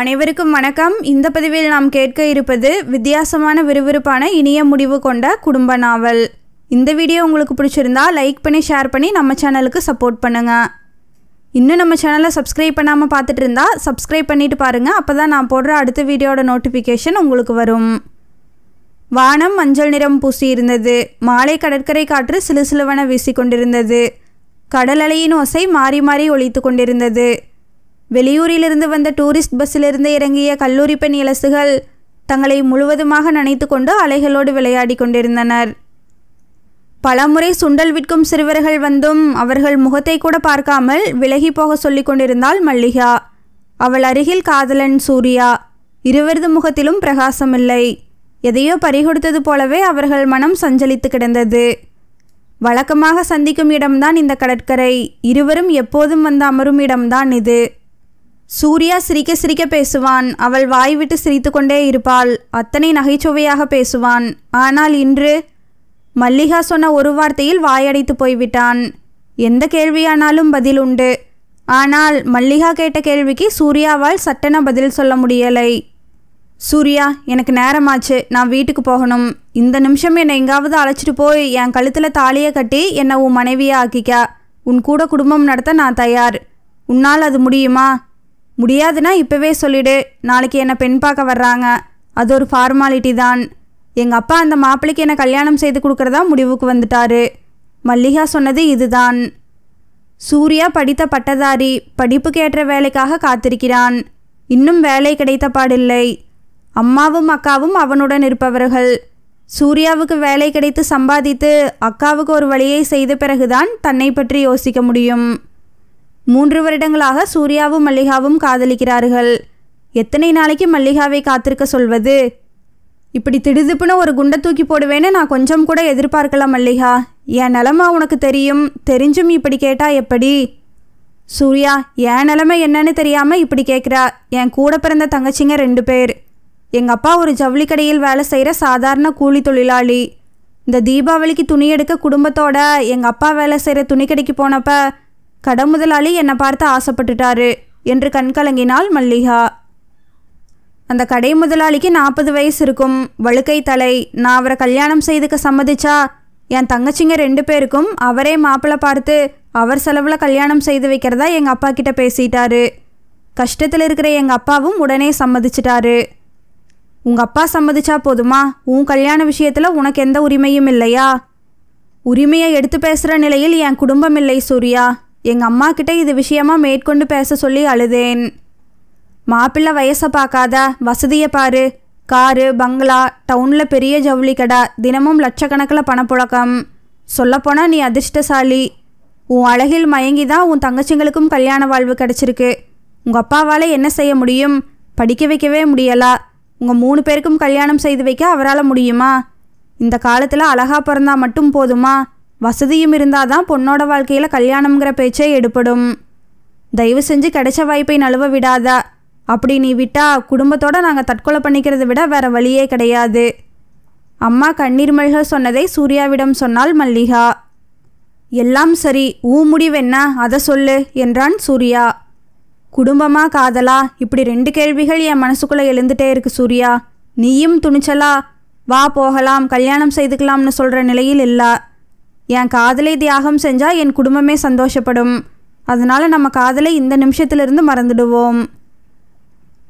அனைவருக்கும் வணக்கம் இந்த பதிவில் நாம் கேட்க இருப்பது வித்தியாசமான விறுவிறுப்பான இனிய முடிவு கொண்ட குடும்ப நாவல் இந்த வீடியோ உங்களுக்கு பிடிச்சிருந்தா லைக் பண்ணி ஷேர் பண்ணி நம்ம சேனலுக்கு சப்போர்ட் பண்ணுங்கள் இன்னும் நம்ம சேனலை சப்ஸ்கிரைப் பண்ணாமல் பார்த்துட்டு இருந்தால் சப்ஸ்கிரைப் பண்ணிட்டு பாருங்கள் அப்போ தான் நான் போடுற அடுத்த வீடியோட நோட்டிஃபிகேஷன் உங்களுக்கு வரும் வானம் மஞ்சள் நிறம் பூசி இருந்தது மாலை கடற்கரை காற்று சிலு சிலுவன வீசிக்கொண்டிருந்தது கடலலையின் ஓசை மாறி மாறி ஒழித்து கொண்டிருந்தது வெளியூரிலிருந்து வந்த டூரிஸ்ட் பஸ்ஸிலிருந்து இறங்கிய கல்லூரி பெண் இலசுகள் தங்களை முழுவதுமாக நினைத்து கொண்டு அலைகளோடு விளையாடி கொண்டிருந்தனர் பலமுறை சுண்டல் விற்கும் சிறுவர்கள் வந்தும் அவர்கள் முகத்தை கூட பார்க்காமல் விலகி போக சொல்லி கொண்டிருந்தாள் மல்லிகா அவள் அருகில் காதலன் சூர்யா இருவரது முகத்திலும் பிரகாசம் இல்லை எதையோ பறிகொடுத்தது போலவே அவர்கள் மனம் சஞ்சலித்து கிடந்தது வழக்கமாக சந்திக்கும் இடம்தான் இந்த கடற்கரை இருவரும் எப்போதும் வந்து அமரும் இடம்தான் இது சூர்யா சிரிக்க சிரிக்க பேசுவான் அவள் வாய்விட்டு சிரித்து கொண்டே இருப்பாள் அத்தனை நகைச்சுவையாக பேசுவான் ஆனால் இன்று மல்லிகா சொன்ன ஒரு வார்த்தையில் வாயடைத்து போய்விட்டான் எந்த கேள்வியானாலும் பதில் உண்டு ஆனால் மல்லிகா கேட்ட கேள்விக்கு சூர்யாவால் சட்டென பதில் சொல்ல முடியலை சூர்யா எனக்கு நேரமாச்சு நான் வீட்டுக்கு போகணும் இந்த நிமிஷம் என்னை எங்காவது அழைச்சிட்டு போய் என் கழுத்தில் தாலியை கட்டி என்னை உன் மனைவியாக ஆக்கிக்க உன் கூட குடும்பம் நடத்த நான் தயார் உன்னால் அது முடியுமா முடியாதுன்னா இப்போவே சொல்லிவிடு நாளைக்கு என்னை பெண் பார்க்க வர்றாங்க அது ஒரு ஃபார்மாலிட்டி தான் எங்கள் அப்பா அந்த மாப்பிள்ளைக்கு என்னை கல்யாணம் செய்து கொடுக்குறதா முடிவுக்கு வந்துட்டாரு மல்லிகா சொன்னது இதுதான் சூர்யா படித்த பட்டதாரி படிப்புக்கு ஏற்ற வேலைக்காக காத்திருக்கிறான் இன்னும் வேலை கிடைத்த பாடில்லை அம்மாவும் அக்காவும் அவனுடன் இருப்பவர்கள் சூர்யாவுக்கு வேலை கிடைத்து சம்பாதித்து அக்காவுக்கு ஒரு வழியை செய்த பிறகுதான் தன்னை பற்றி யோசிக்க முடியும் மூன்று வருடங்களாக சூர்யாவும் மல்லிகாவும் காதலிக்கிறார்கள் எத்தனை நாளைக்கு மல்லிகாவை காத்திருக்க சொல்வது இப்படி திடுதுப்புன்னு ஒரு குண்டை தூக்கி போடுவேன்னு நான் கொஞ்சம் கூட எதிர்பார்க்கலாம் மல்லிகா என் நிலமா உனக்கு தெரியும் தெரிஞ்சும் இப்படி கேட்டா எப்படி சூர்யா என் நிலமை என்னன்னு தெரியாமல் இப்படி கேட்குறா என் கூட பிறந்த தங்கச்சிங்க ரெண்டு பேர் எங்கள் அப்பா ஒரு ஜவுளி கடையில் வேலை செய்கிற சாதாரண கூலி தொழிலாளி இந்த தீபாவளிக்கு துணி எடுக்க குடும்பத்தோட எங்கள் அப்பா வேலை செய்கிற துணி கடைக்கு போனப்போ கடமுதலாளி என்னை பார்த்து ஆசைப்பட்டுட்டாரு என்று கண்கலங்கினாள் மல்லிகா அந்த கடை முதலாளிக்கு நாற்பது வயசு இருக்கும் வழுக்கை தலை நான் அவரை கல்யாணம் செய்துக்க சம்மதிச்சா என் தங்கச்சிங்க ரெண்டு பேருக்கும் அவரே மாப்பிள்ளை பார்த்து அவர் செலவில் கல்யாணம் செய்து வைக்கிறதா எங்கள் அப்பா கிட்ட பேசிட்டாரு கஷ்டத்தில் இருக்கிற எங்கள் அப்பாவும் உடனே சம்மதிச்சிட்டாரு உங்கள் அப்பா சம்மதிச்சா போதுமா உன் கல்யாண விஷயத்தில் உனக்கு எந்த உரிமையும் இல்லையா உரிமையை எடுத்து பேசுகிற நிலையில் என் குடும்பம் இல்லை சூர்யா எங்கள் அம்மா கிட்ட இது விஷயமா மேற்கொண்டு பேச சொல்லி அழுதேன் மாப்பிள்ளை வயசை பார்க்காத வசதியை பாரு காரு பங்களா டவுனில் பெரிய ஜவுளி கடை தினமும் லட்சக்கணக்கில் பணப்புழக்கம் சொல்லப்போனால் நீ அதிர்ஷ்டசாலி உன் அழகில் மயங்கி தான் உன் தங்கச்சிங்களுக்கும் கல்யாண வாழ்வு கிடச்சிருக்கு உங்கள் அப்பாவால் என்ன செய்ய முடியும் படிக்க வைக்கவே முடியலா உங்கள் மூணு பேருக்கும் கல்யாணம் செய்து வைக்க அவரால் முடியுமா இந்த காலத்தில் அழகாக பிறந்தா மட்டும் போதுமா வசதியும் இருந்தால் தான் பொண்ணோட வாழ்க்கையில் கல்யாணம்ங்கிற பேச்சே எடுப்படும் தயவு செஞ்சு கிடைச்ச வாய்ப்பை நழுவ விடாத அப்படி நீ விட்டா குடும்பத்தோடு நாங்கள் தற்கொலை பண்ணிக்கிறத விட வேற வழியே கிடையாது அம்மா கண்ணீர் மல்க சொன்னதை சூர்யாவிடம் சொன்னாள் மல்லிகா எல்லாம் சரி ஊ முடிவென்ன அதை சொல்லு என்றான் சூர்யா குடும்பமா காதலா இப்படி ரெண்டு கேள்விகள் என் மனசுக்குள்ளே எழுந்துட்டே இருக்கு சூர்யா நீயும் துணிச்சலா வா போகலாம் கல்யாணம் செய்துக்கலாம்னு சொல்கிற நிலையில் இல்லை என் காதலை தியாகம் செஞ்சால் என் குடும்பமே சந்தோஷப்படும் அதனால் நம்ம காதலை இந்த நிமிஷத்திலிருந்து மறந்துடுவோம்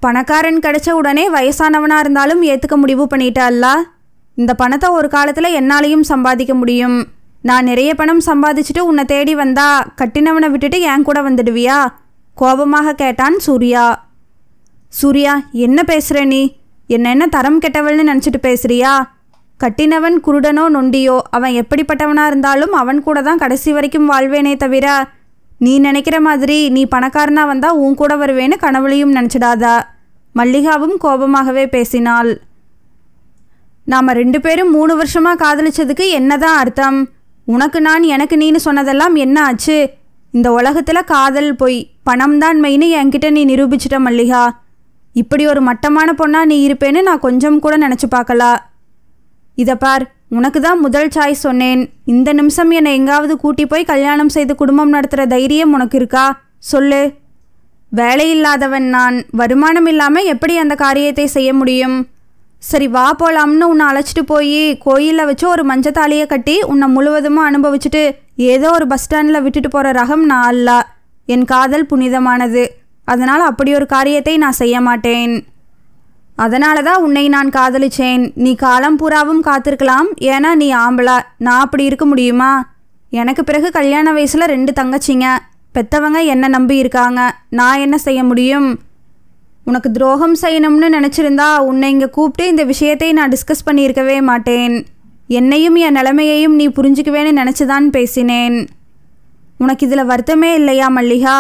பணக்காரன் கிடைச்ச உடனே வயசானவனாக இருந்தாலும் ஏற்றுக்க முடிவு பண்ணிட்டால்ல இந்த பணத்தை ஒரு காலத்தில் என்னாலையும் சம்பாதிக்க முடியும் நான் நிறைய பணம் சம்பாதிச்சுட்டு உன்னை தேடி வந்தா கட்டினவனை விட்டுட்டு என் கூட வந்துடுவியா கோபமாக கேட்டான் சூர்யா சூர்யா என்ன பேசுகிற நீ என்ன என்ன தரம் கெட்டவள்னு நினச்சிட்டு பேசுறியா கட்டினவன் குருடனோ நொண்டியோ அவன் எப்படிப்பட்டவனாக இருந்தாலும் அவன் கூட தான் கடைசி வரைக்கும் வாழ்வேனே தவிர நீ நினைக்கிற மாதிரி நீ பணக்காரனாக வந்தால் உன் கூட வருவேன்னு கனவுலையும் நினச்சிடாதா மல்லிகாவும் கோபமாகவே பேசினாள் நாம் ரெண்டு பேரும் மூணு வருஷமாக காதலிச்சதுக்கு என்னதான் அர்த்தம் உனக்கு நான் எனக்கு நீனு சொன்னதெல்லாம் என்ன ஆச்சு இந்த உலகத்தில் காதல் பொய் பணம் தான் மெயின்னு என்கிட்ட நீ நிரூபிச்சிட்ட மல்லிகா இப்படி ஒரு மட்டமான பொண்ணாக நீ இருப்பேன்னு நான் கொஞ்சம் கூட நினச்சி பார்க்கலா இதை பார் உனக்கு தான் முதல் சாய் சொன்னேன் இந்த நிமிஷம் என்னை எங்காவது கூட்டி போய் கல்யாணம் செய்து குடும்பம் நடத்துகிற தைரியம் உனக்கு இருக்கா சொல்லு வேலையில்லாதவன் நான் வருமானம் இல்லாமல் எப்படி அந்த காரியத்தை செய்ய முடியும் சரி வா போலாம்னு உன்னை அழைச்சிட்டு போய் கோயிலில் வச்சு ஒரு மஞ்சத்தாலியை கட்டி உன்னை முழுவதுமாக அனுபவிச்சுட்டு ஏதோ ஒரு பஸ் ஸ்டாண்டில் விட்டுட்டு போகிற ரகம் நான் அல்ல என் காதல் புனிதமானது அதனால் அப்படி ஒரு காரியத்தை நான் செய்ய மாட்டேன் அதனால தான் உன்னை நான் காதலிச்சேன் நீ காலம் பூராவும் காத்திருக்கலாம் ஏன்னா நீ ஆம்பளா நான் அப்படி இருக்க முடியுமா எனக்கு பிறகு கல்யாண வயசில் ரெண்டு தங்கச்சிங்க பெத்தவங்க என்னை நம்பி இருக்காங்க நான் என்ன செய்ய முடியும் உனக்கு துரோகம் செய்யணும்னு நினச்சிருந்தா உன்னை இங்கே கூப்பிட்டு இந்த விஷயத்தை நான் டிஸ்கஸ் பண்ணியிருக்கவே மாட்டேன் என்னையும் என் நிலைமையையும் நீ புரிஞ்சுக்குவேன்னு நினச்சிதான் பேசினேன் உனக்கு இதில் வருத்தமே இல்லையா மல்லிகா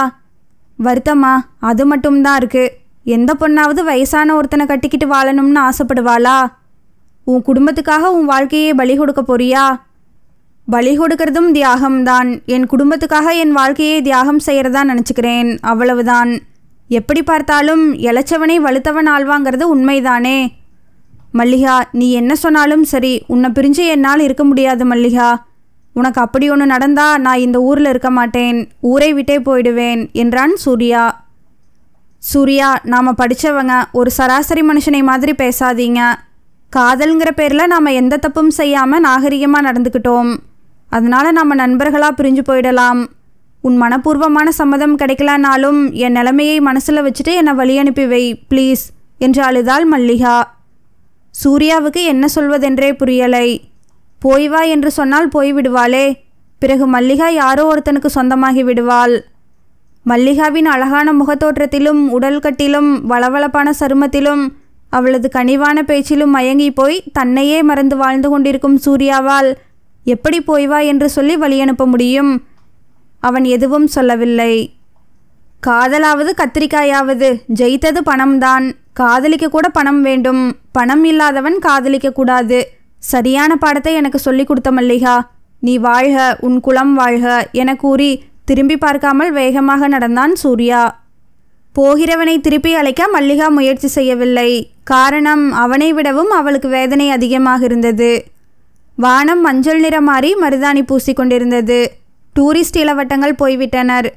வருத்தமா அது மட்டும்தான் இருக்குது எந்த பொண்ணாவது வயசான ஒருத்தனை கட்டிக்கிட்டு வாழணும்னு ஆசைப்படுவாளா உன் குடும்பத்துக்காக உன் வாழ்க்கையை பலி கொடுக்க போறியா பலி கொடுக்கறதும் தியாகம்தான் என் குடும்பத்துக்காக என் வாழ்க்கையை தியாகம் செய்கிறதா நினச்சிக்கிறேன் அவ்வளவுதான் எப்படி பார்த்தாலும் இளைச்சவனை வலுத்தவன் ஆழ்வாங்கிறது உண்மைதானே மல்லிகா நீ என்ன சொன்னாலும் சரி உன்னை பிரிஞ்சு என்னால் இருக்க முடியாது மல்லிகா உனக்கு அப்படி ஒன்று நடந்தா நான் இந்த ஊரில் இருக்க மாட்டேன் ஊரை விட்டே போயிடுவேன் என்றான் சூர்யா சூர்யா நாம் படித்தவங்க ஒரு சராசரி மனுஷனை மாதிரி பேசாதீங்க காதல்ங்கிற பேரில் நாம் எந்த தப்பும் செய்யாமல் நாகரிகமாக நடந்துக்கிட்டோம் அதனால் நாம் நண்பர்களாக பிரிஞ்சு போயிடலாம் உன் மனப்பூர்வமான சம்மதம் கிடைக்கலனாலும் என் நிலைமையை மனசில் வச்சுட்டு என்னை வழி அனுப்பி வை ப்ளீஸ் என்று அழுதாள் மல்லிகா சூர்யாவுக்கு என்ன சொல்வதென்றே புரியலை போய் வா என்று சொன்னால் போய்விடுவாளே பிறகு மல்லிகா யாரோ ஒருத்தனுக்கு சொந்தமாகி விடுவாள் மல்லிகாவின் அழகான முகத்தோற்றத்திலும் உடல் கட்டிலும் வளவளப்பான சருமத்திலும் அவளது கனிவான பேச்சிலும் மயங்கி போய் தன்னையே மறந்து வாழ்ந்து கொண்டிருக்கும் சூர்யாவால் எப்படி போய்வா என்று சொல்லி வழியனுப்ப முடியும் அவன் எதுவும் சொல்லவில்லை காதலாவது கத்திரிக்காயாவது ஜெயித்தது பணம்தான் காதலிக்க கூட பணம் வேண்டும் பணம் இல்லாதவன் காதலிக்க கூடாது சரியான பாடத்தை எனக்கு சொல்லி கொடுத்த மல்லிகா நீ வாழ்க உன் குலம் வாழ்க என கூறி திரும்பி பார்க்காமல் வேகமாக நடந்தான் சூர்யா போகிறவனை திருப்பி அழைக்க மல்லிகா முயற்சி செய்யவில்லை காரணம் அவனை விடவும் அவளுக்கு வேதனை அதிகமாக இருந்தது வானம் மஞ்சள் நிறம் மாறி மருதாணி பூசிக்கொண்டிருந்தது டூரிஸ்ட் இளவட்டங்கள் போய்விட்டனர்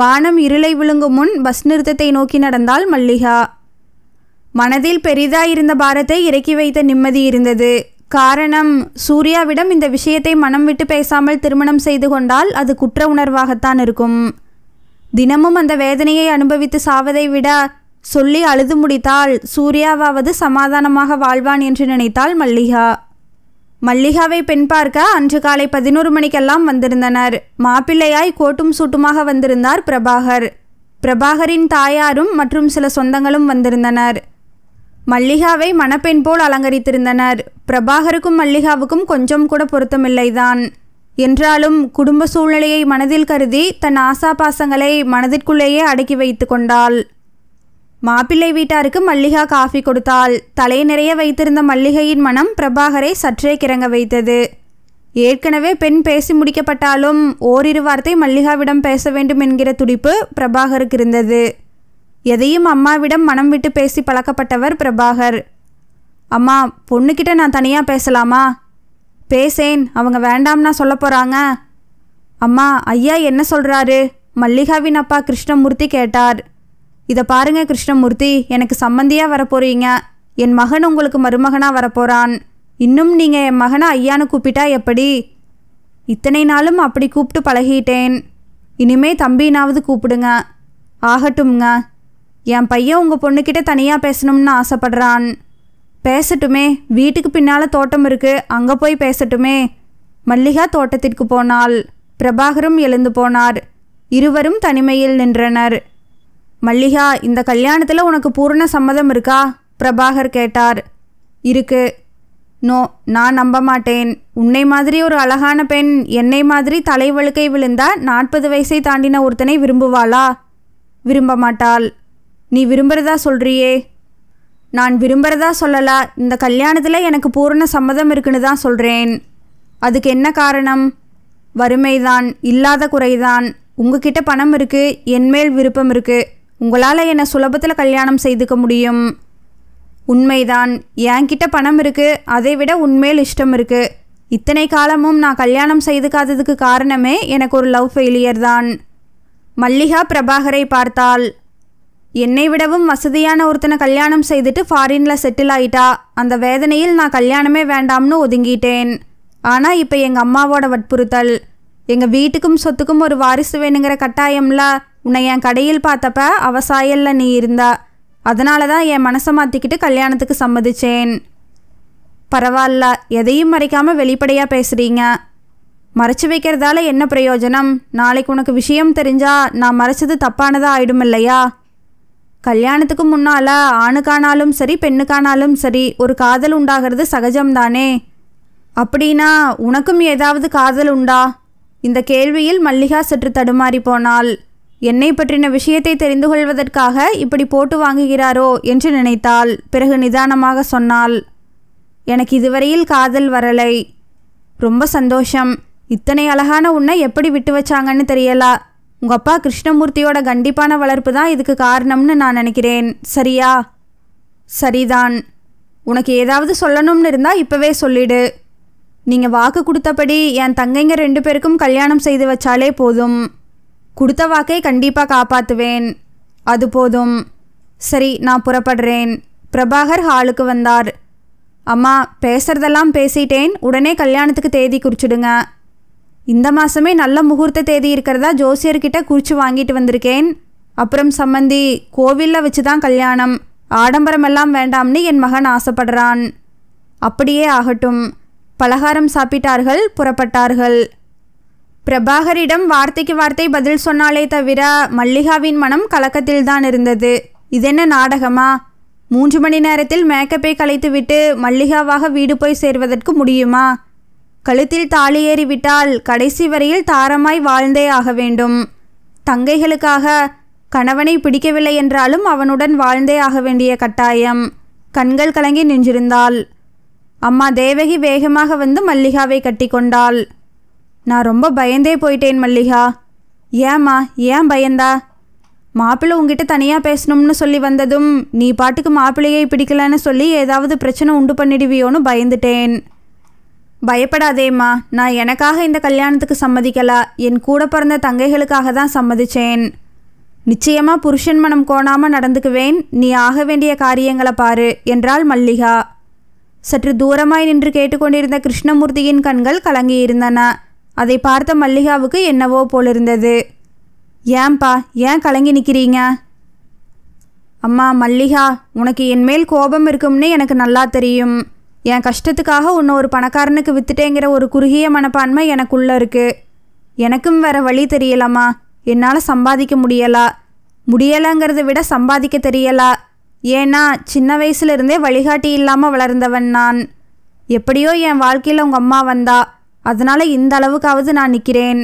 வானம் இருளை விழுங்கும் முன் பஸ் நிறுத்தத்தை நோக்கி நடந்தாள் மல்லிகா மனதில் பெரிதாயிருந்த பாரத்தை இறக்கி வைத்த நிம்மதி இருந்தது காரணம் சூர்யாவிடம் இந்த விஷயத்தை மனம் விட்டு பேசாமல் திருமணம் செய்து கொண்டால் அது குற்ற உணர்வாகத்தான் இருக்கும் தினமும் அந்த வேதனையை அனுபவித்து சாவதை விட சொல்லி அழுது முடித்தால் சூர்யாவாவது சமாதானமாக வாழ்வான் என்று நினைத்தாள் மல்லிகா மல்லிகாவை பெண் பார்க்க அன்று காலை பதினோரு மணிக்கெல்லாம் வந்திருந்தனர் மாப்பிள்ளையாய் கோட்டும் சூட்டுமாக வந்திருந்தார் பிரபாகர் பிரபாகரின் தாயாரும் மற்றும் சில சொந்தங்களும் வந்திருந்தனர் மல்லிகாவை மணப்பெண் போல் அலங்கரித்திருந்தனர் பிரபாகருக்கும் மல்லிகாவுக்கும் கொஞ்சம் கூட பொருத்தமில்லைதான் என்றாலும் குடும்ப சூழ்நிலையை மனதில் கருதி தன் ஆசாபாசங்களை மனதிற்குள்ளேயே அடக்கி வைத்து கொண்டாள் மாப்பிள்ளை வீட்டாருக்கு மல்லிகா காஃபி கொடுத்தாள் தலை நிறைய வைத்திருந்த மல்லிகையின் மனம் பிரபாகரை சற்றே கிறங்க வைத்தது ஏற்கனவே பெண் பேசி முடிக்கப்பட்டாலும் ஓரிரு வார்த்தை மல்லிகாவிடம் பேச வேண்டும் என்கிற துடிப்பு பிரபாகருக்கு இருந்தது எதையும் அம்மாவிடம் மனம் விட்டு பேசி பழக்கப்பட்டவர் பிரபாகர் அம்மா பொண்ணுக்கிட்ட நான் தனியாக பேசலாமா பேசேன் அவங்க வேண்டாம்னா சொல்ல போகிறாங்க அம்மா ஐயா என்ன சொல்கிறாரு மல்லிகாவின் அப்பா கிருஷ்ணமூர்த்தி கேட்டார் இதை பாருங்க கிருஷ்ணமூர்த்தி எனக்கு சம்மந்தியாக வரப்போறீங்க என் மகன் உங்களுக்கு மருமகனாக வரப்போகிறான் இன்னும் நீங்கள் என் மகனை ஐயான்னு கூப்பிட்டா எப்படி இத்தனை நாளும் அப்படி கூப்பிட்டு பழகிட்டேன் இனிமே தம்பினாவது கூப்பிடுங்க ஆகட்டும்ங்க என் பையன் உங்கள் பொண்ணுக்கிட்ட தனியாக பேசணும்னு ஆசைப்படுறான் பேசட்டுமே வீட்டுக்கு பின்னால் தோட்டம் இருக்குது அங்கே போய் பேசட்டுமே மல்லிகா தோட்டத்திற்கு போனாள் பிரபாகரும் எழுந்து போனார் இருவரும் தனிமையில் நின்றனர் மல்லிகா இந்த கல்யாணத்தில் உனக்கு பூர்ண சம்மதம் இருக்கா பிரபாகர் கேட்டார் இருக்கு நோ நான் நம்ப மாட்டேன் உன்னை மாதிரி ஒரு அழகான பெண் என்னை மாதிரி தலைவழுக்கை விழுந்தா நாற்பது வயசை தாண்டின ஒருத்தனை விரும்புவாளா விரும்ப மாட்டாள் நீ விரும்புகிறதா சொல்கிறியே நான் விரும்புகிறதா சொல்லலா இந்த கல்யாணத்தில் எனக்கு பூரண சம்மதம் இருக்குன்னு தான் சொல்கிறேன் அதுக்கு என்ன காரணம் வறுமைதான் இல்லாத குறைதான் உங்ககிட்ட பணம் இருக்குது என்மேல் விருப்பம் இருக்குது உங்களால் என்னை சுலபத்தில் கல்யாணம் செய்துக்க முடியும் உண்மைதான் என்கிட்ட பணம் இருக்குது அதை விட உண்மையில் இஷ்டம் இருக்குது இத்தனை காலமும் நான் கல்யாணம் செய்துக்காததுக்கு காரணமே எனக்கு ஒரு லவ் ஃபெயிலியர் தான் மல்லிகா பிரபாகரை பார்த்தால் என்னை விடவும் வசதியான ஒருத்தனை கல்யாணம் செய்துட்டு ஃபாரின்ல செட்டில் ஆயிட்டா அந்த வேதனையில் நான் கல்யாணமே வேண்டாம்னு ஒதுங்கிட்டேன் ஆனால் இப்போ எங்கள் அம்மாவோட வற்புறுத்தல் எங்கள் வீட்டுக்கும் சொத்துக்கும் ஒரு வாரிசு வேணுங்கிற கட்டாயம்ல உன்னை என் கடையில் பார்த்தப்ப அவசாயலில் நீ இருந்தா அதனால தான் என் மனசை மாற்றிக்கிட்டு கல்யாணத்துக்கு சம்மதிச்சேன் பரவாயில்ல எதையும் மறைக்காமல் வெளிப்படையாக பேசுகிறீங்க மறைச்சு வைக்கிறதால என்ன பிரயோஜனம் நாளைக்கு உனக்கு விஷயம் தெரிஞ்சால் நான் மறைச்சது தப்பானதாக ஆயிடும் இல்லையா கல்யாணத்துக்கு முன்னால் ஆணுக்கானாலும் சரி பெண்ணுக்கானாலும் சரி ஒரு காதல் உண்டாகிறது சகஜம்தானே அப்படின்னா உனக்கும் ஏதாவது காதல் உண்டா இந்த கேள்வியில் மல்லிகா சற்று தடுமாறி போனால் என்னை பற்றின விஷயத்தை தெரிந்து கொள்வதற்காக இப்படி போட்டு வாங்குகிறாரோ என்று நினைத்தாள் பிறகு நிதானமாக சொன்னால் எனக்கு இதுவரையில் காதல் வரலை ரொம்ப சந்தோஷம் இத்தனை அழகான உன்னை எப்படி விட்டு வச்சாங்கன்னு தெரியலா உங்கள் அப்பா கிருஷ்ணமூர்த்தியோட கண்டிப்பான வளர்ப்பு தான் இதுக்கு காரணம்னு நான் நினைக்கிறேன் சரியா சரிதான் உனக்கு ஏதாவது சொல்லணும்னு இருந்தால் இப்போவே சொல்லிடு நீங்கள் வாக்கு கொடுத்தபடி என் தங்கைங்க ரெண்டு பேருக்கும் கல்யாணம் செய்து வச்சாலே போதும் கொடுத்த வாக்கை கண்டிப்பாக காப்பாற்றுவேன் அது போதும் சரி நான் புறப்படுறேன் பிரபாகர் ஹாலுக்கு வந்தார் அம்மா பேசுறதெல்லாம் பேசிட்டேன் உடனே கல்யாணத்துக்கு தேதி குறிச்சிடுங்க இந்த மாதமே நல்ல முகூர்த்த தேதி இருக்கிறதா ஜோசியர்கிட்ட குறித்து வாங்கிட்டு வந்திருக்கேன் அப்புறம் சம்மந்தி கோவிலில் வச்சு தான் கல்யாணம் ஆடம்பரமெல்லாம் வேண்டாம்னு என் மகன் ஆசைப்படுறான் அப்படியே ஆகட்டும் பலகாரம் சாப்பிட்டார்கள் புறப்பட்டார்கள் பிரபாகரிடம் வார்த்தைக்கு வார்த்தை பதில் சொன்னாலே தவிர மல்லிகாவின் மனம் கலக்கத்தில்தான் இருந்தது இதென்ன நாடகமா மூன்று மணி நேரத்தில் மேக்கப்பை கலைத்துவிட்டு மல்லிகாவாக வீடு போய் சேர்வதற்கு முடியுமா கழுத்தில் தாலியேறிவிட்டால் கடைசி வரையில் தாரமாய் வாழ்ந்தே ஆக வேண்டும் தங்கைகளுக்காக கணவனை பிடிக்கவில்லை என்றாலும் அவனுடன் வாழ்ந்தே ஆக வேண்டிய கட்டாயம் கண்கள் கலங்கி நின்றிருந்தாள் அம்மா தேவகி வேகமாக வந்து மல்லிகாவை கட்டி கொண்டாள் நான் ரொம்ப பயந்தே போயிட்டேன் மல்லிகா ஏம்மா ஏன் பயந்தா மாப்பிள்ளை உங்ககிட்ட தனியாக பேசணும்னு சொல்லி வந்ததும் நீ பாட்டுக்கு மாப்பிள்ளையை பிடிக்கலன்னு சொல்லி ஏதாவது பிரச்சனை உண்டு பண்ணிடுவியோன்னு பயந்துட்டேன் பயப்படாதேம்மா நான் எனக்காக இந்த கல்யாணத்துக்கு சம்மதிக்கலா என் கூட பிறந்த தங்கைகளுக்காக தான் சம்மதிச்சேன் நிச்சயமாக புருஷன் மனம் கோணாமல் நடந்துக்குவேன் நீ ஆக வேண்டிய காரியங்களை பாரு என்றாள் மல்லிகா சற்று தூரமாய் நின்று கேட்டுக்கொண்டிருந்த கிருஷ்ணமூர்த்தியின் கண்கள் கலங்கியிருந்தன அதை பார்த்த மல்லிகாவுக்கு என்னவோ போலிருந்தது ஏன்பா ஏன் கலங்கி நிற்கிறீங்க அம்மா மல்லிகா உனக்கு என்மேல் கோபம் இருக்கும்னு எனக்கு நல்லா தெரியும் என் கஷ்டத்துக்காக உன்னை ஒரு பணக்காரனுக்கு வித்துட்டேங்கிற ஒரு குறுகிய மனப்பான்மை எனக்குள்ளே இருக்குது எனக்கும் வேற வழி தெரியலாமா என்னால் சம்பாதிக்க முடியலா முடியலைங்கிறத விட சம்பாதிக்க தெரியலா ஏன்னா சின்ன வயசுலேருந்தே வழிகாட்டி இல்லாமல் வளர்ந்தவன் நான் எப்படியோ என் வாழ்க்கையில் உங்கள் அம்மா வந்தா அதனால் இந்த அளவுக்காவது நான் நிற்கிறேன்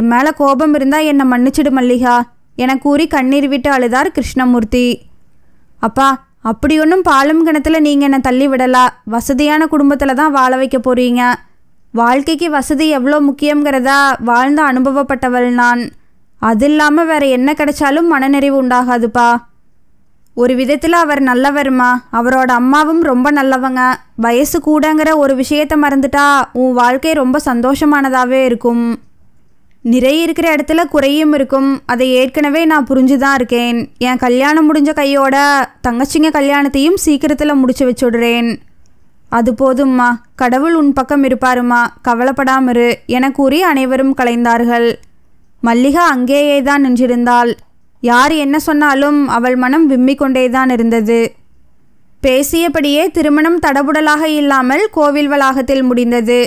என் மேலே கோபம் இருந்தால் என்னை மன்னிச்சிடு மல்லிகா என கூறி கண்ணீர் விட்டு அழுதார் கிருஷ்ணமூர்த்தி அப்பா அப்படி ஒன்றும் பாலும் கிணத்துல நீங்கள் என்னை தள்ளி விடலாம் வசதியான குடும்பத்தில் தான் வாழ வைக்க போகிறீங்க வாழ்க்கைக்கு வசதி எவ்வளோ முக்கியங்கிறதா வாழ்ந்த அனுபவப்பட்டவள் நான் அது இல்லாமல் வேறு என்ன கிடைச்சாலும் மனநிறைவு உண்டாகாதுப்பா ஒரு விதத்தில் அவர் நல்லவருமா அவரோட அம்மாவும் ரொம்ப நல்லவங்க வயசு கூடங்கிற ஒரு விஷயத்தை மறந்துட்டா உன் வாழ்க்கை ரொம்ப சந்தோஷமானதாகவே இருக்கும் நிறைய இருக்கிற இடத்துல குறையும் இருக்கும் அதை ஏற்கனவே நான் புரிஞ்சு தான் இருக்கேன் என் கல்யாணம் முடிஞ்ச கையோட தங்கச்சிங்க கல்யாணத்தையும் சீக்கிரத்தில் முடிச்சு வச்சுடுறேன் அது போதும்மா கடவுள் உன் பக்கம் இருப்பாருமா கவலைப்படாமரு என கூறி அனைவரும் கலைந்தார்கள் மல்லிகா அங்கேயே தான் நின்றிருந்தாள் யார் என்ன சொன்னாலும் அவள் மனம் விம்மிக் கொண்டேதான் இருந்தது பேசியபடியே திருமணம் தடபுடலாக இல்லாமல் கோவில் வளாகத்தில் முடிந்தது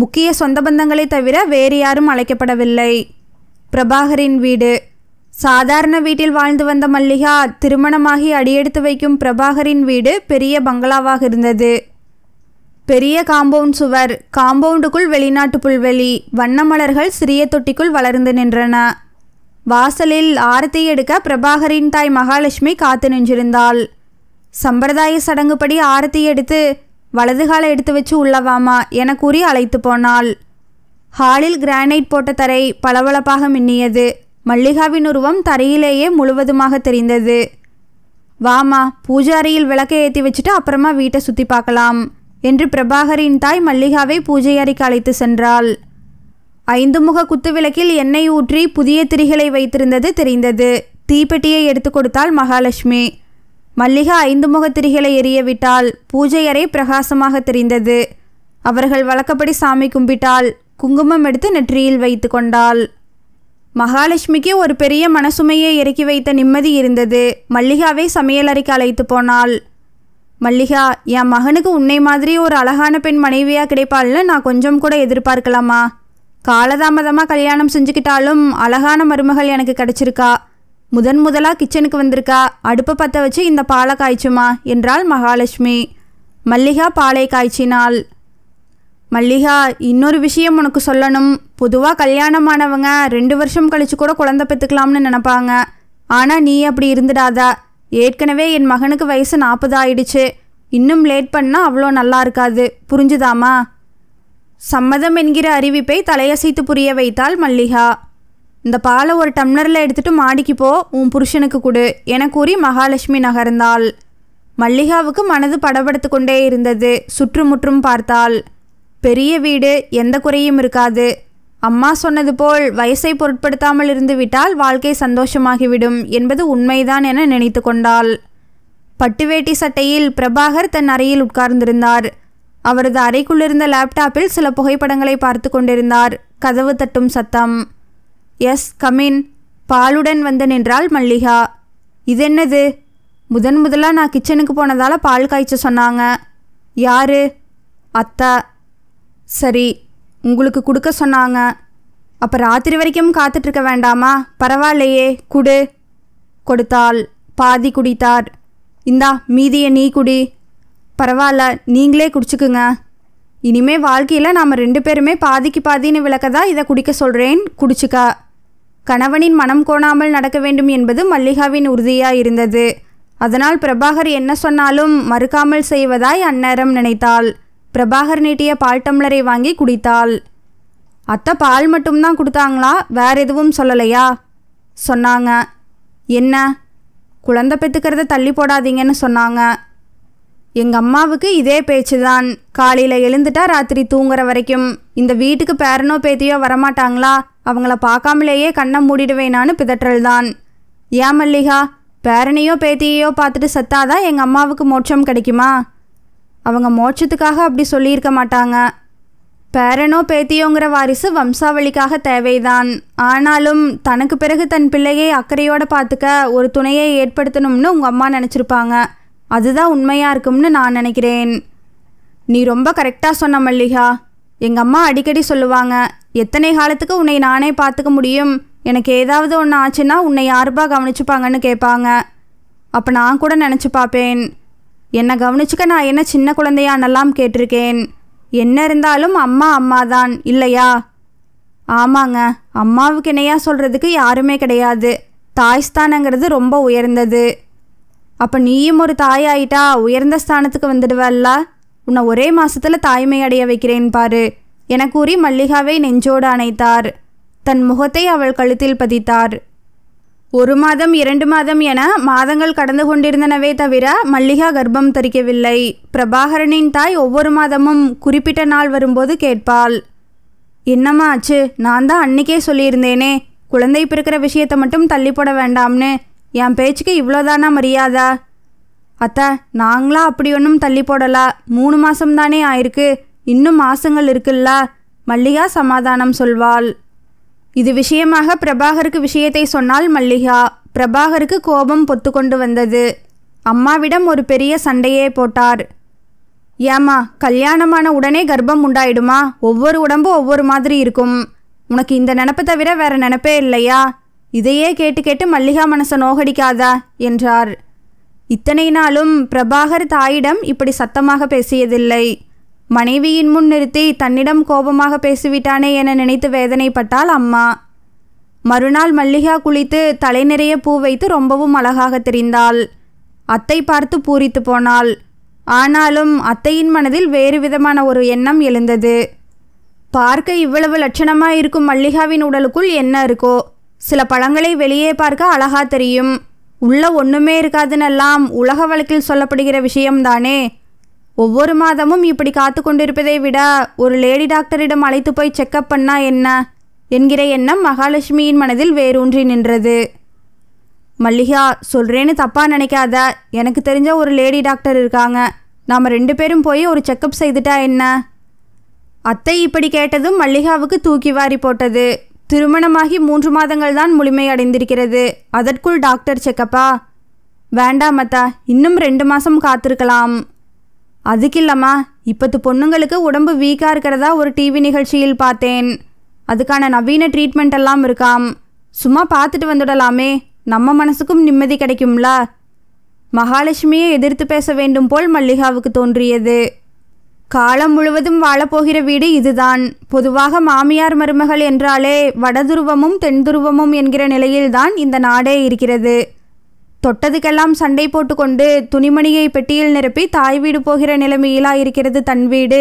முக்கிய சொந்த பந்தங்களை தவிர வேறு யாரும் அழைக்கப்படவில்லை பிரபாகரின் வீடு சாதாரண வீட்டில் வாழ்ந்து வந்த மல்லிகா திருமணமாகி அடியெடுத்து வைக்கும் பிரபாகரின் வீடு பெரிய பங்களாவாக இருந்தது பெரிய காம்பவுண்ட் சுவர் காம்பவுண்டுக்குள் வெளிநாட்டு புல்வெளி வண்ண மலர்கள் சிறிய தொட்டிக்குள் வளர்ந்து நின்றன வாசலில் ஆரத்தி எடுக்க பிரபாகரின் தாய் மகாலட்சுமி காத்து நின்றிருந்தாள் சம்பிரதாய சடங்குப்படி ஆரத்தி எடுத்து வலது காலை எடுத்து வச்சு உள்ளவாமா என கூறி அழைத்து போனாள் ஹாலில் கிரானைட் போட்ட தரை பளபளப்பாக மின்னியது மல்லிகாவின் உருவம் தரையிலேயே முழுவதுமாக தெரிந்தது வாமா பூஜாரியில் விளக்கை ஏற்றி வச்சுட்டு அப்புறமா வீட்டை சுற்றி பார்க்கலாம் என்று பிரபாகரின் தாய் மல்லிகாவை பூஜை அறைக்கு அழைத்து சென்றாள் ஐந்து முக குத்து விளக்கில் எண்ணெய் ஊற்றி புதிய திரிகளை வைத்திருந்தது தெரிந்தது தீப்பெட்டியை எடுத்து கொடுத்தாள் மகாலட்சுமி மல்லிகா ஐந்து முகத்திரிகளை எரியவிட்டால் பூஜை அறை பிரகாசமாக தெரிந்தது அவர்கள் வழக்கப்படி சாமி கும்பிட்டால் குங்குமம் எடுத்து நெற்றியில் வைத்து கொண்டாள் மகாலட்சுமிக்கு ஒரு பெரிய மனசுமையை இறக்கி வைத்த நிம்மதி இருந்தது மல்லிகாவை சமையலறைக்கு அழைத்து போனாள் மல்லிகா என் மகனுக்கு உன்னை மாதிரி ஒரு அழகான பெண் மனைவியாக கிடைப்பாள்னு நான் கொஞ்சம் கூட எதிர்பார்க்கலாமா காலதாமதமாக கல்யாணம் செஞ்சுக்கிட்டாலும் அழகான மருமகள் எனக்கு கிடச்சிருக்கா முதன் முதலாக கிச்சனுக்கு வந்திருக்கா அடுப்பை பற்ற வச்சு இந்த பாலை காய்ச்சுமா என்றாள் மகாலட்சுமி மல்லிகா பாலை காய்ச்சினாள் மல்லிகா இன்னொரு விஷயம் உனக்கு சொல்லணும் பொதுவாக கல்யாணமானவங்க ரெண்டு வருஷம் கழிச்சு கூட குழந்தை பெற்றுக்கலாம்னு நினப்பாங்க ஆனால் நீ அப்படி இருந்துடாதா ஏற்கனவே என் மகனுக்கு வயசு நாற்பது ஆயிடுச்சு இன்னும் லேட் பண்ணால் அவ்வளோ நல்லா இருக்காது புரிஞ்சுதாமா சம்மதம் என்கிற அறிவிப்பை தலையசைத்து புரிய வைத்தாள் மல்லிகா இந்த பாலை ஒரு டம்ளரில் எடுத்துட்டு மாடிக்கு போ உன் புருஷனுக்கு கொடு என கூறி மகாலட்சுமி நகர்ந்தாள் மல்லிகாவுக்கு மனது படபடுத்து கொண்டே இருந்தது சுற்றுமுற்றும் பார்த்தாள் பெரிய வீடு எந்த குறையும் இருக்காது அம்மா சொன்னது போல் வயசை பொருட்படுத்தாமல் இருந்து விட்டால் வாழ்க்கை சந்தோஷமாகிவிடும் என்பது உண்மைதான் என நினைத்து கொண்டாள் பட்டுவேட்டி சட்டையில் பிரபாகர் தன் அறையில் உட்கார்ந்திருந்தார் அவரது அறைக்குள்ளிருந்த லேப்டாப்பில் சில புகைப்படங்களை பார்த்து கொண்டிருந்தார் கதவு தட்டும் சத்தம் எஸ் கமின் பாலுடன் வந்த நின்றாள் மல்லிகா இது என்னது முதன் முதலாக நான் கிச்சனுக்கு போனதால் பால் காய்ச்ச சொன்னாங்க யாரு அத்தை சரி உங்களுக்கு கொடுக்க சொன்னாங்க அப்போ ராத்திரி வரைக்கும் காத்துட்ருக்க வேண்டாமா பரவாயில்லையே குடு கொடுத்தாள் பாதி குடித்தார் இந்தா மீதியை நீ குடி பரவாயில்ல நீங்களே குடிச்சுக்குங்க இனிமே வாழ்க்கையில் நாம் ரெண்டு பேருமே பாதிக்கு பாதின்னு விளக்க தான் இதை குடிக்க சொல்கிறேன் குடிச்சிக்கா கணவனின் மனம் கோணாமல் நடக்க வேண்டும் என்பது மல்லிகாவின் உறுதியாக இருந்தது அதனால் பிரபாகர் என்ன சொன்னாலும் மறுக்காமல் செய்வதாய் அந்நேரம் நினைத்தாள் பிரபாகர் நீட்டிய பால் டம்ளரை வாங்கி குடித்தாள் அத்தை பால் மட்டும்தான் கொடுத்தாங்களா வேற எதுவும் சொல்லலையா சொன்னாங்க என்ன குழந்தை பெற்றுக்கிறத தள்ளி போடாதீங்கன்னு சொன்னாங்க எங்கள் அம்மாவுக்கு இதே பேச்சு தான் காலையில் எழுந்துட்டா ராத்திரி தூங்குற வரைக்கும் இந்த வீட்டுக்கு பேரனோ பேத்தியோ வரமாட்டாங்களா அவங்கள பார்க்காமலேயே கண்ணை மூடிடுவேனான்னு பிதற்றல் தான் ஏன் மல்லிகா பேரனையோ பேத்தியையோ பார்த்துட்டு செத்தாதான் எங்கள் அம்மாவுக்கு மோட்சம் கிடைக்குமா அவங்க மோட்சத்துக்காக அப்படி சொல்லியிருக்க மாட்டாங்க பேரனோ பேத்தியோங்கிற வாரிசு வம்சாவளிக்காக தேவைதான் ஆனாலும் தனக்கு பிறகு தன் பிள்ளையை அக்கறையோடு பார்த்துக்க ஒரு துணையை ஏற்படுத்தணும்னு உங்கள் அம்மா நினச்சிருப்பாங்க அதுதான் உண்மையாக இருக்கும்னு நான் நினைக்கிறேன் நீ ரொம்ப கரெக்டாக சொன்ன மல்லிகா எங்கள் அம்மா அடிக்கடி சொல்லுவாங்க எத்தனை காலத்துக்கு உன்னை நானே பார்த்துக்க முடியும் எனக்கு ஏதாவது ஒன்று ஆச்சுன்னா உன்னை யாருப்பா கவனிச்சுப்பாங்கன்னு கேட்பாங்க அப்போ நான் கூட நினச்சி பார்ப்பேன் என்னை கவனிச்சுக்க நான் என்ன சின்ன குழந்தையானெல்லாம் கேட்டிருக்கேன் என்ன இருந்தாலும் அம்மா அம்மா தான் இல்லையா ஆமாங்க அம்மாவுக்கு இணையாக சொல்கிறதுக்கு யாருமே கிடையாது தாய் ஸ்தானங்கிறது ரொம்ப உயர்ந்தது அப்போ நீயும் ஒரு தாய் ஆயிட்டா உயர்ந்த ஸ்தானத்துக்கு வந்துடுவல்ல உன்னை ஒரே மாசத்துல தாய்மை அடைய வைக்கிறேன் பாரு என கூறி மல்லிகாவை நெஞ்சோடு அணைத்தார் தன் முகத்தை அவள் கழுத்தில் பதித்தார் ஒரு மாதம் இரண்டு மாதம் என மாதங்கள் கடந்து கொண்டிருந்தனவே தவிர மல்லிகா கர்ப்பம் தரிக்கவில்லை பிரபாகரனின் தாய் ஒவ்வொரு மாதமும் குறிப்பிட்ட நாள் வரும்போது கேட்பாள் என்னம்மா ஆச்சு நான் தான் அன்னைக்கே சொல்லியிருந்தேனே குழந்தை பிறக்கிற விஷயத்தை மட்டும் தள்ளிப்போட வேண்டாம்னு என் பேச்சுக்கு இவ்வளோதானா மரியாதை அத்த நாங்களா அப்படி ஒன்றும் தள்ளி போடலா மூணு மாதம்தானே ஆயிருக்கு இன்னும் மாசங்கள் இருக்குல்ல மல்லிகா சமாதானம் சொல்வாள் இது விஷயமாக பிரபாகருக்கு விஷயத்தை சொன்னால் மல்லிகா பிரபாகருக்கு கோபம் பொத்து கொண்டு வந்தது அம்மாவிடம் ஒரு பெரிய சண்டையே போட்டார் ஏமா கல்யாணமான உடனே கர்ப்பம் உண்டாயிடுமா ஒவ்வொரு உடம்பும் ஒவ்வொரு மாதிரி இருக்கும் உனக்கு இந்த நினப்பை தவிர வேற நினப்பே இல்லையா இதையே கேட்டு கேட்டு மல்லிகா மனசை நோகடிக்காதா என்றார் இத்தனை நாளும் பிரபாகர் தாயிடம் இப்படி சத்தமாக பேசியதில்லை மனைவியின் முன் நிறுத்தி தன்னிடம் கோபமாக பேசிவிட்டானே என நினைத்து வேதனைப்பட்டால் அம்மா மறுநாள் மல்லிகா குளித்து தலை நிறைய பூ வைத்து ரொம்பவும் அழகாக தெரிந்தாள் அத்தை பார்த்து பூரித்து போனாள் ஆனாலும் அத்தையின் மனதில் வேறு விதமான ஒரு எண்ணம் எழுந்தது பார்க்க இவ்வளவு லட்சணமாக இருக்கும் மல்லிகாவின் உடலுக்குள் என்ன இருக்கோ சில பழங்களை வெளியே பார்க்க அழகா தெரியும் உள்ள ஒன்றுமே இருக்காதுன்னெல்லாம் உலக வழக்கில் சொல்லப்படுகிற விஷயம்தானே ஒவ்வொரு மாதமும் இப்படி காத்து கொண்டிருப்பதை விட ஒரு லேடி டாக்டரிடம் அழைத்து போய் செக்கப் பண்ணா என்ன என்கிற எண்ணம் மகாலட்சுமியின் மனதில் வேரூன்றி நின்றது மல்லிகா சொல்கிறேன்னு தப்பாக நினைக்காத எனக்கு தெரிஞ்ச ஒரு லேடி டாக்டர் இருக்காங்க நாம் ரெண்டு பேரும் போய் ஒரு செக்கப் செய்துட்டா என்ன அத்தை இப்படி கேட்டதும் மல்லிகாவுக்கு தூக்கி வாரி போட்டது திருமணமாகி மூன்று மாதங்கள் தான் முழுமையடைந்திருக்கிறது அதற்குள் டாக்டர் செக்கப்பா வேண்டாம் அத்தா இன்னும் ரெண்டு மாதம் காத்திருக்கலாம் அதுக்கு இல்லம்மா இப்பத்து பொண்ணுங்களுக்கு உடம்பு வீக்காக இருக்கிறதா ஒரு டிவி நிகழ்ச்சியில் பார்த்தேன் அதுக்கான நவீன ட்ரீட்மெண்ட் எல்லாம் இருக்காம் சும்மா பார்த்துட்டு வந்துடலாமே நம்ம மனசுக்கும் நிம்மதி கிடைக்கும்ல மகாலட்சுமியை எதிர்த்து பேச வேண்டும் போல் மல்லிகாவுக்கு தோன்றியது காலம் முழுவதும் வாழப்போகிற வீடு இதுதான் பொதுவாக மாமியார் மருமகள் என்றாலே வடதுருவமும் தென்துருவமும் என்கிற நிலையில்தான் இந்த நாடே இருக்கிறது தொட்டதுக்கெல்லாம் சண்டை போட்டுக்கொண்டு துணிமணியை பெட்டியில் நிரப்பி தாய் வீடு போகிற நிலைமையிலா இருக்கிறது தன் வீடு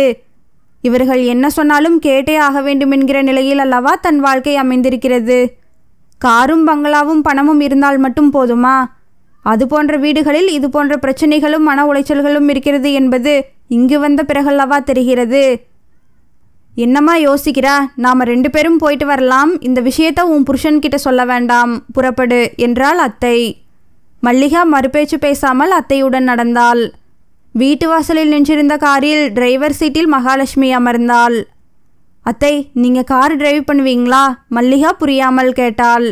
இவர்கள் என்ன சொன்னாலும் கேட்டே ஆக வேண்டும் என்கிற நிலையில் அல்லவா தன் வாழ்க்கை அமைந்திருக்கிறது காரும் பங்களாவும் பணமும் இருந்தால் மட்டும் போதுமா அது போன்ற வீடுகளில் இது போன்ற பிரச்சனைகளும் மன உளைச்சல்களும் இருக்கிறது என்பது இங்கு வந்த பிறகல்லவா தெரிகிறது என்னம்மா யோசிக்கிறா நாம் ரெண்டு பேரும் போயிட்டு வரலாம் இந்த விஷயத்த உன் புருஷன்கிட்ட சொல்ல வேண்டாம் புறப்படு என்றாள் அத்தை மல்லிகா மறுபேச்சு பேசாமல் அத்தையுடன் நடந்தாள் வீட்டு வாசலில் நின்றிருந்த காரில் டிரைவர் சீட்டில் மகாலட்சுமி அமர்ந்தாள் அத்தை நீங்கள் கார் டிரைவ் பண்ணுவீங்களா மல்லிகா புரியாமல் கேட்டாள்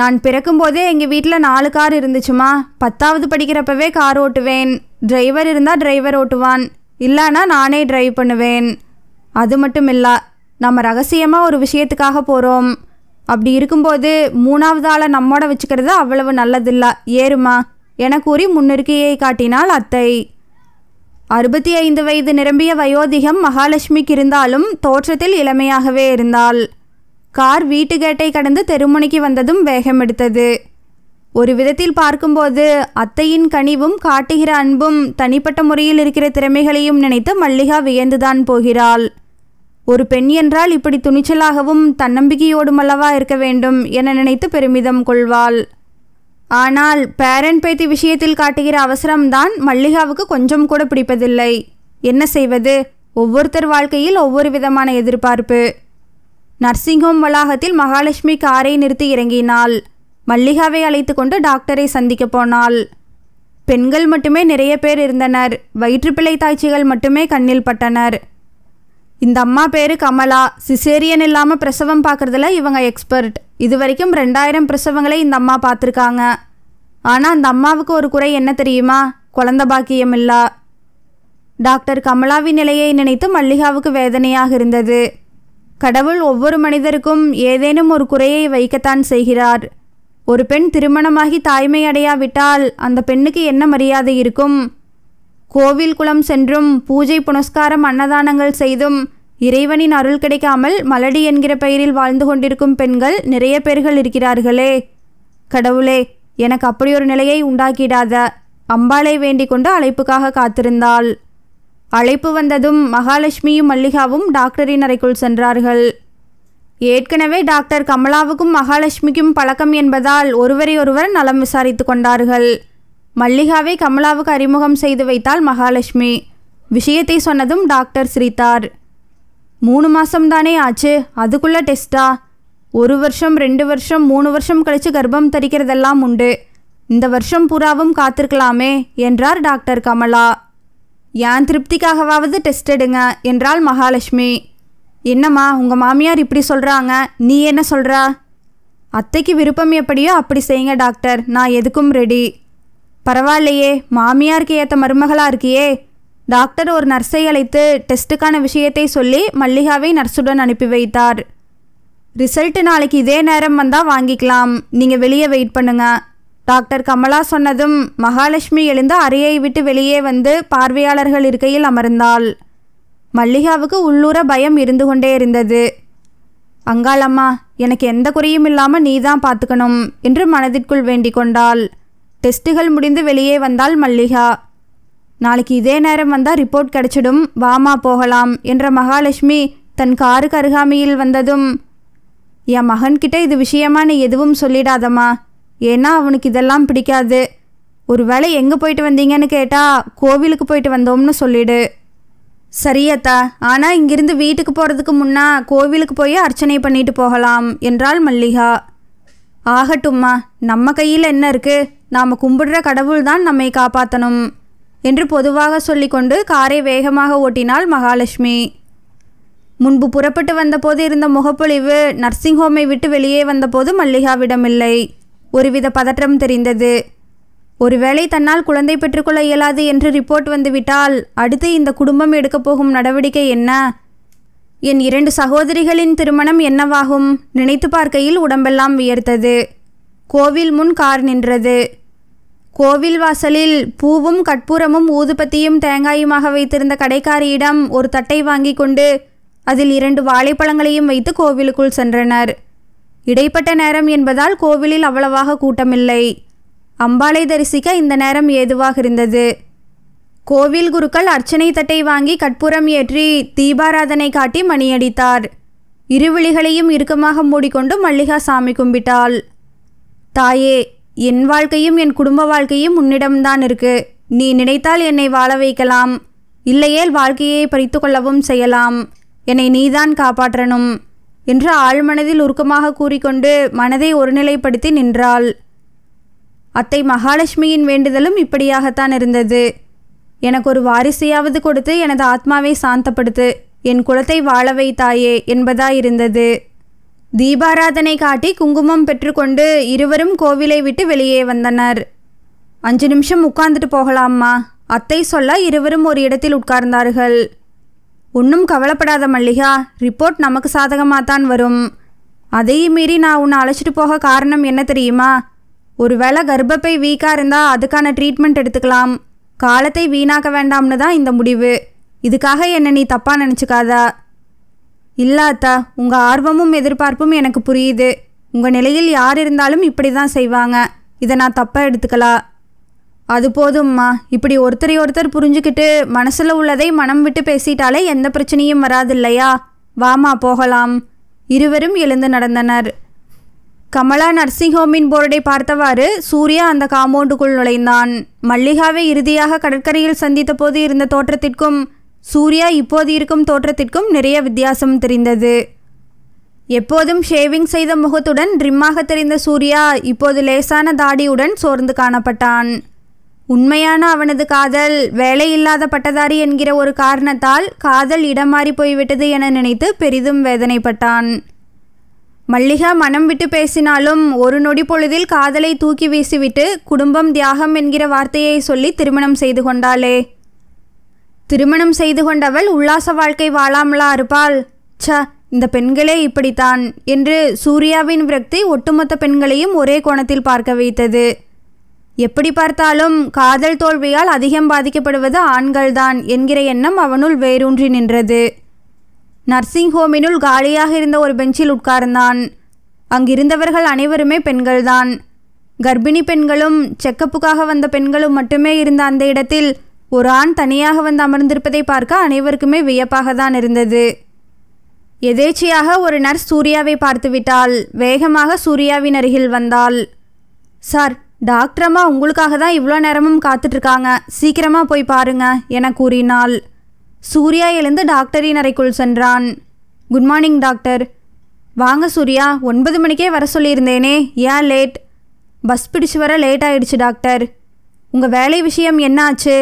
நான் பிறக்கும்போதே எங்கள் வீட்டில் நாலு கார் இருந்துச்சுமா பத்தாவது படிக்கிறப்பவே கார் ஓட்டுவேன் டிரைவர் இருந்தால் டிரைவர் ஓட்டுவான் இல்லைன்னா நானே டிரைவ் பண்ணுவேன் அது மட்டும் இல்லை நம்ம ரகசியமாக ஒரு விஷயத்துக்காக போகிறோம் அப்படி இருக்கும்போது மூணாவது ஆளை நம்மோட வச்சுக்கிறது அவ்வளவு நல்லதில்லை ஏறுமா என கூறி முன்னிற்கையை காட்டினாள் அத்தை அறுபத்தி ஐந்து வயது நிரம்பிய வயோதிகம் மகாலட்சுமிக்கு இருந்தாலும் தோற்றத்தில் இளமையாகவே இருந்தாள் கார் வீட்டுக்கேட்டை கடந்து தெருமுனைக்கு வந்ததும் வேகம் எடுத்தது ஒரு விதத்தில் பார்க்கும்போது அத்தையின் கனிவும் காட்டுகிற அன்பும் தனிப்பட்ட முறையில் இருக்கிற திறமைகளையும் நினைத்து மல்லிகா வியந்துதான் போகிறாள் ஒரு பெண் என்றால் இப்படி துணிச்சலாகவும் தன்னம்பிக்கையோடும் அல்லவா இருக்க வேண்டும் என நினைத்து பெருமிதம் கொள்வாள் ஆனால் பேரன் பேத்தி விஷயத்தில் காட்டுகிற அவசரம்தான் மல்லிகாவுக்கு கொஞ்சம் கூட பிடிப்பதில்லை என்ன செய்வது ஒவ்வொருத்தர் வாழ்க்கையில் ஒவ்வொரு விதமான எதிர்பார்ப்பு நர்சிங் ஹோம் வளாகத்தில் மகாலட்சுமி காரை நிறுத்தி இறங்கினாள் மல்லிகாவை அழைத்து கொண்டு டாக்டரை சந்திக்க போனாள் பெண்கள் மட்டுமே நிறைய பேர் இருந்தனர் வயிற்றுப்பிள்ளை தாய்ச்சிகள் மட்டுமே கண்ணில் பட்டனர் இந்த அம்மா பேர் கமலா சிசேரியன் இல்லாமல் பிரசவம் பார்க்குறதுல இவங்க எக்ஸ்பர்ட் இது வரைக்கும் ரெண்டாயிரம் பிரசவங்களை இந்த அம்மா பார்த்துருக்காங்க ஆனால் அந்த அம்மாவுக்கு ஒரு குறை என்ன தெரியுமா குழந்த பாக்கியம் இல்லா டாக்டர் கமலாவின் நிலையை நினைத்து மல்லிகாவுக்கு வேதனையாக இருந்தது கடவுள் ஒவ்வொரு மனிதருக்கும் ஏதேனும் ஒரு குறையை வைக்கத்தான் செய்கிறார் ஒரு பெண் திருமணமாகி தாய்மை அடையாவிட்டால் அந்த பெண்ணுக்கு என்ன மரியாதை இருக்கும் கோவில் குளம் சென்றும் பூஜை புனஸ்காரம் அன்னதானங்கள் செய்தும் இறைவனின் அருள் கிடைக்காமல் மலடி என்கிற பெயரில் வாழ்ந்து கொண்டிருக்கும் பெண்கள் நிறைய பேர்கள் இருக்கிறார்களே கடவுளே எனக்கு அப்படி ஒரு நிலையை உண்டாக்கிடாத அம்பாளை வேண்டிக் கொண்டு அழைப்புக்காக காத்திருந்தாள் அழைப்பு வந்ததும் மகாலட்சுமியும் மல்லிகாவும் டாக்டரின் அறைக்குள் சென்றார்கள் ஏற்கனவே டாக்டர் கமலாவுக்கும் மகாலட்சுமிக்கும் பழக்கம் என்பதால் ஒருவரை ஒருவர் நலம் விசாரித்து கொண்டார்கள் மல்லிகாவை கமலாவுக்கு அறிமுகம் செய்து வைத்தாள் மகாலட்சுமி விஷயத்தை சொன்னதும் டாக்டர் சிரித்தார் மூணு மாதம்தானே ஆச்சு அதுக்குள்ளே டெஸ்டா ஒரு வருஷம் ரெண்டு வருஷம் மூணு வருஷம் கழித்து கர்ப்பம் தரிக்கிறதெல்லாம் உண்டு இந்த வருஷம் பூராவும் காத்திருக்கலாமே என்றார் டாக்டர் கமலா யான் திருப்திக்காகவாவது டெஸ்ட் எடுங்க என்றாள் மகாலட்சுமி என்னம்மா உங்கள் மாமியார் இப்படி சொல்கிறாங்க நீ என்ன சொல்கிறா அத்தைக்கு விருப்பம் எப்படியோ அப்படி செய்யுங்க டாக்டர் நான் எதுக்கும் ரெடி பரவாயில்லையே மாமியாருக்கு ஏற்ற மருமகளாக இருக்கியே டாக்டர் ஒரு நர்ஸை அழைத்து டெஸ்ட்டுக்கான விஷயத்தை சொல்லி மல்லிகாவை நர்ஸுடன் அனுப்பி வைத்தார் ரிசல்ட்டு நாளைக்கு இதே நேரம் வந்தால் வாங்கிக்கலாம் நீங்கள் வெளியே வெயிட் பண்ணுங்கள் டாக்டர் கமலா சொன்னதும் மகாலட்சுமி எழுந்து அறையை விட்டு வெளியே வந்து பார்வையாளர்கள் இருக்கையில் அமர்ந்தாள் மல்லிகாவுக்கு உள்ளூர பயம் இருந்து கொண்டே இருந்தது அங்காளம்மா எனக்கு எந்த குறையும் இல்லாமல் நீ தான் பார்த்துக்கணும் என்று மனதிற்குள் வேண்டிக் கொண்டாள் டெஸ்ட்டுகள் முடிந்து வெளியே வந்தால் மல்லிகா நாளைக்கு இதே நேரம் வந்தால் ரிப்போர்ட் கிடைச்சிடும் வாமா போகலாம் என்ற மகாலட்சுமி தன் காருக்கு அருகாமையில் வந்ததும் என் மகன்கிட்ட இது விஷயமா நீ எதுவும் சொல்லிடாதம்மா ஏன்னா அவனுக்கு இதெல்லாம் பிடிக்காது ஒரு வேளை எங்கே போயிட்டு வந்தீங்கன்னு கேட்டால் கோவிலுக்கு போயிட்டு வந்தோம்னு சொல்லிடு சரியத்தா ஆனால் இங்கிருந்து வீட்டுக்கு போகிறதுக்கு முன்னால் கோவிலுக்கு போய் அர்ச்சனை பண்ணிட்டு போகலாம் என்றாள் மல்லிகா ஆகட்டும்மா நம்ம கையில் என்ன இருக்குது நாம் கும்பிடுற கடவுள் தான் நம்மை காப்பாற்றணும் என்று பொதுவாக சொல்லிக்கொண்டு காரை வேகமாக ஓட்டினாள் மகாலட்சுமி முன்பு புறப்பட்டு வந்தபோது இருந்த முகப்பொழிவு நர்சிங் ஹோமை விட்டு வெளியே வந்தபோது மல்லிகாவிடமில்லை ஒருவித பதற்றம் தெரிந்தது ஒருவேளை தன்னால் குழந்தை பெற்றுக்கொள்ள இயலாது என்று ரிப்போர்ட் வந்துவிட்டால் அடுத்து இந்த குடும்பம் எடுக்கப் போகும் நடவடிக்கை என்ன என் இரண்டு சகோதரிகளின் திருமணம் என்னவாகும் நினைத்து பார்க்கையில் உடம்பெல்லாம் வியர்த்தது கோவில் முன் கார் நின்றது கோவில் வாசலில் பூவும் கற்பூரமும் ஊதுபத்தியும் தேங்காயுமாக வைத்திருந்த கடைக்காரியிடம் ஒரு தட்டை வாங்கி கொண்டு அதில் இரண்டு வாழைப்பழங்களையும் வைத்து கோவிலுக்குள் சென்றனர் இடைப்பட்ட நேரம் என்பதால் கோவிலில் அவ்வளவாக கூட்டமில்லை அம்பாளை தரிசிக்க இந்த நேரம் ஏதுவாக இருந்தது கோவில் குருக்கள் அர்ச்சனை தட்டை வாங்கி கற்பூரம் ஏற்றி தீபாராதனை காட்டி மணியடித்தார் இருவிழிகளையும் இறுக்கமாக மூடிக்கொண்டு மல்லிகா சாமி கும்பிட்டாள் தாயே என் வாழ்க்கையும் என் குடும்ப வாழ்க்கையும் உன்னிடம்தான் இருக்கு நீ நினைத்தால் என்னை வாழ வைக்கலாம் இல்லையேல் வாழ்க்கையை பறித்து கொள்ளவும் செய்யலாம் என்னை நீதான் காப்பாற்றணும் என்று ஆழ்மனதில் உருக்கமாக கூறிக்கொண்டு மனதை ஒருநிலைப்படுத்தி நின்றாள் அத்தை மகாலட்சுமியின் வேண்டுதலும் இப்படியாகத்தான் இருந்தது எனக்கு ஒரு வாரிசையாவது கொடுத்து எனது ஆத்மாவை சாந்தப்படுத்து என் குலத்தை வாழ வைத்தாயே என்பதாயிருந்தது தீபாராதனை காட்டி குங்குமம் பெற்றுக்கொண்டு இருவரும் கோவிலை விட்டு வெளியே வந்தனர் அஞ்சு நிமிஷம் உட்கார்ந்துட்டு போகலாம்மா அத்தை சொல்ல இருவரும் ஒரு இடத்தில் உட்கார்ந்தார்கள் ஒன்றும் கவலைப்படாத மல்லிகா ரிப்போர்ட் நமக்கு சாதகமாக தான் வரும் அதையும் மீறி நான் உன்னை அழைச்சிட்டு போக காரணம் என்ன தெரியுமா ஒருவேளை கர்ப்பப்பை வீக்காக இருந்தால் அதுக்கான ட்ரீட்மெண்ட் எடுத்துக்கலாம் காலத்தை வீணாக்க வேண்டாம்னு தான் இந்த முடிவு இதுக்காக என்னை நீ தப்பாக நினச்சிக்காதா இல்லாத்தா உங்கள் ஆர்வமும் எதிர்பார்ப்பும் எனக்கு புரியுது உங்கள் நிலையில் யார் இருந்தாலும் இப்படி தான் செய்வாங்க இதை நான் தப்பாக எடுத்துக்கலாம் அது போதும்மா இப்படி ஒருத்தரை ஒருத்தர் புரிஞ்சுக்கிட்டு மனசில் உள்ளதை மனம் விட்டு பேசிட்டாலே எந்த பிரச்சனையும் வராது இல்லையா வாமா போகலாம் இருவரும் எழுந்து நடந்தனர் கமலா நர்சிங் ஹோமின் போர்டை பார்த்தவாறு சூர்யா அந்த காம்பவுண்டுக்குள் நுழைந்தான் மல்லிகாவை இறுதியாக கடற்கரையில் சந்தித்த போது இருந்த தோற்றத்திற்கும் சூர்யா இப்போது இருக்கும் தோற்றத்திற்கும் நிறைய வித்தியாசம் தெரிந்தது எப்போதும் ஷேவிங் செய்த முகத்துடன் ட்ரிம்மாக தெரிந்த சூர்யா இப்போது லேசான தாடியுடன் சோர்ந்து காணப்பட்டான் உண்மையான அவனது காதல் வேலை இல்லாத பட்டதாரி என்கிற ஒரு காரணத்தால் காதல் இடமாறி போய்விட்டது என நினைத்து பெரிதும் வேதனைப்பட்டான் மல்லிகா மனம் விட்டு பேசினாலும் ஒரு நொடி பொழுதில் காதலை தூக்கி வீசிவிட்டு குடும்பம் தியாகம் என்கிற வார்த்தையை சொல்லி திருமணம் செய்து கொண்டாளே திருமணம் செய்து கொண்டவள் உல்லாச வாழ்க்கை வாழாமலா இருப்பாள் ச இந்த பெண்களே இப்படித்தான் என்று சூர்யாவின் விரக்தி ஒட்டுமொத்த பெண்களையும் ஒரே கோணத்தில் பார்க்க வைத்தது எப்படி பார்த்தாலும் காதல் தோல்வியால் அதிகம் பாதிக்கப்படுவது ஆண்கள்தான் என்கிற எண்ணம் அவனுள் வேரூன்றி நின்றது நர்சிங் ஹோமினுள் காலியாக இருந்த ஒரு பெஞ்சில் உட்கார்ந்தான் அங்கிருந்தவர்கள் அனைவருமே பெண்கள்தான் கர்ப்பிணி பெண்களும் செக்கப்புக்காக வந்த பெண்களும் மட்டுமே இருந்த அந்த இடத்தில் ஒரு ஆண் தனியாக வந்து அமர்ந்திருப்பதை பார்க்க அனைவருக்குமே வியப்பாக தான் இருந்தது எதேச்சியாக ஒரு நர்ஸ் சூர்யாவை பார்த்துவிட்டால் வேகமாக சூர்யாவின் அருகில் வந்தாள் சார் டாக்டரம்மா உங்களுக்காக தான் இவ்வளோ நேரமும் காத்துட்ருக்காங்க சீக்கிரமாக போய் பாருங்க என கூறினாள் சூர்யா எழுந்து டாக்டரின் அறைக்குள் சென்றான் குட் மார்னிங் டாக்டர் வாங்க சூர்யா ஒன்பது மணிக்கே வர சொல்லியிருந்தேனே ஏன் லேட் பஸ் பிடிச்சு வர லேட் ஆயிடுச்சு டாக்டர் உங்கள் வேலை விஷயம் என்னாச்சு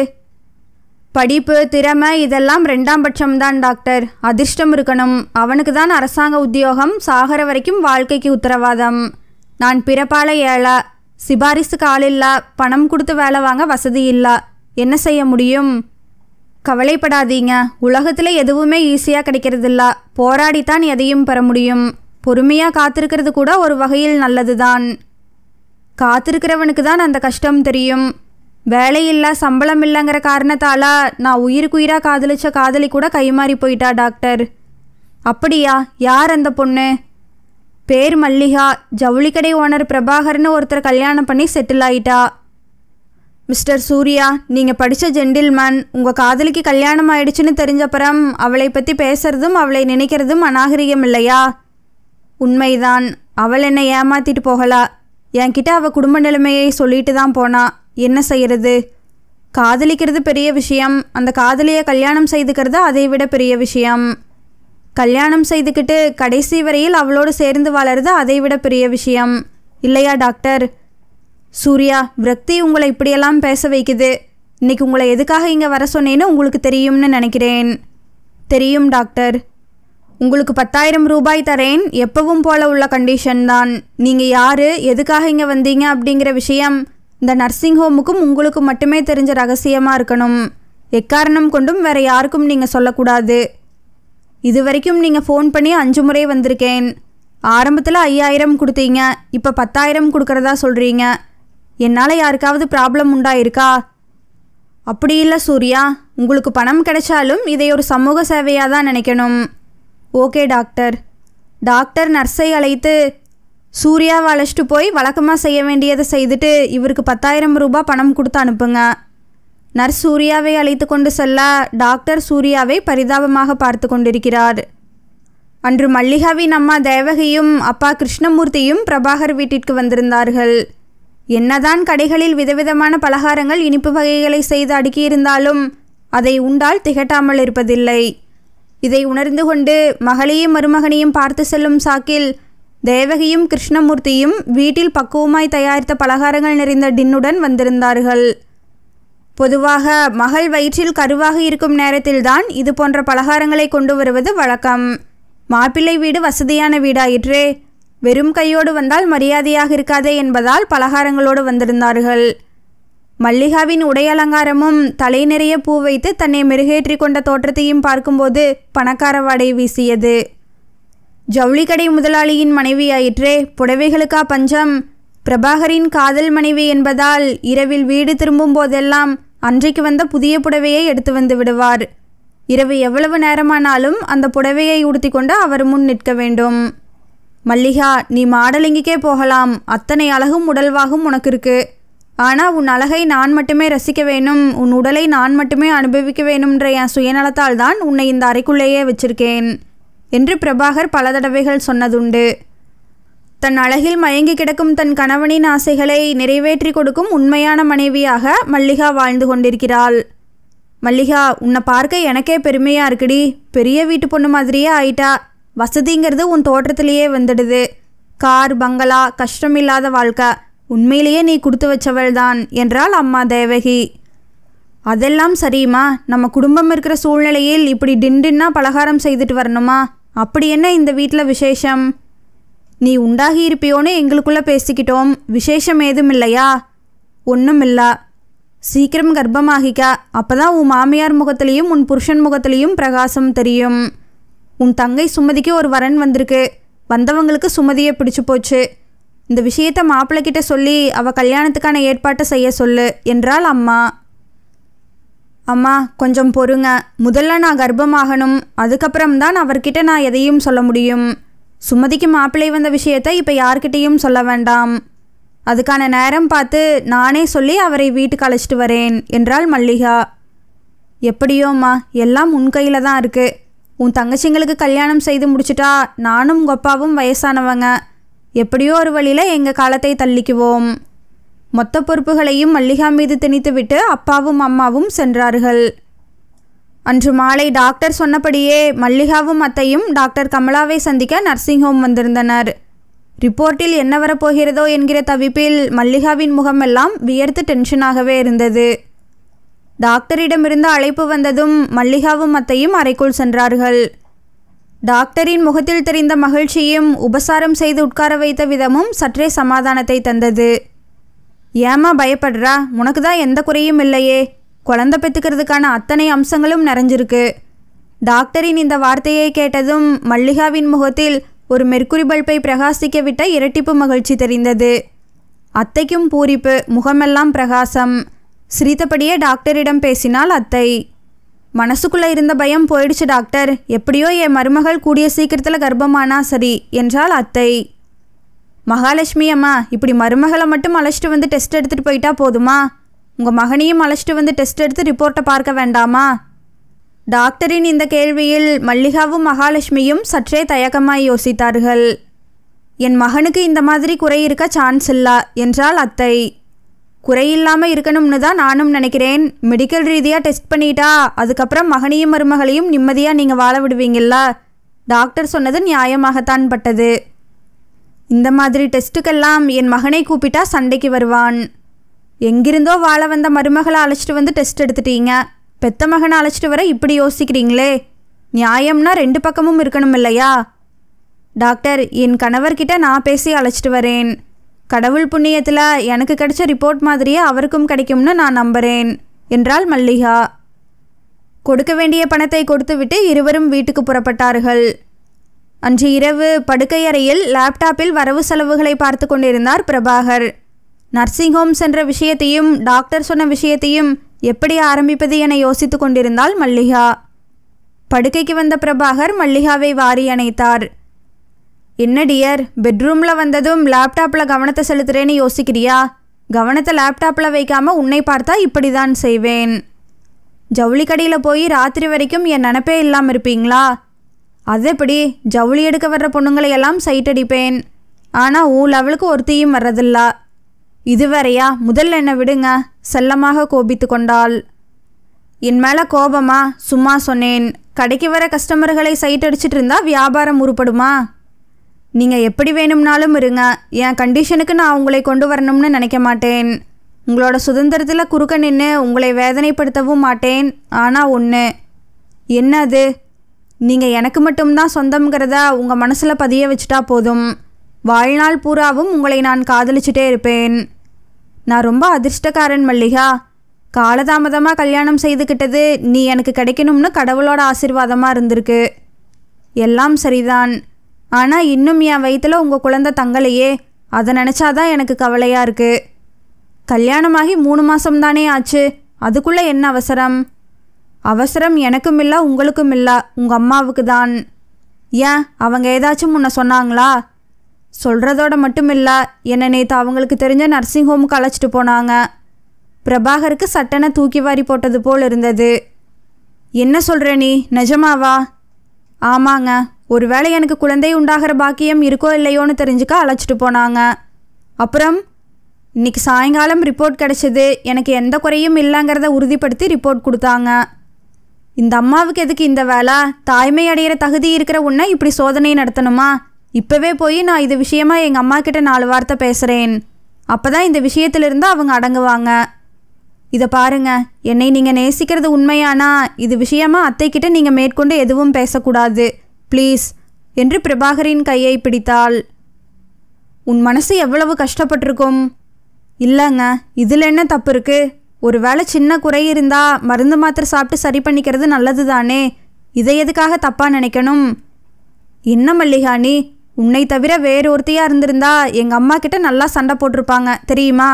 படிப்பு திறமை இதெல்லாம் ரெண்டாம் பட்சம்தான் டாக்டர் அதிர்ஷ்டம் இருக்கணும் அவனுக்கு தான் அரசாங்க உத்தியோகம் சாகர வரைக்கும் வாழ்க்கைக்கு உத்தரவாதம் நான் பிறப்பால ஏழை சிபாரிசுக்கு ஆள் இல்லை பணம் கொடுத்து வேலை வாங்க வசதி இல்லை என்ன செய்ய முடியும் கவலைப்படாதீங்க உலகத்தில் எதுவுமே ஈஸியாக கிடைக்கிறதில்ல போராடித்தான் எதையும் பெற முடியும் பொறுமையாக காத்திருக்கிறது கூட ஒரு வகையில் நல்லது தான் காத்திருக்கிறவனுக்கு தான் அந்த கஷ்டம் தெரியும் வேலை இல்லை சம்பளம் இல்லைங்கிற காரணத்தால் நான் உயிருக்குயிராக காதலிச்ச காதலி கூட கைமாறி போயிட்டா டாக்டர் அப்படியா யார் அந்த பொண்ணு பேர் மல்லிகா ஜவுளி கடை ஓனர் பிரபாகர்னு ஒருத்தர் கல்யாணம் பண்ணி செட்டில் ஆயிட்டா மிஸ்டர் சூர்யா நீங்கள் படித்த ஜென்டில்மேன் உங்கள் காதலிக்கு கல்யாணம் ஆயிடுச்சுன்னு தெரிஞ்சப்புறம் அவளை பற்றி பேசுறதும் அவளை நினைக்கிறதும் அநாகரிகம் இல்லையா உண்மைதான் அவள் என்னை ஏமாத்திட்டு போகலா என்கிட்ட அவள் குடும்ப நிலைமையை சொல்லிட்டு தான் போனா என்ன செய்கிறது காதலிக்கிறது பெரிய விஷயம் அந்த காதலியை கல்யாணம் செய்துக்கிறது அதை விட பெரிய விஷயம் கல்யாணம் செய்துக்கிட்டு கடைசி வரையில் அவளோடு சேர்ந்து வாழறது அதைவிட பெரிய விஷயம் இல்லையா டாக்டர் சூர்யா விரக்தி உங்களை இப்படியெல்லாம் பேச வைக்குது இன்னைக்கு உங்களை எதுக்காக இங்கே வர சொன்னேன்னு உங்களுக்கு தெரியும்னு நினைக்கிறேன் தெரியும் டாக்டர் உங்களுக்கு பத்தாயிரம் ரூபாய் தரேன் எப்பவும் போல உள்ள கண்டிஷன் தான் நீங்கள் யார் எதுக்காக இங்கே வந்தீங்க அப்படிங்கிற விஷயம் இந்த நர்சிங் ஹோமுக்கும் உங்களுக்கு மட்டுமே தெரிஞ்ச ரகசியமாக இருக்கணும் எக்காரணம் கொண்டும் வேற யாருக்கும் நீங்கள் சொல்லக்கூடாது இது வரைக்கும் நீங்கள் ஃபோன் பண்ணி அஞ்சு முறை வந்திருக்கேன் ஆரம்பத்தில் ஐயாயிரம் கொடுத்தீங்க இப்போ பத்தாயிரம் கொடுக்குறதா சொல்கிறீங்க என்னால் யாருக்காவது ப்ராப்ளம் உண்டாயிருக்கா அப்படி இல்லை சூர்யா உங்களுக்கு பணம் கிடைச்சாலும் இதை ஒரு சமூக சேவையாக தான் நினைக்கணும் ஓகே டாக்டர் டாக்டர் நர்ஸை அழைத்து சூர்யாவை அழைச்சிட்டு போய் வழக்கமாக செய்ய வேண்டியதை செய்துட்டு இவருக்கு பத்தாயிரம் ரூபாய் பணம் கொடுத்து அனுப்புங்க நர்ஸ் சூர்யாவை அழைத்து கொண்டு செல்ல டாக்டர் சூர்யாவை பரிதாபமாக பார்த்து கொண்டிருக்கிறார் அன்று மல்லிகாவின் அம்மா தேவகியும் அப்பா கிருஷ்ணமூர்த்தியும் பிரபாகர் வீட்டிற்கு வந்திருந்தார்கள் என்னதான் கடைகளில் விதவிதமான பலகாரங்கள் இனிப்பு வகைகளை செய்து அடுக்கியிருந்தாலும் அதை உண்டால் திகட்டாமல் இருப்பதில்லை இதை உணர்ந்து கொண்டு மகளையும் மருமகனையும் பார்த்து செல்லும் சாக்கில் தேவகியும் கிருஷ்ணமூர்த்தியும் வீட்டில் பக்குவமாய் தயாரித்த பலகாரங்கள் நிறைந்த டின்னுடன் வந்திருந்தார்கள் பொதுவாக மகள் வயிற்றில் கருவாக இருக்கும் நேரத்தில்தான் இது போன்ற பலகாரங்களை கொண்டு வருவது வழக்கம் மாப்பிள்ளை வீடு வசதியான வீடாயிற்று வெறும் கையோடு வந்தால் மரியாதையாக இருக்காதே என்பதால் பலகாரங்களோடு வந்திருந்தார்கள் மல்லிகாவின் உடை அலங்காரமும் தலை நிறைய பூ வைத்து தன்னை மெருகேற்றி கொண்ட தோற்றத்தையும் பார்க்கும்போது பணக்கார வாடை வீசியது ஜவுளிக்கடை முதலாளியின் மனைவியாயிற்றே புடவைகளுக்கா பஞ்சம் பிரபாகரின் காதல் மனைவி என்பதால் இரவில் வீடு திரும்பும் போதெல்லாம் அன்றைக்கு வந்த புதிய புடவையை எடுத்து வந்து விடுவார் இரவு எவ்வளவு நேரமானாலும் அந்த புடவையை உடுத்தி கொண்டு அவர் முன் நிற்க வேண்டும் மல்லிகா நீ மாடலிங்குக்கே போகலாம் அத்தனை அழகும் உடல்வாகும் உனக்கு இருக்கு ஆனால் உன் அழகை நான் மட்டுமே ரசிக்க வேணும் உன் உடலை நான் மட்டுமே அனுபவிக்க வேணும்ன்ற என் சுயநலத்தால் தான் உன்னை இந்த அறைக்குள்ளேயே வச்சிருக்கேன் என்று பிரபாகர் பல தடவைகள் சொன்னதுண்டு தன் அழகில் மயங்கி கிடக்கும் தன் கணவனின் ஆசைகளை நிறைவேற்றி கொடுக்கும் உண்மையான மனைவியாக மல்லிகா வாழ்ந்து கொண்டிருக்கிறாள் மல்லிகா உன்னை பார்க்க எனக்கே பெருமையாக இருக்குடி பெரிய வீட்டு பொண்ணு மாதிரியே ஆயிட்டா வசதிங்கிறது உன் தோற்றத்திலேயே வந்துடுது கார் பங்களா கஷ்டமில்லாத வாழ்க்கை உண்மையிலேயே நீ கொடுத்து வச்சவள் தான் என்றாள் அம்மா தேவகி அதெல்லாம் சரிம்மா நம்ம குடும்பம் இருக்கிற சூழ்நிலையில் இப்படி டிண்டுன்னா பலகாரம் செய்துட்டு வரணுமா அப்படி என்ன இந்த வீட்டில் விசேஷம் நீ உண்டாகியிருப்பியோன்னு எங்களுக்குள்ளே பேசிக்கிட்டோம் விசேஷம் ஏதும் இல்லையா ஒன்றும் இல்லை சீக்கிரம் கர்ப்பமாகிக்கா தான் உன் மாமியார் முகத்திலையும் உன் புருஷன் முகத்திலையும் பிரகாசம் தெரியும் உன் தங்கை சுமதிக்கு ஒரு வரன் வந்திருக்கு வந்தவங்களுக்கு சுமதியை பிடிச்சு போச்சு இந்த விஷயத்த மாப்பிள்ளைக்கிட்ட சொல்லி அவள் கல்யாணத்துக்கான ஏற்பாட்டை செய்ய சொல்லு என்றாள் அம்மா அம்மா கொஞ்சம் பொறுங்க முதல்ல நான் கர்ப்பமாகணும் அதுக்கப்புறம் தான் அவர்கிட்ட நான் எதையும் சொல்ல முடியும் சுமதிக்கு மாப்பிள்ளை வந்த விஷயத்தை இப்போ யார்கிட்டேயும் சொல்ல வேண்டாம் அதுக்கான நேரம் பார்த்து நானே சொல்லி அவரை வீட்டுக்கு அழைச்சிட்டு வரேன் என்றாள் மல்லிகா எப்படியோம்மா எல்லாம் உன் கையில் தான் இருக்குது உன் தங்கச்சிங்களுக்கு கல்யாணம் செய்து முடிச்சிட்டா நானும் கொப்பாவும் வயசானவங்க எப்படியோ ஒரு வழியில் எங்கள் காலத்தை தள்ளிக்குவோம் மொத்த பொறுப்புகளையும் மல்லிகா மீது திணித்துவிட்டு அப்பாவும் அம்மாவும் சென்றார்கள் அன்று மாலை டாக்டர் சொன்னபடியே மல்லிகாவும் அத்தையும் டாக்டர் கமலாவை சந்திக்க நர்சிங் ஹோம் வந்திருந்தனர் ரிப்போர்ட்டில் என்ன வரப்போகிறதோ என்கிற தவிப்பில் மல்லிகாவின் முகமெல்லாம் வியர்த்து டென்ஷனாகவே இருந்தது டாக்டரிடமிருந்து அழைப்பு வந்ததும் மல்லிகாவும் அத்தையும் அறைக்குள் சென்றார்கள் டாக்டரின் முகத்தில் தெரிந்த மகிழ்ச்சியும் உபசாரம் செய்து உட்கார வைத்த விதமும் சற்றே சமாதானத்தை தந்தது ஏமா பயப்படுறா உனக்கு தான் எந்த குறையும் இல்லையே குழந்த பெற்றுக்கிறதுக்கான அத்தனை அம்சங்களும் நிறைஞ்சிருக்கு டாக்டரின் இந்த வார்த்தையை கேட்டதும் மல்லிகாவின் முகத்தில் ஒரு மெர்க்குரி பல்பை பிரகாசிக்க விட்ட இரட்டிப்பு மகிழ்ச்சி தெரிந்தது அத்தைக்கும் பூரிப்பு முகமெல்லாம் பிரகாசம் சிரித்தபடியே டாக்டரிடம் பேசினால் அத்தை மனசுக்குள்ளே இருந்த பயம் போயிடுச்சு டாக்டர் எப்படியோ என் மருமகள் கூடிய சீக்கிரத்தில் கர்ப்பமானா சரி என்றால் அத்தை மகாலட்சுமி அம்மா இப்படி மருமகளை மட்டும் அழைச்சிட்டு வந்து டெஸ்ட் எடுத்துகிட்டு போயிட்டா போதுமா உங்கள் மகனையும் அழைச்சிட்டு வந்து டெஸ்ட் எடுத்து ரிப்போர்ட்டை பார்க்க வேண்டாமா டாக்டரின் இந்த கேள்வியில் மல்லிகாவும் மகாலட்சுமியும் சற்றே தயக்கமாய் யோசித்தார்கள் என் மகனுக்கு இந்த மாதிரி குறை இருக்க சான்ஸ் இல்லா என்றால் அத்தை குறையில்லாமல் இருக்கணும்னு தான் நானும் நினைக்கிறேன் மெடிக்கல் ரீதியாக டெஸ்ட் பண்ணிட்டா அதுக்கப்புறம் மகனையும் மருமகளையும் நிம்மதியாக நீங்கள் வாழ விடுவீங்களா டாக்டர் சொன்னது நியாயமாகத்தான் பட்டது இந்த மாதிரி டெஸ்ட்டுக்கெல்லாம் என் மகனை கூப்பிட்டா சண்டைக்கு வருவான் எங்கிருந்தோ வாழ வந்த மருமகளை அழைச்சிட்டு வந்து டெஸ்ட் எடுத்துட்டீங்க பெத்த மகனை அழைச்சிட்டு வர இப்படி யோசிக்கிறீங்களே நியாயம்னா ரெண்டு பக்கமும் இருக்கணும் இல்லையா டாக்டர் என் கணவர்கிட்ட நான் பேசி அழைச்சிட்டு வரேன் கடவுள் புண்ணியத்தில் எனக்கு கிடைச்ச ரிப்போர்ட் மாதிரியே அவருக்கும் கிடைக்கும்னு நான் நம்புகிறேன் என்றாள் மல்லிகா கொடுக்க வேண்டிய பணத்தை கொடுத்துவிட்டு இருவரும் வீட்டுக்கு புறப்பட்டார்கள் அன்று இரவு படுக்கையறையில் லேப்டாப்பில் வரவு செலவுகளை பார்த்து கொண்டிருந்தார் பிரபாகர் நர்சிங் ஹோம் சென்ற விஷயத்தையும் டாக்டர் சொன்ன விஷயத்தையும் எப்படி ஆரம்பிப்பது என யோசித்து கொண்டிருந்தாள் மல்லிகா படுக்கைக்கு வந்த பிரபாகர் மல்லிகாவை வாரி அணைத்தார் என்ன டியர் பெட்ரூமில் வந்ததும் லேப்டாப்பில் கவனத்தை செலுத்துகிறேன்னு யோசிக்கிறியா கவனத்தை லேப்டாப்பில் வைக்காமல் உன்னை பார்த்தா இப்படி தான் செய்வேன் ஜவுளி கடையில் போய் ராத்திரி வரைக்கும் என் நினப்பே இல்லாமல் இருப்பீங்களா அது எப்படி ஜவுளி எடுக்க வர்ற பொண்ணுங்களையெல்லாம் சைட் அடிப்பேன் ஆனால் ஊ லெவலுக்கு ஒருத்தையும் வர்றதில்லை இதுவரையா முதல்ல என்னை விடுங்க செல்லமாக கோபித்து கொண்டாள் என் மேலே கோபமா சும்மா சொன்னேன் கடைக்கு வர கஸ்டமர்களை சைட் அடிச்சிட்டு இருந்தா வியாபாரம் உருப்படுமா நீங்கள் எப்படி வேணும்னாலும் இருங்க என் கண்டிஷனுக்கு நான் உங்களை கொண்டு வரணும்னு நினைக்க மாட்டேன் உங்களோட சுதந்திரத்தில் குறுக்க நின்று உங்களை வேதனைப்படுத்தவும் மாட்டேன் ஆனால் ஒன்று என்ன அது நீங்கள் எனக்கு மட்டும்தான் சொந்தங்கிறத உங்கள் மனசில் பதிய வச்சுட்டா போதும் வாழ்நாள் பூராவும் உங்களை நான் காதலிச்சுட்டே இருப்பேன் நான் ரொம்ப அதிர்ஷ்டக்காரன் மல்லிகா காலதாமதமாக கல்யாணம் செய்துக்கிட்டது நீ எனக்கு கிடைக்கணும்னு கடவுளோட ஆசிர்வாதமாக இருந்திருக்கு எல்லாம் சரிதான் ஆனால் இன்னும் என் வயிற்றில் உங்கள் குழந்தை தங்கலையே அதை நினச்சாதான் எனக்கு கவலையாக இருக்குது கல்யாணமாகி மூணு மாதம் தானே ஆச்சு அதுக்குள்ளே என்ன அவசரம் அவசரம் எனக்கும் இல்லை உங்களுக்கும் இல்லை உங்கள் அம்மாவுக்கு தான் ஏன் அவங்க ஏதாச்சும் உன்னை சொன்னாங்களா சொல்கிறதோட மட்டும் இல்லை என்னை நேற்று அவங்களுக்கு தெரிஞ்ச நர்சிங் ஹோமுக்கு அழைச்சிட்டு போனாங்க பிரபாகருக்கு சட்டனை தூக்கி வாரி போட்டது போல் இருந்தது என்ன சொல்கிற நீ நிஜமாவா ஆமாங்க ஒருவேளை எனக்கு குழந்தை உண்டாகிற பாக்கியம் இருக்கோ இல்லையோன்னு தெரிஞ்சுக்க அழைச்சிட்டு போனாங்க அப்புறம் இன்னைக்கு சாயங்காலம் ரிப்போர்ட் கிடச்சிது எனக்கு எந்த குறையும் இல்லைங்கிறத உறுதிப்படுத்தி ரிப்போர்ட் கொடுத்தாங்க இந்த அம்மாவுக்கு எதுக்கு இந்த வேலை தாய்மை அடையிற தகுதி இருக்கிற உன்னை இப்படி சோதனை நடத்தணுமா இப்போவே போய் நான் இது விஷயமா எங்கள் அம்மா கிட்ட நாலு வார்த்தை பேசுகிறேன் அப்போ தான் இந்த விஷயத்திலிருந்து அவங்க அடங்குவாங்க இதை பாருங்க என்னை நீங்கள் நேசிக்கிறது உண்மையானா இது விஷயமா அத்தைக்கிட்ட நீங்கள் மேற்கொண்டு எதுவும் பேசக்கூடாது ப்ளீஸ் என்று பிரபாகரின் கையை பிடித்தாள் உன் மனசு எவ்வளவு கஷ்டப்பட்டிருக்கும் இல்லைங்க இதில் என்ன தப்பு இருக்குது ஒரு வேளை சின்ன குறை இருந்தால் மருந்து மாத்திரை சாப்பிட்டு சரி பண்ணிக்கிறது நல்லது தானே இதை எதுக்காக தப்பாக நினைக்கணும் என்ன மல்லிகா நீ உன்னை தவிர வேறொருத்தையா இருந்திருந்தா எங்கள் அம்மா கிட்ட நல்லா சண்டை போட்டிருப்பாங்க தெரியுமா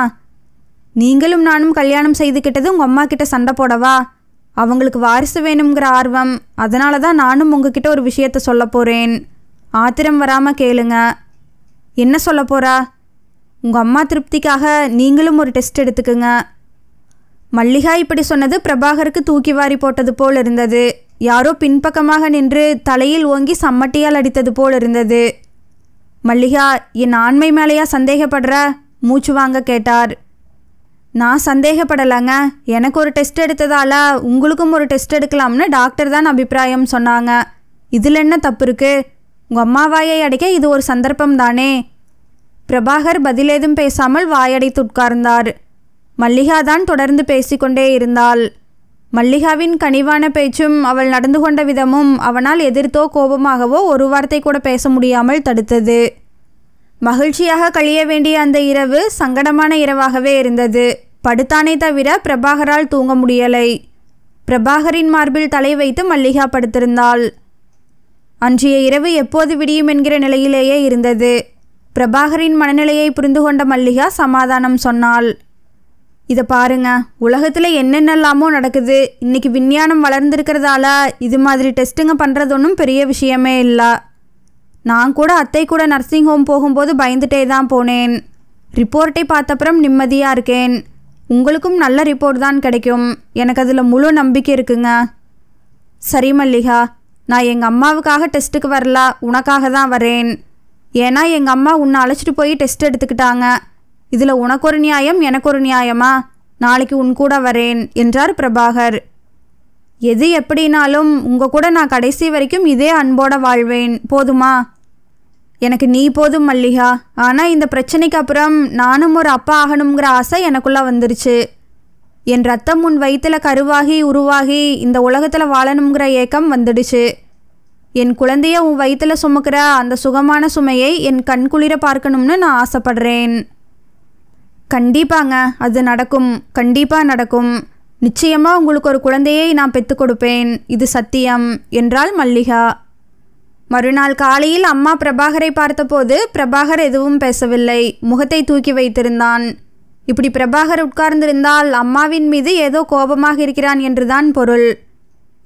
நீங்களும் நானும் கல்யாணம் செய்துக்கிட்டது உங்கள் அம்மா கிட்ட சண்டை போடவா அவங்களுக்கு வாரிசு வேணுங்கிற ஆர்வம் அதனால தான் நானும் உங்ககிட்ட ஒரு விஷயத்த சொல்ல போகிறேன் ஆத்திரம் வராமல் கேளுங்க என்ன சொல்ல போகிறா உங்கள் அம்மா திருப்திக்காக நீங்களும் ஒரு டெஸ்ட் எடுத்துக்குங்க மல்லிகா இப்படி சொன்னது பிரபாகருக்கு தூக்கி வாரி போட்டது போல் இருந்தது யாரோ பின்பக்கமாக நின்று தலையில் ஓங்கி சம்மட்டியால் அடித்தது போல் இருந்தது மல்லிகா என் ஆண்மை மேலேயா சந்தேகப்படுற மூச்சு வாங்க கேட்டார் நான் சந்தேகப்படலைங்க எனக்கு ஒரு டெஸ்ட் எடுத்ததால் உங்களுக்கும் ஒரு டெஸ்ட் எடுக்கலாம்னு டாக்டர் தான் அபிப்பிராயம் சொன்னாங்க இதில் என்ன தப்பு இருக்குது உங்கள் அம்மா வாயை அடைக்க இது ஒரு சந்தர்ப்பம் தானே பிரபாகர் பதிலேதும் பேசாமல் வாயடைத்து உட்கார்ந்தார் மல்லிகா தான் தொடர்ந்து பேசிக்கொண்டே இருந்தாள் மல்லிகாவின் கனிவான பேச்சும் அவள் நடந்து கொண்ட விதமும் அவனால் எதிர்த்தோ கோபமாகவோ ஒரு வார்த்தை கூட பேச முடியாமல் தடுத்தது மகிழ்ச்சியாக கழிய வேண்டிய அந்த இரவு சங்கடமான இரவாகவே இருந்தது படுத்தானே தவிர பிரபாகரால் தூங்க முடியலை பிரபாகரின் மார்பில் தலை வைத்து மல்லிகா படுத்திருந்தாள் அன்றைய இரவு எப்போது விடியும் என்கிற நிலையிலேயே இருந்தது பிரபாகரின் மனநிலையை புரிந்து கொண்ட மல்லிகா சமாதானம் சொன்னாள் இதை பாருங்க உலகத்தில் என்னென்னலாமோ நடக்குது இன்னைக்கு விஞ்ஞானம் வளர்ந்துருக்கிறதால இது மாதிரி டெஸ்ட்டுங்க பண்ணுறது ஒன்றும் பெரிய விஷயமே இல்லை நான் கூட அத்தை கூட நர்சிங் ஹோம் போகும்போது பயந்துட்டே தான் போனேன் ரிப்போர்ட்டை பார்த்தப்புறம் நிம்மதியாக இருக்கேன் உங்களுக்கும் நல்ல ரிப்போர்ட் தான் கிடைக்கும் எனக்கு அதில் முழு நம்பிக்கை இருக்குங்க சரி மல்லிகா நான் எங்கள் அம்மாவுக்காக டெஸ்ட்டுக்கு வரல உனக்காக தான் வரேன் ஏன்னா எங்கள் அம்மா உன்னை அழைச்சிட்டு போய் டெஸ்ட் எடுத்துக்கிட்டாங்க இதில் உனக்கு ஒரு நியாயம் எனக்கு ஒரு நியாயமா நாளைக்கு உன் கூட வரேன் என்றார் பிரபாகர் எது எப்படினாலும் உங்கள் கூட நான் கடைசி வரைக்கும் இதே அன்போட வாழ்வேன் போதுமா எனக்கு நீ போதும் மல்லிகா ஆனால் இந்த பிரச்சனைக்கு அப்புறம் நானும் ஒரு அப்பா ஆகணுங்கிற ஆசை எனக்குள்ளே வந்துருச்சு என் ரத்தம் உன் வயிற்றில் கருவாகி உருவாகி இந்த உலகத்தில் வாழணுங்கிற ஏக்கம் வந்துடுச்சு என் குழந்தைய உன் வயிற்றில் சுமக்கிற அந்த சுகமான சுமையை என் கண்குளிர பார்க்கணும்னு நான் ஆசைப்படுறேன் கண்டிப்பாங்க அது நடக்கும் கண்டிப்பாக நடக்கும் நிச்சயமாக உங்களுக்கு ஒரு குழந்தையை நான் பெற்று கொடுப்பேன் இது சத்தியம் என்றாள் மல்லிகா மறுநாள் காலையில் அம்மா பிரபாகரை பார்த்தபோது பிரபாகர் எதுவும் பேசவில்லை முகத்தை தூக்கி வைத்திருந்தான் இப்படி பிரபாகர் உட்கார்ந்திருந்தால் அம்மாவின் மீது ஏதோ கோபமாக இருக்கிறான் என்றுதான் பொருள்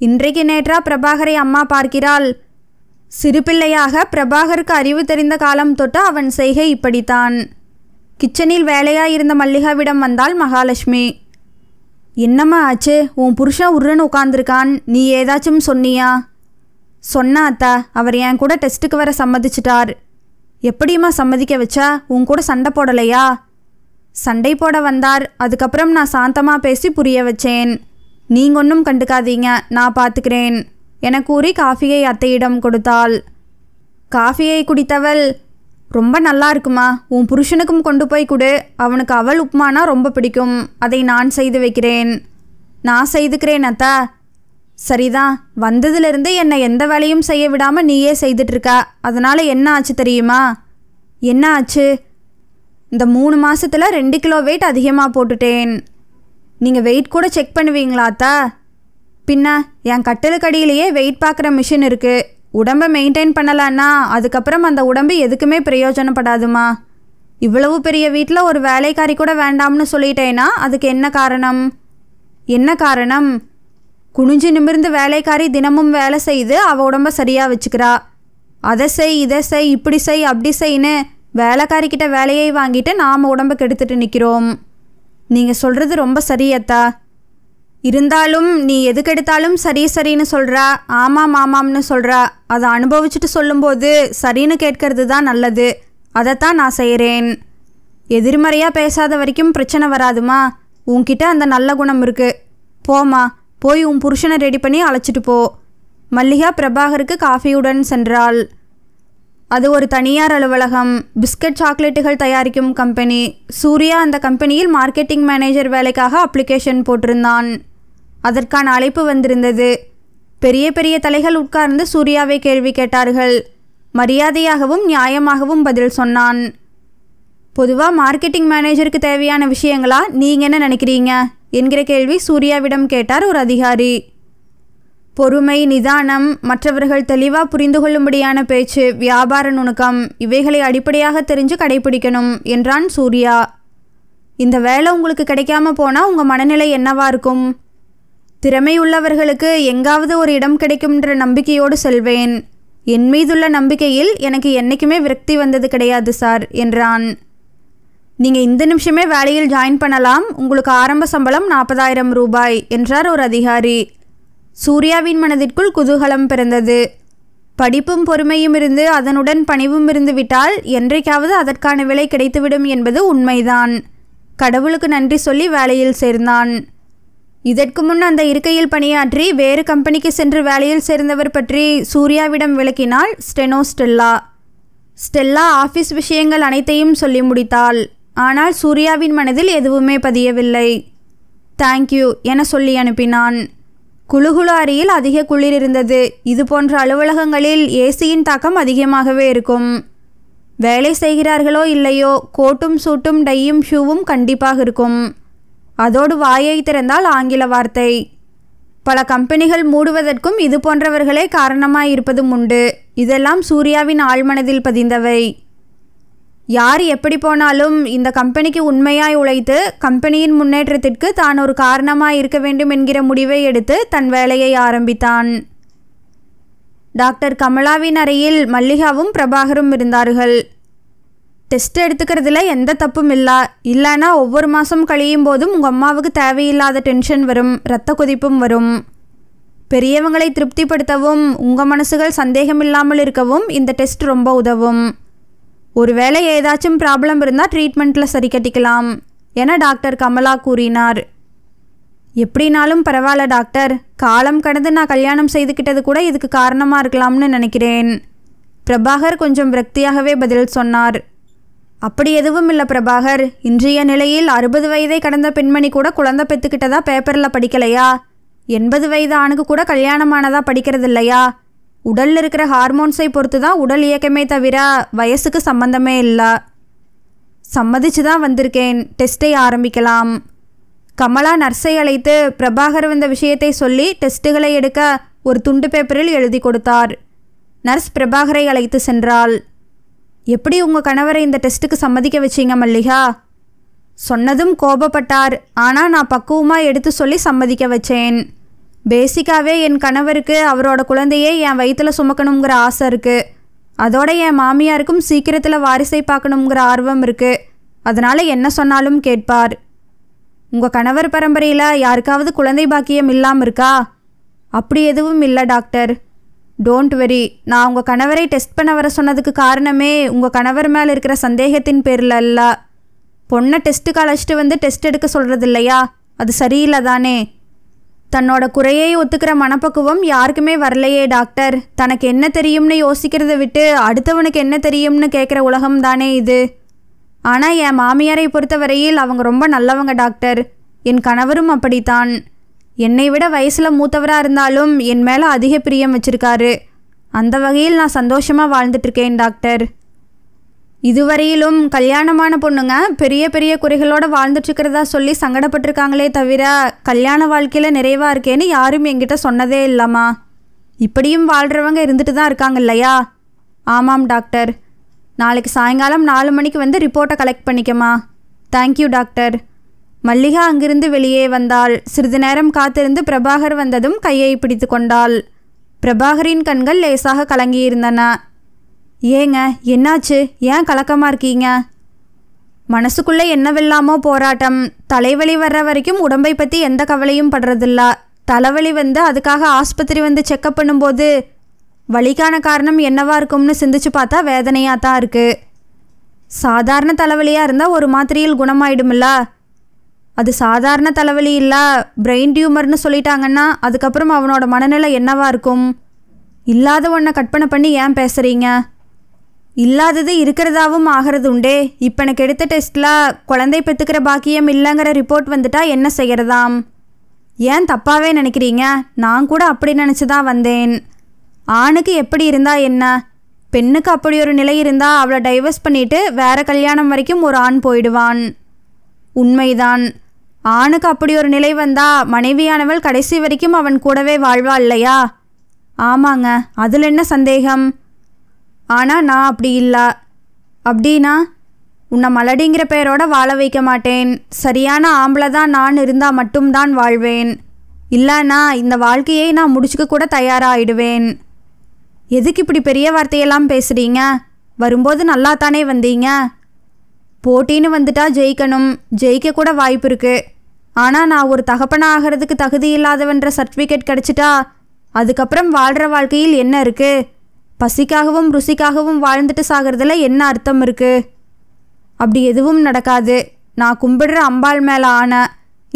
இன்றைக்கு நேற்றா பிரபாகரை அம்மா பார்க்கிறாள் சிறுபிள்ளையாக பிரபாகருக்கு அறிவு தெரிந்த காலம் தொட்டு அவன் செய்கை இப்படித்தான் கிச்சனில் வேலையாக இருந்த மல்லிகாவிடம் வந்தால் மகாலட்சுமி என்னம்மா ஆச்சு உன் புருஷன் உருன்னு உட்காந்துருக்கான் நீ ஏதாச்சும் சொன்னியா சொன்னா அத்தா அவர் என் கூட டெஸ்ட்டுக்கு வர சம்மதிச்சிட்டார் எப்படியுமா சம்மதிக்க வச்சா உன் கூட சண்டை போடலையா சண்டை போட வந்தார் அதுக்கப்புறம் நான் சாந்தமாக பேசி புரிய வச்சேன் நீங்கள் ஒன்றும் கண்டுக்காதீங்க நான் பார்த்துக்கிறேன் என கூறி காஃபியை அத்தையிடம் கொடுத்தாள் காஃபியை குடித்தவள் ரொம்ப நல்லா இருக்குமா உன் புருஷனுக்கும் கொண்டு போய் கொடு அவனுக்கு அவள் உப்புமானா ரொம்ப பிடிக்கும் அதை நான் செய்து வைக்கிறேன் நான் செய்துக்கிறேன் அத்தா சரிதான் வந்ததுலேருந்து என்னை எந்த வேலையும் செய்ய விடாமல் நீயே செய்துட்ருக்க அதனால் என்ன ஆச்சு தெரியுமா என்ன ஆச்சு இந்த மூணு மாதத்தில் ரெண்டு கிலோ வெயிட் அதிகமாக போட்டுட்டேன் நீங்கள் வெயிட் கூட செக் பண்ணுவீங்களா அத்தா பின்ன என் கட்டிலுக்கடியிலேயே வெயிட் பார்க்குற மிஷின் இருக்குது உடம்பை மெயின்டைன் பண்ணலான்னா அதுக்கப்புறம் அந்த உடம்பு எதுக்குமே பிரயோஜனப்படாதுமா இவ்வளவு பெரிய வீட்டில் ஒரு வேலைக்காரி கூட வேண்டாம்னு சொல்லிட்டேன்னா அதுக்கு என்ன காரணம் என்ன காரணம் குனிஞ்சு நிமிர்ந்து வேலைக்காரி தினமும் வேலை செய்து அவள் உடம்ப சரியாக வச்சுக்கிறா அதை செய் இதை செய் இப்படி செய் அப்படி செய்ன்னு வேலைக்காரிக்கிட்ட வேலையை வாங்கிட்டு நாம் உடம்புக்கு எடுத்துகிட்டு நிற்கிறோம் நீங்கள் சொல்கிறது ரொம்ப சரியத்தா இருந்தாலும் நீ எதுக்கெடுத்தாலும் சரி சரின்னு சொல்கிறா ஆமாம் ஆமாம்னு சொல்கிறா அதை அனுபவிச்சுட்டு சொல்லும்போது சரின்னு கேட்கறது தான் நல்லது அதைத்தான் நான் செய்கிறேன் எதிர்மறையாக பேசாத வரைக்கும் பிரச்சனை வராதுமா உன்கிட்ட அந்த நல்ல குணம் இருக்குது போமா போய் உன் புருஷனை ரெடி பண்ணி அழைச்சிட்டு போ மல்லிகா பிரபாகருக்கு காஃபியுடன் சென்றாள் அது ஒரு தனியார் அலுவலகம் பிஸ்கட் சாக்லேட்டுகள் தயாரிக்கும் கம்பெனி சூர்யா அந்த கம்பெனியில் மார்க்கெட்டிங் மேனேஜர் வேலைக்காக அப்ளிகேஷன் போட்டிருந்தான் அதற்கான அழைப்பு வந்திருந்தது பெரிய பெரிய தலைகள் உட்கார்ந்து சூர்யாவை கேள்வி கேட்டார்கள் மரியாதையாகவும் நியாயமாகவும் பதில் சொன்னான் பொதுவாக மார்க்கெட்டிங் மேனேஜருக்கு தேவையான விஷயங்களா நீங்கள் என்ன நினைக்கிறீங்க என்கிற கேள்வி சூர்யாவிடம் கேட்டார் ஒரு அதிகாரி பொறுமை நிதானம் மற்றவர்கள் தெளிவாக புரிந்து கொள்ளும்படியான பேச்சு வியாபார நுணுக்கம் இவைகளை அடிப்படையாக தெரிஞ்சு கடைபிடிக்கணும் என்றான் சூர்யா இந்த வேலை உங்களுக்கு கிடைக்காம போனால் உங்கள் மனநிலை என்னவா இருக்கும் திறமை உள்ளவர்களுக்கு எங்காவது ஒரு இடம் கிடைக்கும்ன்ற நம்பிக்கையோடு செல்வேன் என் மீதுள்ள நம்பிக்கையில் எனக்கு என்றைக்குமே விரக்தி வந்தது கிடையாது சார் என்றான் நீங்கள் இந்த நிமிஷமே வேலையில் ஜாயின் பண்ணலாம் உங்களுக்கு ஆரம்ப சம்பளம் நாற்பதாயிரம் ரூபாய் என்றார் ஒரு அதிகாரி சூர்யாவின் மனதிற்குள் குதூகலம் பிறந்தது படிப்பும் பொறுமையும் இருந்து அதனுடன் பணிவும் இருந்து விட்டால் என்றைக்காவது அதற்கான விலை கிடைத்துவிடும் என்பது உண்மைதான் கடவுளுக்கு நன்றி சொல்லி வேலையில் சேர்ந்தான் இதற்கு முன் அந்த இருக்கையில் பணியாற்றி வேறு கம்பெனிக்கு சென்று வேலையில் சேர்ந்தவர் பற்றி சூர்யாவிடம் விளக்கினாள் ஸ்டெனோ ஸ்டெல்லா ஸ்டெல்லா ஆஃபீஸ் விஷயங்கள் அனைத்தையும் சொல்லி முடித்தாள் ஆனால் சூர்யாவின் மனதில் எதுவுமே பதியவில்லை தேங்க்யூ என சொல்லி அனுப்பினான் அறையில் அதிக குளிர் இருந்தது இது போன்ற அலுவலகங்களில் ஏசியின் தாக்கம் அதிகமாகவே இருக்கும் வேலை செய்கிறார்களோ இல்லையோ கோட்டும் சூட்டும் டையும் ஷூவும் கண்டிப்பாக இருக்கும் அதோடு வாயை திறந்தால் ஆங்கில வார்த்தை பல கம்பெனிகள் மூடுவதற்கும் இது போன்றவர்களே காரணமாயிருப்பதும் உண்டு இதெல்லாம் சூர்யாவின் ஆழ்மனதில் பதிந்தவை யார் எப்படி போனாலும் இந்த கம்பெனிக்கு உண்மையாய் உழைத்து கம்பெனியின் முன்னேற்றத்திற்கு தான் ஒரு காரணமாய் இருக்க வேண்டும் என்கிற முடிவை எடுத்து தன் வேலையை ஆரம்பித்தான் டாக்டர் கமலாவின் அறையில் மல்லிகாவும் பிரபாகரும் இருந்தார்கள் டெஸ்ட் எடுத்துக்கிறதுல எந்த தப்பும் இல்லை இல்லைன்னா ஒவ்வொரு மாதம் கழியும் போதும் உங்கள் அம்மாவுக்கு தேவையில்லாத டென்ஷன் வரும் ரத்த கொதிப்பும் வரும் பெரியவங்களை திருப்திப்படுத்தவும் உங்கள் மனசுகள் சந்தேகமில்லாமல் இருக்கவும் இந்த டெஸ்ட் ரொம்ப உதவும் ஒருவேளை ஏதாச்சும் ப்ராப்ளம் இருந்தால் ட்ரீட்மெண்ட்டில் சரி கட்டிக்கலாம் என டாக்டர் கமலா கூறினார் எப்படினாலும் பரவாயில்ல டாக்டர் காலம் கடந்து நான் கல்யாணம் செய்துக்கிட்டது கூட இதுக்கு காரணமாக இருக்கலாம்னு நினைக்கிறேன் பிரபாகர் கொஞ்சம் விரக்தியாகவே பதில் சொன்னார் அப்படி எதுவும் இல்லை பிரபாகர் இன்றைய நிலையில் அறுபது வயதை கடந்த பெண்மணி கூட குழந்தை பெற்றுக்கிட்டதா பேப்பரில் படிக்கலையா எண்பது வயது ஆணுக்கு கூட கல்யாணமானதாக படிக்கிறது இல்லையா உடலில் இருக்கிற ஹார்மோன்ஸை பொறுத்து தான் உடல் இயக்கமே தவிர வயசுக்கு சம்மந்தமே இல்லை சம்மதிச்சு தான் வந்திருக்கேன் டெஸ்ட்டை ஆரம்பிக்கலாம் கமலா நர்ஸை அழைத்து பிரபாகர் வந்த விஷயத்தை சொல்லி டெஸ்ட்டுகளை எடுக்க ஒரு துண்டு பேப்பரில் எழுதி கொடுத்தார் நர்ஸ் பிரபாகரை அழைத்து சென்றாள் எப்படி உங்கள் கணவரை இந்த டெஸ்ட்டுக்கு சம்மதிக்க வச்சிங்க மல்லிகா சொன்னதும் கோபப்பட்டார் ஆனால் நான் பக்குவமாக எடுத்து சொல்லி சம்மதிக்க வச்சேன் பேசிக்காகவே என் கணவருக்கு அவரோட குழந்தையே என் வயிற்றில் சுமக்கணுங்கிற ஆசை இருக்குது அதோட என் மாமியாருக்கும் சீக்கிரத்தில் வாரிசை பார்க்கணுங்கிற ஆர்வம் இருக்குது அதனால் என்ன சொன்னாலும் கேட்பார் உங்கள் கணவர் பரம்பரையில் யாருக்காவது குழந்தை பாக்கியம் இல்லாமல் இருக்கா அப்படி எதுவும் இல்லை டாக்டர் டோன்ட் வெரி நான் உங்கள் கணவரை டெஸ்ட் பண்ண வர சொன்னதுக்கு காரணமே உங்கள் கணவர் மேலே இருக்கிற சந்தேகத்தின் பேரில் இல்லை பொண்ணை டெஸ்ட்டுக்கு அழைச்சிட்டு வந்து டெஸ்ட் எடுக்க சொல்கிறது இல்லையா அது சரியில்லை தானே தன்னோட குறையை ஒத்துக்கிற மனப்பக்குவம் யாருக்குமே வரலையே டாக்டர் தனக்கு என்ன தெரியும்னு யோசிக்கிறத விட்டு அடுத்தவனுக்கு என்ன தெரியும்னு கேட்குற உலகம் தானே இது ஆனால் என் மாமியாரை பொறுத்தவரையில் அவங்க ரொம்ப நல்லவங்க டாக்டர் என் கணவரும் அப்படித்தான் என்னை விட வயசில் மூத்தவராக இருந்தாலும் என் மேலே அதிக பிரியம் வச்சுருக்காரு அந்த வகையில் நான் சந்தோஷமாக வாழ்ந்துட்டுருக்கேன் டாக்டர் இதுவரையிலும் கல்யாணமான பொண்ணுங்க பெரிய பெரிய குறைகளோடு வாழ்ந்துட்டுருக்கிறதா சொல்லி சங்கடப்பட்டிருக்காங்களே தவிர கல்யாண வாழ்க்கையில் நிறைவாக இருக்கேன்னு யாரும் என்கிட்ட சொன்னதே இல்லாமா இப்படியும் வாழ்கிறவங்க இருந்துட்டு தான் இருக்காங்க இல்லையா ஆமாம் டாக்டர் நாளைக்கு சாயங்காலம் நாலு மணிக்கு வந்து ரிப்போர்ட்டை கலெக்ட் பண்ணிக்கமா தேங்க்யூ டாக்டர் மல்லிகா அங்கிருந்து வெளியே வந்தால் சிறிது நேரம் காத்திருந்து பிரபாகர் வந்ததும் கையை பிடித்து கொண்டாள் பிரபாகரின் கண்கள் லேசாக கலங்கியிருந்தன ஏங்க என்னாச்சு ஏன் கலக்கமாக இருக்கீங்க மனசுக்குள்ளே என்னவில்லாமோ போராட்டம் தலைவலி வர்ற வரைக்கும் உடம்பை பற்றி எந்த கவலையும் படுறதில்ல தலைவலி வந்து அதுக்காக ஆஸ்பத்திரி வந்து செக்கப் பண்ணும்போது வலிக்கான காரணம் என்னவா இருக்கும்னு சிந்திச்சு பார்த்தா வேதனையாக தான் இருக்குது சாதாரண தலைவலியாக இருந்தால் ஒரு மாத்திரையில் குணமாயிடுமில்ல அது சாதாரண தலைவலி இல்லை பிரெயின் டியூமர்னு சொல்லிட்டாங்கன்னா அதுக்கப்புறம் அவனோட மனநிலை என்னவா இருக்கும் இல்லாத ஒன்றை கற்பனை பண்ணி ஏன் பேசுகிறீங்க இல்லாதது இருக்கிறதாவும் ஆகிறது உண்டே இப்போ எனக்கு எடுத்த டெஸ்ட்டில் குழந்தை பெற்றுக்கிற பாக்கியம் இல்லைங்கிற ரிப்போர்ட் வந்துட்டா என்ன செய்கிறதாம் ஏன் தப்பாகவே நினைக்கிறீங்க நான் கூட அப்படி நினச்சி தான் வந்தேன் ஆணுக்கு எப்படி இருந்தால் என்ன பெண்ணுக்கு அப்படி ஒரு நிலை இருந்தால் அவளை டைவர்ஸ் பண்ணிவிட்டு வேறு கல்யாணம் வரைக்கும் ஒரு ஆண் போயிடுவான் உண்மைதான் ஆணுக்கு அப்படி ஒரு நிலை வந்தால் மனைவியானவள் கடைசி வரைக்கும் அவன் கூடவே வாழ்வா இல்லையா ஆமாங்க அதில் என்ன சந்தேகம் ஆனால் நான் அப்படி இல்லை அப்படின்னா உன்னை மலடிங்கிற பெயரோட வாழ வைக்க மாட்டேன் சரியான ஆம்பளை தான் நான் இருந்தால் மட்டும்தான் வாழ்வேன் இல்லைண்ணா இந்த வாழ்க்கையை நான் முடிச்சுக்க கூட தயாராகிடுவேன் எதுக்கு இப்படி பெரிய வார்த்தையெல்லாம் பேசுகிறீங்க வரும்போது நல்லா தானே வந்தீங்க போட்டின்னு வந்துட்டா ஜெயிக்கணும் ஜெயிக்க கூட வாய்ப்பு இருக்குது ஆனால் நான் ஒரு தகப்பனாகிறதுக்கு தகுதி இல்லாதவன்ற சர்டிஃபிகேட் கிடச்சிட்டா அதுக்கப்புறம் வாழ்கிற வாழ்க்கையில் என்ன இருக்குது பசிக்காகவும் ருசிக்காகவும் வாழ்ந்துட்டு சாகிறதுல என்ன அர்த்தம் இருக்குது அப்படி எதுவும் நடக்காது நான் கும்பிடுற அம்பாள் மேலே ஆன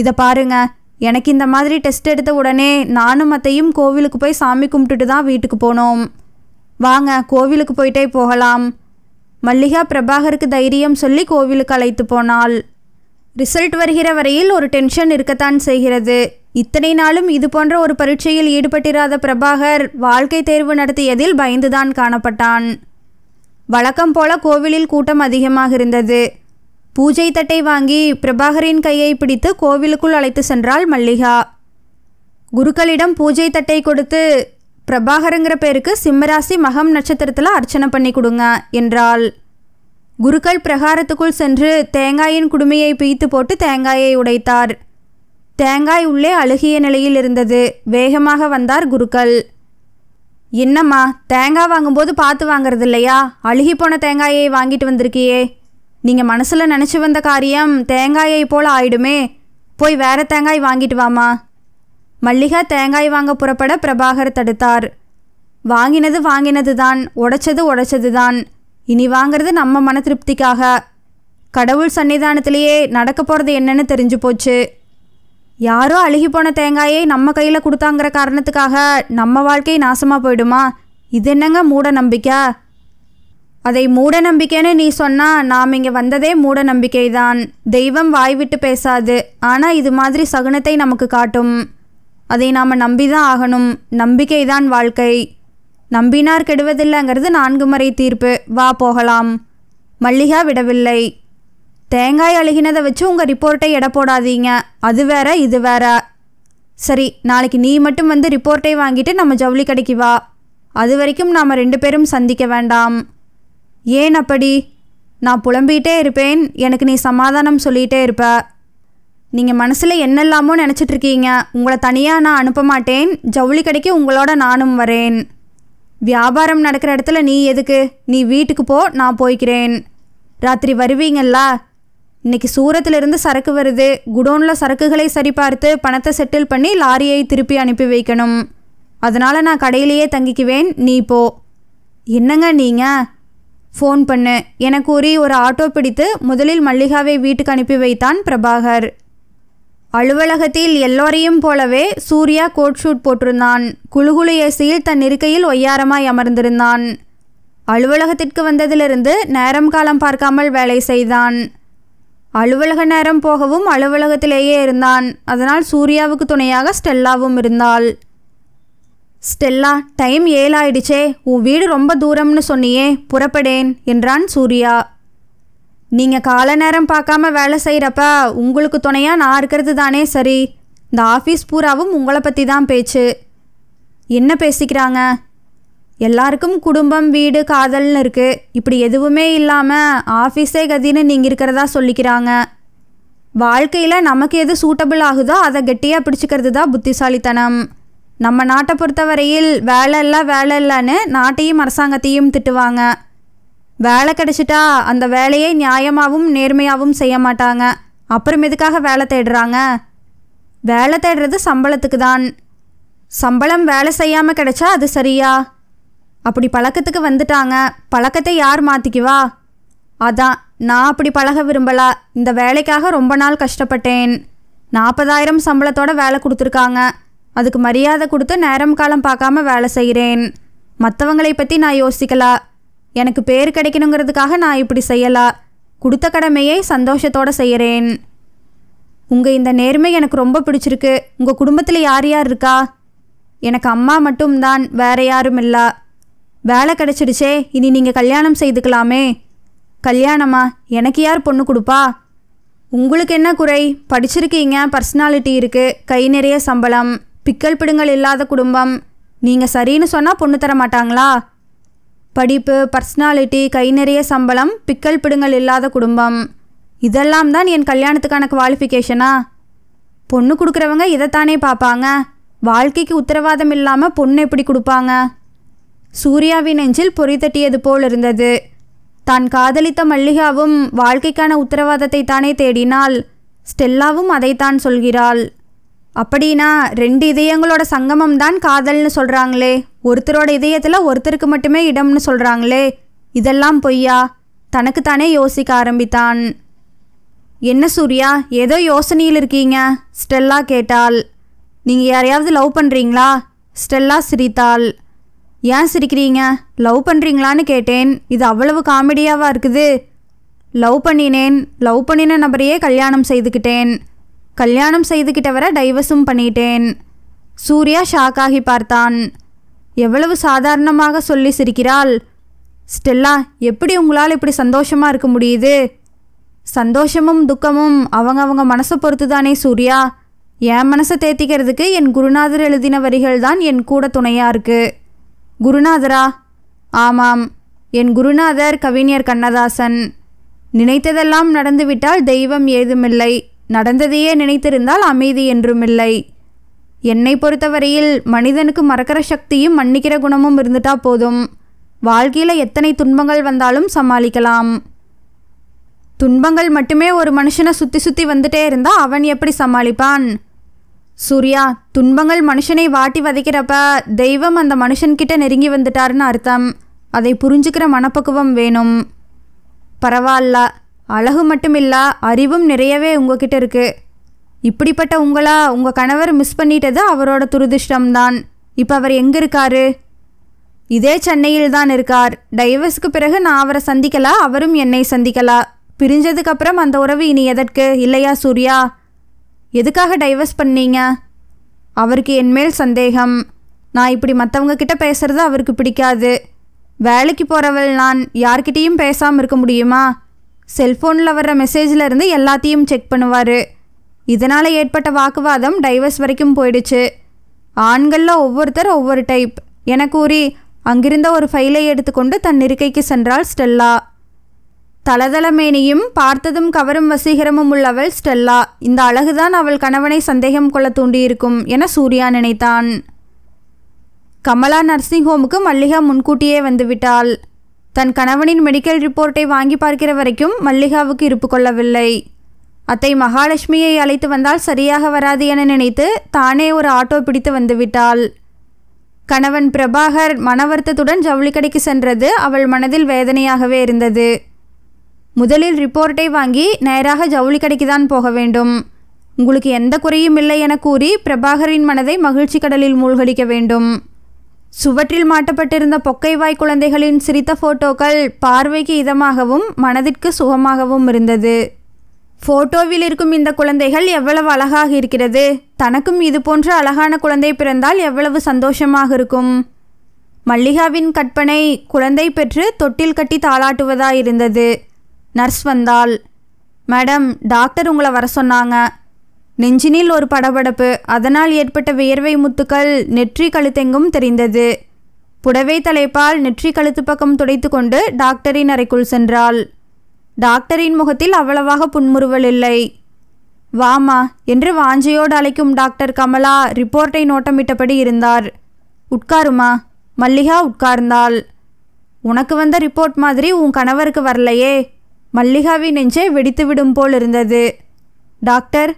இதை பாருங்க எனக்கு இந்த மாதிரி டெஸ்ட் எடுத்த உடனே நானும் அத்தையும் கோவிலுக்கு போய் சாமி கும்பிட்டுட்டு தான் வீட்டுக்கு போனோம் வாங்க கோவிலுக்கு போயிட்டே போகலாம் மல்லிகா பிரபாகருக்கு தைரியம் சொல்லி கோவிலுக்கு அழைத்து போனால் ரிசல்ட் வருகிற வரையில் ஒரு டென்ஷன் இருக்கத்தான் செய்கிறது இத்தனை நாளும் இது போன்ற ஒரு பரீட்சையில் ஈடுபட்டிராத பிரபாகர் வாழ்க்கை தேர்வு நடத்தியதில் பயந்துதான் காணப்பட்டான் வழக்கம் போல கோவிலில் கூட்டம் அதிகமாக இருந்தது பூஜை தட்டை வாங்கி பிரபாகரின் கையை பிடித்து கோவிலுக்குள் அழைத்து சென்றாள் மல்லிகா குருக்களிடம் பூஜை தட்டை கொடுத்து பிரபாகருங்கிற பேருக்கு சிம்மராசி மகம் நட்சத்திரத்தில் அர்ச்சனை பண்ணி கொடுங்க என்றாள் குருக்கள் பிரகாரத்துக்குள் சென்று தேங்காயின் குடுமையை பீய்த்து போட்டு தேங்காயை உடைத்தார் தேங்காய் உள்ளே அழுகிய நிலையில் இருந்தது வேகமாக வந்தார் குருக்கள் என்னம்மா தேங்காய் வாங்கும்போது பார்த்து வாங்குறது இல்லையா அழுகி போன தேங்காயை வாங்கிட்டு வந்திருக்கியே நீங்கள் மனசில் நினச்சி வந்த காரியம் தேங்காயை போல் ஆயிடுமே போய் வேற தேங்காய் வாங்கிட்டு வாமா மல்லிகா தேங்காய் வாங்க புறப்பட பிரபாகர் தடுத்தார் வாங்கினது வாங்கினது தான் உடைச்சது உடைச்சது தான் இனி வாங்கிறது நம்ம மன திருப்திக்காக கடவுள் சன்னிதானத்திலேயே நடக்க போகிறது என்னன்னு தெரிஞ்சு போச்சு யாரோ அழுகி போன தேங்காயை நம்ம கையில் கொடுத்தாங்கிற காரணத்துக்காக நம்ம வாழ்க்கை நாசமாக போயிடுமா இது என்னங்க மூட நம்பிக்கை அதை மூட நம்பிக்கைன்னு நீ சொன்னால் நாம் இங்கே வந்ததே மூட நம்பிக்கை தான் தெய்வம் வாய் விட்டு பேசாது ஆனால் இது மாதிரி சகுனத்தை நமக்கு காட்டும் அதை நாம் நம்பி தான் ஆகணும் நம்பிக்கை தான் வாழ்க்கை நம்பினார் கெடுவதில்லைங்கிறது நான்கு முறை தீர்ப்பு வா போகலாம் மல்லிகா விடவில்லை தேங்காய் அழுகினதை வச்சு உங்கள் ரிப்போர்ட்டை எடை போடாதீங்க அது வேற இது வேற சரி நாளைக்கு நீ மட்டும் வந்து ரிப்போர்ட்டை வாங்கிட்டு நம்ம ஜவுளி கடைக்கு வா அது வரைக்கும் நாம் ரெண்டு பேரும் சந்திக்க வேண்டாம் ஏன் அப்படி நான் புலம்பிகிட்டே இருப்பேன் எனக்கு நீ சமாதானம் சொல்லிகிட்டே இருப்ப நீங்கள் மனசில் என்னெல்லாமோ நினச்சிட்ருக்கீங்க உங்களை தனியாக நான் அனுப்ப மாட்டேன் ஜவுளி கடைக்கு உங்களோட நானும் வரேன் வியாபாரம் நடக்கிற இடத்துல நீ எதுக்கு நீ வீட்டுக்கு போ நான் போய்க்கிறேன் ராத்திரி வருவீங்கள்ல இன்னைக்கு சூரத்திலிருந்து சரக்கு வருது குடோனில் சரக்குகளை சரிபார்த்து பணத்தை செட்டில் பண்ணி லாரியை திருப்பி அனுப்பி வைக்கணும் அதனால் நான் கடையிலேயே தங்கிக்குவேன் நீ போ என்னங்க நீங்கள் ஃபோன் பண்ணு என கூறி ஒரு ஆட்டோ பிடித்து முதலில் மல்லிகாவை வீட்டுக்கு அனுப்பி வைத்தான் பிரபாகர் அலுவலகத்தில் எல்லோரையும் போலவே சூர்யா கோட் ஷூட் போட்டிருந்தான் குழுகுழு ஏசியில் தன் இருக்கையில் ஒய்யாரமாய் அமர்ந்திருந்தான் அலுவலகத்திற்கு வந்ததிலிருந்து நேரம் காலம் பார்க்காமல் வேலை செய்தான் அலுவலக நேரம் போகவும் அலுவலகத்திலேயே இருந்தான் அதனால் சூர்யாவுக்கு துணையாக ஸ்டெல்லாவும் இருந்தாள் ஸ்டெல்லா டைம் ஏழாயிடுச்சே உன் வீடு ரொம்ப தூரம்னு சொன்னியே புறப்படேன் என்றான் சூர்யா நீங்கள் கால நேரம் பார்க்காம வேலை செய்கிறப்ப உங்களுக்கு துணையாக நான் இருக்கிறது தானே சரி இந்த ஆஃபீஸ் பூராவும் உங்களை பற்றி தான் பேச்சு என்ன பேசிக்கிறாங்க எல்லாருக்கும் குடும்பம் வீடு காதல்னு இருக்குது இப்படி எதுவுமே இல்லாமல் ஆஃபீஸே கதின்னு நீங்கள் இருக்கிறதா சொல்லிக்கிறாங்க வாழ்க்கையில் நமக்கு எது சூட்டபிள் ஆகுதோ அதை கெட்டியாக பிடிச்சிக்கிறது தான் புத்திசாலித்தனம் நம்ம நாட்டை பொறுத்தவரையில் வேலை இல்லை வேலை இல்லைன்னு நாட்டையும் அரசாங்கத்தையும் திட்டுவாங்க வேலை கிடைச்சிட்டா அந்த வேலையை நியாயமாகவும் நேர்மையாகவும் செய்ய மாட்டாங்க அப்புறம் எதுக்காக வேலை தேடுறாங்க வேலை தேடுறது சம்பளத்துக்கு தான் சம்பளம் வேலை செய்யாமல் கிடைச்சா அது சரியா அப்படி பழக்கத்துக்கு வந்துட்டாங்க பழக்கத்தை யார் மாற்றிக்குவா அதான் நான் அப்படி பழக விரும்பலா இந்த வேலைக்காக ரொம்ப நாள் கஷ்டப்பட்டேன் நாற்பதாயிரம் சம்பளத்தோட வேலை கொடுத்துருக்காங்க அதுக்கு மரியாதை கொடுத்து நேரம் காலம் பார்க்காம வேலை செய்கிறேன் மற்றவங்களை பற்றி நான் யோசிக்கலா எனக்கு பேர் கிடைக்கணுங்கிறதுக்காக நான் இப்படி செய்யலா கொடுத்த கடமையை சந்தோஷத்தோடு செய்கிறேன் உங்கள் இந்த நேர்மை எனக்கு ரொம்ப பிடிச்சிருக்கு உங்கள் குடும்பத்தில் யார் யார் இருக்கா எனக்கு அம்மா மட்டும்தான் வேற யாரும் இல்லை வேலை கிடைச்சிடுச்சே இனி நீங்கள் கல்யாணம் செய்துக்கலாமே கல்யாணமா எனக்கு யார் பொண்ணு கொடுப்பா உங்களுக்கு என்ன குறை படிச்சிருக்கீங்க பர்சனாலிட்டி இருக்குது கை நிறைய சம்பளம் பிக்கல் பிடுங்கள் இல்லாத குடும்பம் நீங்கள் சரின்னு சொன்னால் பொண்ணு தர மாட்டாங்களா படிப்பு பர்சனாலிட்டி கை நிறைய சம்பளம் பிக்கல் பிடுங்கள் இல்லாத குடும்பம் இதெல்லாம் தான் என் கல்யாணத்துக்கான குவாலிஃபிகேஷனா பொண்ணு கொடுக்குறவங்க இதைத்தானே பார்ப்பாங்க வாழ்க்கைக்கு உத்தரவாதம் இல்லாமல் பொண்ணு எப்படி கொடுப்பாங்க சூர்யாவின் நெஞ்சில் பொறித்தட்டியது இருந்தது தான் காதலித்த மல்லிகாவும் வாழ்க்கைக்கான உத்தரவாதத்தை தானே தேடினால் ஸ்டெல்லாவும் அதைத்தான் சொல்கிறாள் அப்படின்னா ரெண்டு இதயங்களோட சங்கமம் தான் காதல்னு சொல்கிறாங்களே ஒருத்தரோட இதயத்தில் ஒருத்தருக்கு மட்டுமே இடம்னு சொல்கிறாங்களே இதெல்லாம் பொய்யா தனக்குத்தானே யோசிக்க ஆரம்பித்தான் என்ன சூர்யா ஏதோ யோசனையில் இருக்கீங்க ஸ்டெல்லா கேட்டாள் நீங்கள் யாரையாவது லவ் பண்ணுறீங்களா ஸ்டெல்லா சிரித்தாள் ஏன் சிரிக்கிறீங்க லவ் பண்ணுறீங்களான்னு கேட்டேன் இது அவ்வளவு காமெடியாவாக இருக்குது லவ் பண்ணினேன் லவ் பண்ணின நபரையே கல்யாணம் செய்துக்கிட்டேன் கல்யாணம் செய்துக்கிட்ட வர டைவர்ஸும் பண்ணிட்டேன் சூர்யா ஷாக் ஆகி பார்த்தான் எவ்வளவு சாதாரணமாக சொல்லி சிரிக்கிறாள் ஸ்டெல்லா எப்படி உங்களால் இப்படி சந்தோஷமாக இருக்க முடியுது சந்தோஷமும் துக்கமும் அவங்க அவங்க மனசை பொறுத்து தானே சூர்யா என் மனசை தேத்திக்கிறதுக்கு என் குருநாதர் எழுதின வரிகள் தான் என் கூட துணையாக இருக்குது குருநாதரா ஆமாம் என் குருநாதர் கவிஞர் கண்ணதாசன் நினைத்ததெல்லாம் நடந்துவிட்டால் தெய்வம் ஏதுமில்லை நடந்ததையே நினைத்திருந்தால் அமைதி என்றுமில்லை என்னை பொறுத்தவரையில் மனிதனுக்கு மறக்கிற சக்தியும் மன்னிக்கிற குணமும் இருந்துட்டா போதும் வாழ்க்கையில் எத்தனை துன்பங்கள் வந்தாலும் சமாளிக்கலாம் துன்பங்கள் மட்டுமே ஒரு மனுஷனை சுற்றி சுற்றி வந்துட்டே இருந்தால் அவன் எப்படி சமாளிப்பான் சூர்யா துன்பங்கள் மனுஷனை வாட்டி வதைக்கிறப்ப தெய்வம் அந்த மனுஷன்கிட்ட நெருங்கி வந்துட்டாருன்னு அர்த்தம் அதை புரிஞ்சுக்கிற மனப்பக்குவம் வேணும் பரவாயில்ல அழகு மட்டும் இல்லை அறிவும் நிறையவே உங்ககிட்ட இருக்குது இப்படிப்பட்ட உங்களா உங்கள் கணவர் மிஸ் பண்ணிட்டது அவரோட துரதிருஷ்டம்தான் இப்போ அவர் எங்கே இருக்காரு இதே சென்னையில் தான் இருக்கார் டைவர்ஸ்க்கு பிறகு நான் அவரை சந்திக்கலா அவரும் என்னை சந்திக்கலா பிரிஞ்சதுக்கப்புறம் அந்த உறவு இனி எதற்கு இல்லையா சூர்யா எதுக்காக டைவர்ஸ் பண்ணீங்க அவருக்கு என்மேல் சந்தேகம் நான் இப்படி மற்றவங்க கிட்ட பேசுகிறது அவருக்கு பிடிக்காது வேலைக்கு போகிறவள் நான் யார்கிட்டேயும் பேசாமல் இருக்க முடியுமா செல்ஃபோனில் வர்ற மெசேஜில் இருந்து எல்லாத்தையும் செக் பண்ணுவார் இதனால் ஏற்பட்ட வாக்குவாதம் டைவர்ஸ் வரைக்கும் போயிடுச்சு ஆண்களில் ஒவ்வொருத்தர் ஒவ்வொரு டைப் என கூறி அங்கிருந்த ஒரு ஃபைலை எடுத்துக்கொண்டு தன் இருக்கைக்கு சென்றாள் ஸ்டெல்லா தளதளமேனியும் பார்த்ததும் கவரும் வசீகரமும் உள்ளவள் ஸ்டெல்லா இந்த அழகுதான் அவள் கணவனை சந்தேகம் கொள்ள தூண்டியிருக்கும் என சூர்யா நினைத்தான் கமலா நர்சிங் ஹோமுக்கு மல்லிகா முன்கூட்டியே வந்துவிட்டாள் தன் கணவனின் மெடிக்கல் ரிப்போர்ட்டை வாங்கி பார்க்கிற வரைக்கும் மல்லிகாவுக்கு இருப்பு கொள்ளவில்லை அத்தை மகாலட்சுமியை அழைத்து வந்தால் சரியாக வராது என நினைத்து தானே ஒரு ஆட்டோ பிடித்து வந்துவிட்டாள் கணவன் பிரபாகர் மனவருத்தத்துடன் ஜவுளி கடைக்கு சென்றது அவள் மனதில் வேதனையாகவே இருந்தது முதலில் ரிப்போர்ட்டை வாங்கி நேராக ஜவுளி கடைக்கு தான் போக வேண்டும் உங்களுக்கு எந்த குறையும் இல்லை என கூறி பிரபாகரின் மனதை மகிழ்ச்சி கடலில் மூழ்கடிக்க வேண்டும் சுவற்றில் மாட்டப்பட்டிருந்த பொக்கைவாய் குழந்தைகளின் சிரித்த ஃபோட்டோக்கள் பார்வைக்கு இதமாகவும் மனதிற்கு சுகமாகவும் இருந்தது ஃபோட்டோவில் இருக்கும் இந்த குழந்தைகள் எவ்வளவு அழகாக இருக்கிறது தனக்கும் இது போன்ற அழகான குழந்தை பிறந்தால் எவ்வளவு சந்தோஷமாக இருக்கும் மல்லிகாவின் கற்பனை குழந்தை பெற்று தொட்டில் கட்டி தாளாட்டுவதாயிருந்தது நர்ஸ் வந்தாள் மேடம் டாக்டர் உங்களை வர சொன்னாங்க நெஞ்சினில் ஒரு படபடப்பு அதனால் ஏற்பட்ட வியர்வை முத்துக்கள் நெற்றி கழுத்தெங்கும் தெரிந்தது புடவை தலைப்பால் நெற்றி கழுத்து பக்கம் துடைத்து கொண்டு டாக்டரின் அறைக்குள் சென்றாள் டாக்டரின் முகத்தில் அவ்வளவாக புன்முறுவல் இல்லை வாமா என்று வாஞ்சையோடு அழைக்கும் டாக்டர் கமலா ரிப்போர்ட்டை நோட்டமிட்டபடி இருந்தார் உட்காருமா மல்லிகா உட்கார்ந்தாள் உனக்கு வந்த ரிப்போர்ட் மாதிரி உன் கணவருக்கு வரலையே மல்லிகாவின் நெஞ்சே வெடித்துவிடும் போல் இருந்தது டாக்டர்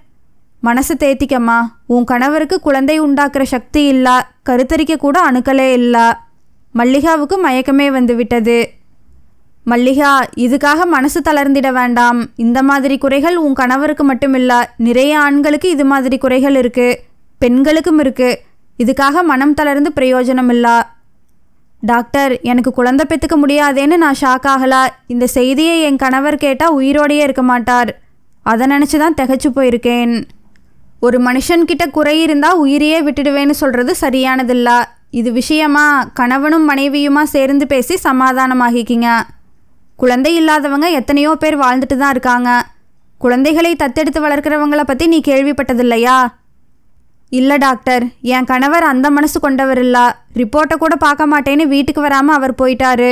மனசு தேத்திக்கம்மா உன் கணவருக்கு குழந்தை உண்டாக்குற சக்தி இல்லா கருத்தரிக்க கூட அணுக்களே இல்லா மல்லிகாவுக்கு மயக்கமே வந்துவிட்டது மல்லிகா இதுக்காக மனசு தளர்ந்திட வேண்டாம் இந்த மாதிரி குறைகள் உன் கணவருக்கு மட்டுமில்ல நிறைய ஆண்களுக்கு இது மாதிரி குறைகள் இருக்கு பெண்களுக்கும் இருக்கு இதுக்காக மனம் தளர்ந்து பிரயோஜனம் இல்லை டாக்டர் எனக்கு குழந்தை பெற்றுக்க முடியாதேன்னு நான் ஷாக் ஆகலா இந்த செய்தியை என் கணவர் கேட்டால் உயிரோடையே இருக்க மாட்டார் அதை நினச்சி தான் திகச்சு போயிருக்கேன் ஒரு மனுஷன்கிட்ட குறை இருந்தால் உயிரையே விட்டுடுவேன்னு சொல்கிறது சரியானதில்ல இது விஷயமா கணவனும் மனைவியுமா சேர்ந்து பேசி சமாதானமாகிக்கிங்க குழந்தை இல்லாதவங்க எத்தனையோ பேர் வாழ்ந்துட்டு தான் இருக்காங்க குழந்தைகளை தத்தெடுத்து வளர்க்குறவங்கள பற்றி நீ கேள்விப்பட்டதில்லையா இல்லை டாக்டர் என் கணவர் அந்த மனசு கொண்டவர் இல்லை ரிப்போர்ட்டை கூட பார்க்க மாட்டேன்னு வீட்டுக்கு வராமல் அவர் போயிட்டாரு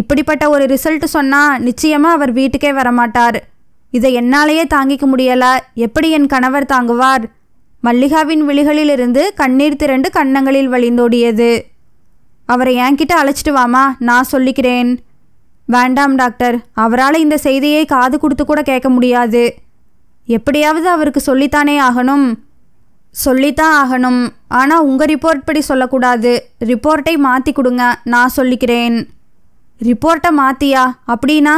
இப்படிப்பட்ட ஒரு ரிசல்ட் சொன்னால் நிச்சயமாக அவர் வீட்டுக்கே வரமாட்டார் இதை என்னாலேயே தாங்கிக்க முடியலை எப்படி என் கணவர் தாங்குவார் மல்லிகாவின் விழிகளிலிருந்து கண்ணீர் திரண்டு கன்னங்களில் வழிந்தோடியது அவரை என்கிட்ட அழைச்சிட்டு வாமா நான் சொல்லிக்கிறேன் வேண்டாம் டாக்டர் அவரால் இந்த செய்தியை காது கொடுத்து கூட கேட்க முடியாது எப்படியாவது அவருக்கு சொல்லித்தானே ஆகணும் சொல்லித்தான் ஆகணும் ஆனால் உங்கள் ரிப்போர்ட் படி சொல்லக்கூடாது ரிப்போர்ட்டை மாற்றி கொடுங்க நான் சொல்லிக்கிறேன் ரிப்போர்ட்டை மாற்றியா அப்படின்னா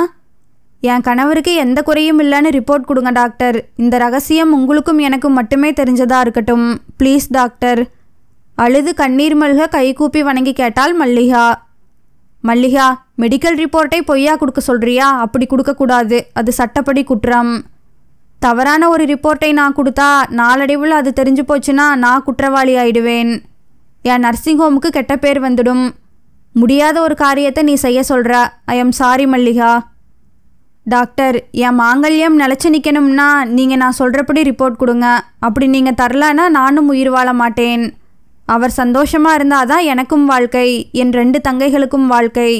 என் கணவருக்கு எந்த குறையும் இல்லைன்னு ரிப்போர்ட் கொடுங்க டாக்டர் இந்த ரகசியம் உங்களுக்கும் எனக்கும் மட்டுமே தெரிஞ்சதாக இருக்கட்டும் ப்ளீஸ் டாக்டர் அழுது கண்ணீர் மல்க கைகூப்பி வணங்கி கேட்டால் மல்லிகா மல்லிகா மெடிக்கல் ரிப்போர்ட்டை பொய்யா கொடுக்க சொல்கிறியா அப்படி கொடுக்கக்கூடாது அது சட்டப்படி குற்றம் தவறான ஒரு ரிப்போர்ட்டை நான் கொடுத்தா நாளடைவில் அது தெரிஞ்சு போச்சுன்னா நான் குற்றவாளி ஆயிடுவேன் என் நர்சிங் ஹோமுக்கு கெட்ட பேர் வந்துடும் முடியாத ஒரு காரியத்தை நீ செய்ய சொல்கிற I am sorry Mallika doctor என் மாங்கல்யம் நிலச்சி நிற்கணும்னா நீங்கள் நான் சொல்கிறபடி ரிப்போர்ட் கொடுங்க அப்படி நீங்கள் தரலன்னா நானும் உயிர் வாழ மாட்டேன் அவர் சந்தோஷமாக இருந்தால் தான் எனக்கும் வாழ்க்கை என் ரெண்டு தங்கைகளுக்கும் வாழ்க்கை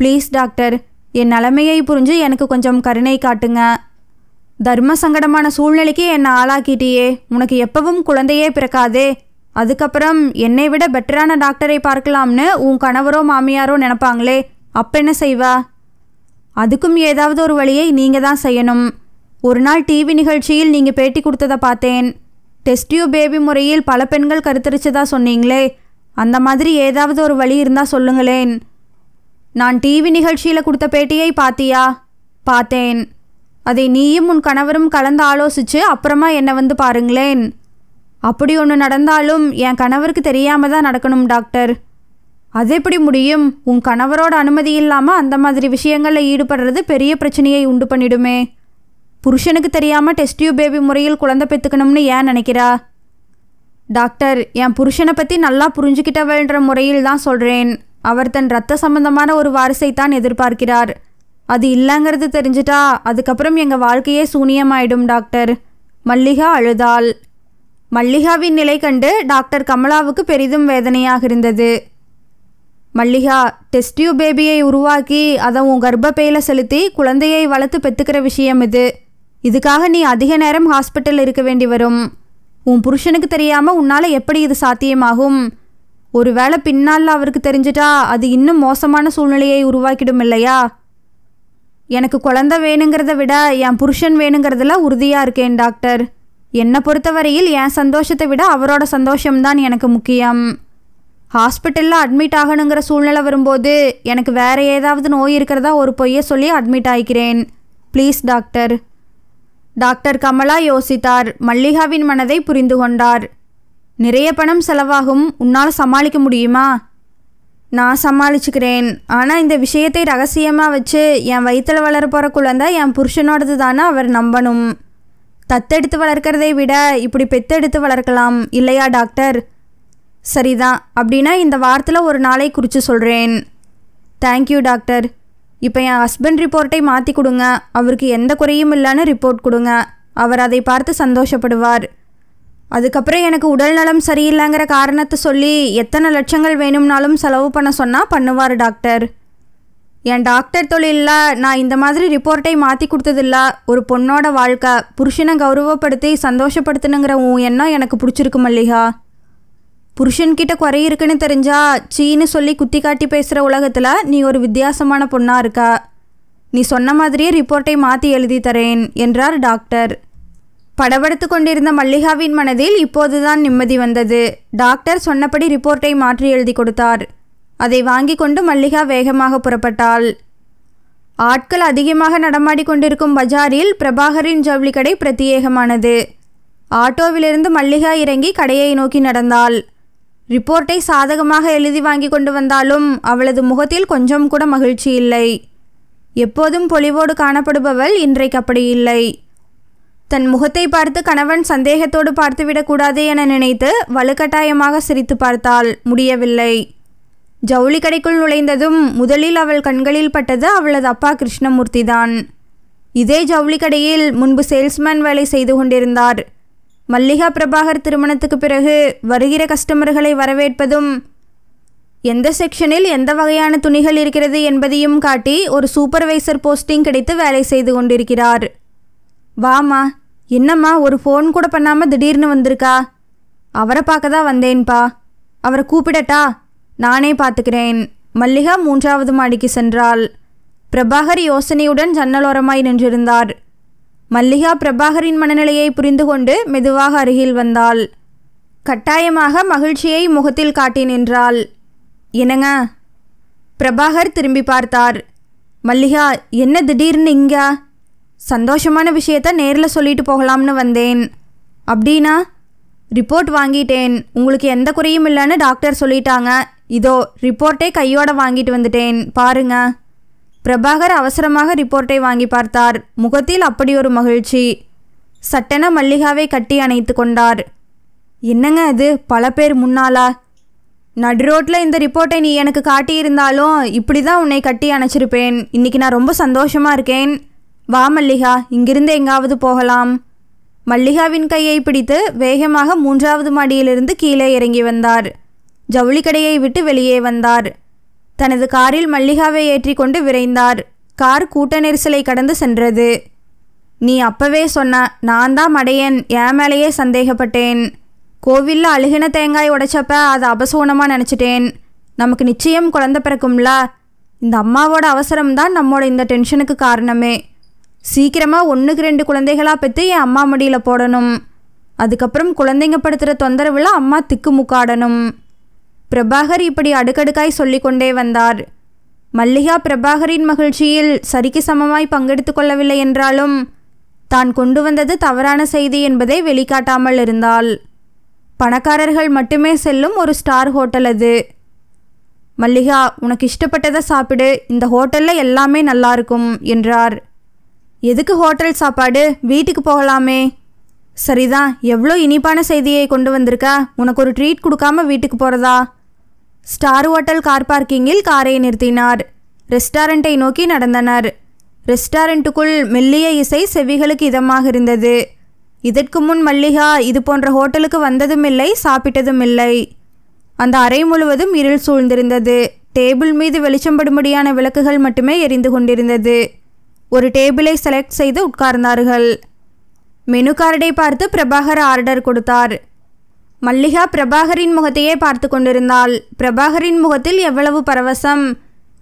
ப்ளீஸ் டாக்டர் என் நிலைமையை புரிஞ்சு எனக்கு கொஞ்சம் கருணை காட்டுங்க தர்ம சங்கடமான சூழ்நிலைக்கு என்னை ஆளாக்கிட்டியே உனக்கு எப்பவும் குழந்தையே பிறக்காதே அதுக்கப்புறம் என்னை விட பெட்டரான டாக்டரை பார்க்கலாம்னு உன் கணவரோ மாமியாரோ நினப்பாங்களே அப்போ என்ன செய்வா அதுக்கும் ஏதாவது ஒரு வழியை நீங்கள் தான் செய்யணும் ஒரு நாள் டிவி நிகழ்ச்சியில் நீங்கள் பேட்டி கொடுத்ததை பார்த்தேன் டெஸ்டியூ பேபி முறையில் பல பெண்கள் கருத்தரிச்சதா சொன்னீங்களே அந்த மாதிரி ஏதாவது ஒரு வழி இருந்தால் சொல்லுங்களேன் நான் டிவி நிகழ்ச்சியில் கொடுத்த பேட்டியை பார்த்தியா பார்த்தேன் அதை நீயும் உன் கணவரும் கலந்து ஆலோசித்து அப்புறமா என்னை வந்து பாருங்களேன் அப்படி ஒன்று நடந்தாலும் என் கணவருக்கு தெரியாமல் தான் நடக்கணும் டாக்டர் அது எப்படி முடியும் உன் கணவரோட அனுமதி இல்லாமல் அந்த மாதிரி விஷயங்களில் ஈடுபடுறது பெரிய பிரச்சனையை உண்டு பண்ணிடுமே புருஷனுக்கு தெரியாமல் டெஸ்டியூ பேபி முறையில் குழந்தை பெற்றுக்கணும்னு ஏன் நினைக்கிறா டாக்டர் என் புருஷனை பற்றி நல்லா புரிஞ்சுக்கிட்டவன்ற முறையில் தான் சொல்கிறேன் அவர் தன் ரத்த சம்பந்தமான ஒரு வாரிசை தான் எதிர்பார்க்கிறார் அது இல்லைங்கிறது தெரிஞ்சிட்டா அதுக்கப்புறம் எங்கள் வாழ்க்கையே சூனியமாயிடும் டாக்டர் மல்லிகா அழுதாள் மல்லிகாவின் நிலை கண்டு டாக்டர் கமலாவுக்கு பெரிதும் வேதனையாக இருந்தது மல்லிகா டெஸ்டியூ பேபியை உருவாக்கி அதை உன் கர்ப்பப்பையில் செலுத்தி குழந்தையை வளர்த்து பெற்றுக்கிற விஷயம் இது இதுக்காக நீ அதிக நேரம் ஹாஸ்பிட்டல் இருக்க வேண்டி வரும் உன் புருஷனுக்கு தெரியாமல் உன்னால் எப்படி இது சாத்தியமாகும் ஒருவேளை பின்னால் அவருக்கு தெரிஞ்சிட்டா அது இன்னும் மோசமான சூழ்நிலையை உருவாக்கிடும் இல்லையா எனக்கு குழந்த வேணுங்கிறத விட என் புருஷன் வேணுங்கிறதுல உறுதியாக இருக்கேன் டாக்டர் என்னை பொறுத்தவரையில் என் சந்தோஷத்தை விட அவரோட சந்தோஷம்தான் எனக்கு முக்கியம் ஹாஸ்பிட்டலில் அட்மிட் ஆகணுங்கிற சூழ்நிலை வரும்போது எனக்கு வேறு ஏதாவது நோய் இருக்கிறதா ஒரு பொய்யை சொல்லி அட்மிட் ஆகிக்கிறேன் ப்ளீஸ் டாக்டர் டாக்டர் கமலா யோசித்தார் மல்லிகாவின் மனதை புரிந்து கொண்டார் நிறைய பணம் செலவாகும் உன்னால் சமாளிக்க முடியுமா நான் சமாளிச்சுக்கிறேன் ஆனால் இந்த விஷயத்தை ரகசியமாக வச்சு என் வயிற்றில் வளர குழந்தை என் புருஷனோடது தானே அவர் நம்பணும் தத்தெடுத்து வளர்க்குறதை விட இப்படி பெத்தெடுத்து வளர்க்கலாம் இல்லையா டாக்டர் சரிதான் அப்படின்னா இந்த வாரத்தில் ஒரு நாளை குறித்து சொல்கிறேன் தேங்க்யூ டாக்டர் இப்போ என் ஹஸ்பண்ட் ரிப்போர்ட்டை மாற்றி கொடுங்க அவருக்கு எந்த குறையும் இல்லைன்னு ரிப்போர்ட் கொடுங்க அவர் அதை பார்த்து சந்தோஷப்படுவார் அதுக்கப்புறம் எனக்கு உடல்நலம் சரியில்லைங்கிற காரணத்தை சொல்லி எத்தனை லட்சங்கள் வேணும்னாலும் செலவு பண்ண சொன்னால் பண்ணுவார் டாக்டர் என் டாக்டர் தொழிலில் நான் இந்த மாதிரி ரிப்போர்ட்டை மாற்றி கொடுத்ததில்ல ஒரு பொண்ணோட வாழ்க்கை புருஷனை கௌரவப்படுத்தி சந்தோஷப்படுத்தணுங்கிற உன் எண்ணம் எனக்கு பிடிச்சிருக்கு மல்லிகா புருஷன்கிட்ட குறை இருக்குன்னு தெரிஞ்சால் சீனு சொல்லி குத்தி காட்டி பேசுகிற உலகத்தில் நீ ஒரு வித்தியாசமான பொண்ணாக இருக்கா நீ சொன்ன மாதிரியே ரிப்போர்ட்டை மாற்றி எழுதி தரேன் என்றார் டாக்டர் படபடுத்து கொண்டிருந்த மல்லிகாவின் மனதில் இப்போதுதான் நிம்மதி வந்தது டாக்டர் சொன்னபடி ரிப்போர்ட்டை மாற்றி எழுதி கொடுத்தார் அதை வாங்கி கொண்டு மல்லிகா வேகமாக புறப்பட்டாள் ஆட்கள் அதிகமாக நடமாடி கொண்டிருக்கும் பஜாரில் பிரபாகரின் ஜவுளி கடை பிரத்யேகமானது ஆட்டோவிலிருந்து மல்லிகா இறங்கி கடையை நோக்கி நடந்தாள் ரிப்போர்ட்டை சாதகமாக எழுதி வாங்கி கொண்டு வந்தாலும் அவளது முகத்தில் கொஞ்சம் கூட மகிழ்ச்சி இல்லை எப்போதும் பொலிவோடு காணப்படுபவள் இன்றைக்கு அப்படி இல்லை தன் முகத்தை பார்த்து கணவன் சந்தேகத்தோடு பார்த்துவிடக்கூடாது என நினைத்து வலுக்கட்டாயமாக சிரித்து பார்த்தாள் முடியவில்லை ஜவுளி கடைக்குள் நுழைந்ததும் முதலில் அவள் கண்களில் பட்டது அவளது அப்பா கிருஷ்ணமூர்த்தி தான் இதே ஜவுளி கடையில் முன்பு சேல்ஸ்மேன் வேலை செய்து கொண்டிருந்தார் மல்லிகா பிரபாகர் திருமணத்துக்கு பிறகு வருகிற கஸ்டமர்களை வரவேற்பதும் எந்த செக்ஷனில் எந்த வகையான துணிகள் இருக்கிறது என்பதையும் காட்டி ஒரு சூப்பர்வைசர் போஸ்டிங் கிடைத்து வேலை செய்து கொண்டிருக்கிறார் வாமா என்னம்மா ஒரு ஃபோன் கூட பண்ணாமல் திடீர்னு வந்திருக்கா அவரை பார்க்க தான் வந்தேன்பா அவரை கூப்பிடட்டா நானே பார்த்துக்கிறேன் மல்லிகா மூன்றாவது மாடிக்கு சென்றாள் பிரபாகர் யோசனையுடன் ஜன்னலோரமாய் நின்றிருந்தார் மல்லிகா பிரபாகரின் மனநிலையை புரிந்து கொண்டு மெதுவாக அருகில் வந்தாள் கட்டாயமாக மகிழ்ச்சியை முகத்தில் காட்டி நின்றாள் என்னங்க பிரபாகர் திரும்பி பார்த்தார் மல்லிகா என்ன திடீர்னு இங்கே சந்தோஷமான விஷயத்த நேரில் சொல்லிட்டு போகலாம்னு வந்தேன் அப்படின்னா ரிப்போர்ட் வாங்கிட்டேன் உங்களுக்கு எந்த குறையும் இல்லைன்னு டாக்டர் சொல்லிட்டாங்க இதோ ரிப்போர்ட்டே கையோட வாங்கிட்டு வந்துட்டேன் பாருங்க பிரபாகர் அவசரமாக ரிப்போர்ட்டை வாங்கி பார்த்தார் முகத்தில் அப்படி ஒரு மகிழ்ச்சி சட்டென மல்லிகாவை கட்டி அணைத்து கொண்டார் என்னங்க இது பல பேர் முன்னாலா நடு ரோட்டில் இந்த ரிப்போர்ட்டை நீ எனக்கு காட்டியிருந்தாலும் இப்படி தான் உன்னை கட்டி அணைச்சிருப்பேன் இன்றைக்கி நான் ரொம்ப சந்தோஷமாக இருக்கேன் வா மல்லிகா இங்கிருந்து எங்காவது போகலாம் மல்லிகாவின் கையை பிடித்து வேகமாக மூன்றாவது மாடியிலிருந்து கீழே இறங்கி வந்தார் ஜவுளி கடையை விட்டு வெளியே வந்தார் தனது காரில் மல்லிகாவை ஏற்றி கொண்டு விரைந்தார் கார் கூட்ட நெரிசலை கடந்து சென்றது நீ அப்பவே சொன்ன நான் தான் மடையன் என் மேலேயே சந்தேகப்பட்டேன் கோவிலில் அழுகின தேங்காய் உடைச்சப்ப அதை அபசூனமாக நினச்சிட்டேன் நமக்கு நிச்சயம் குழந்த பிறக்கும்ல இந்த அம்மாவோட அவசரம்தான் நம்மோட இந்த டென்ஷனுக்கு காரணமே சீக்கிரமாக ஒன்றுக்கு ரெண்டு குழந்தைகளாக பெற்று என் அம்மா மடியில் போடணும் அதுக்கப்புறம் குழந்தைங்க படுத்துகிற தொந்தரவில் அம்மா திக்கு முக்காடணும் பிரபாகர் இப்படி அடுக்கடுக்காய் சொல்லிக்கொண்டே வந்தார் மல்லிகா பிரபாகரின் மகிழ்ச்சியில் சரிக்கு சமமாய் பங்கெடுத்து கொள்ளவில்லை என்றாலும் தான் கொண்டு வந்தது தவறான செய்தி என்பதை வெளிக்காட்டாமல் இருந்தால் பணக்காரர்கள் மட்டுமே செல்லும் ஒரு ஸ்டார் ஹோட்டல் அது மல்லிகா உனக்கு இஷ்டப்பட்டதை சாப்பிடு இந்த ஹோட்டலில் எல்லாமே நல்லாயிருக்கும் என்றார் எதுக்கு ஹோட்டல் சாப்பாடு வீட்டுக்கு போகலாமே சரிதான் எவ்வளோ இனிப்பான செய்தியை கொண்டு வந்திருக்க உனக்கு ஒரு ட்ரீட் கொடுக்காம வீட்டுக்கு போகிறதா ஸ்டார் ஹோட்டல் கார் பார்க்கிங்கில் காரை நிறுத்தினார் ரெஸ்டாரண்ட்டை நோக்கி நடந்தனர் ரெஸ்டாரண்ட்டுக்குள் மெல்லிய இசை செவிகளுக்கு இதமாக இருந்தது இதற்கு முன் மல்லிகா இது போன்ற ஹோட்டலுக்கு வந்ததும் இல்லை சாப்பிட்டதும் இல்லை அந்த அறை முழுவதும் இருள் சூழ்ந்திருந்தது டேபிள் மீது வெளிச்சம்படும்படியான விளக்குகள் மட்டுமே எரிந்து கொண்டிருந்தது ஒரு டேபிளை செலக்ட் செய்து உட்கார்ந்தார்கள் மெனு கார்டை பார்த்து பிரபாகர் ஆர்டர் கொடுத்தார் மல்லிகா பிரபாகரின் முகத்தையே பார்த்து கொண்டிருந்தாள் பிரபாகரின் முகத்தில் எவ்வளவு பரவசம்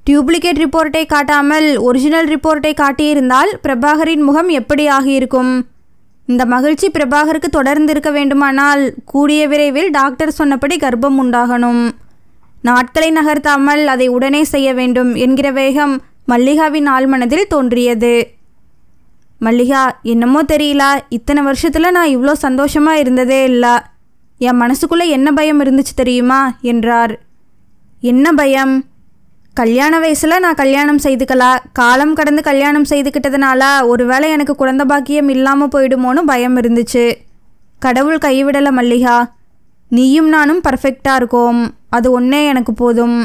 டியூப்ளிகேட் ரிப்போர்ட்டை காட்டாமல் ஒரிஜினல் ரிப்போர்ட்டை காட்டியிருந்தால் பிரபாகரின் முகம் எப்படி ஆகியிருக்கும் இந்த மகிழ்ச்சி பிரபாகருக்கு தொடர்ந்து இருக்க வேண்டுமானால் கூடிய விரைவில் டாக்டர் சொன்னபடி கர்ப்பம் உண்டாகணும் நாட்களை நகர்த்தாமல் அதை உடனே செய்ய வேண்டும் என்கிற வேகம் மல்லிகாவின் ஆழ்மனதில் தோன்றியது மல்லிகா என்னமோ தெரியல இத்தனை வருஷத்தில் நான் இவ்வளோ சந்தோஷமாக இருந்ததே இல்லை என் மனசுக்குள்ளே என்ன பயம் இருந்துச்சு தெரியுமா என்றார் என்ன பயம் கல்யாண வயசில் நான் கல்யாணம் செய்துக்கலா காலம் கடந்து கல்யாணம் செய்துக்கிட்டதுனால ஒருவேளை எனக்கு குழந்த பாக்கியம் இல்லாமல் போயிடுமோன்னு பயம் இருந்துச்சு கடவுள் கைவிடலை மல்லிகா நீயும் நானும் பர்ஃபெக்டாக இருக்கோம் அது ஒன்றே எனக்கு போதும்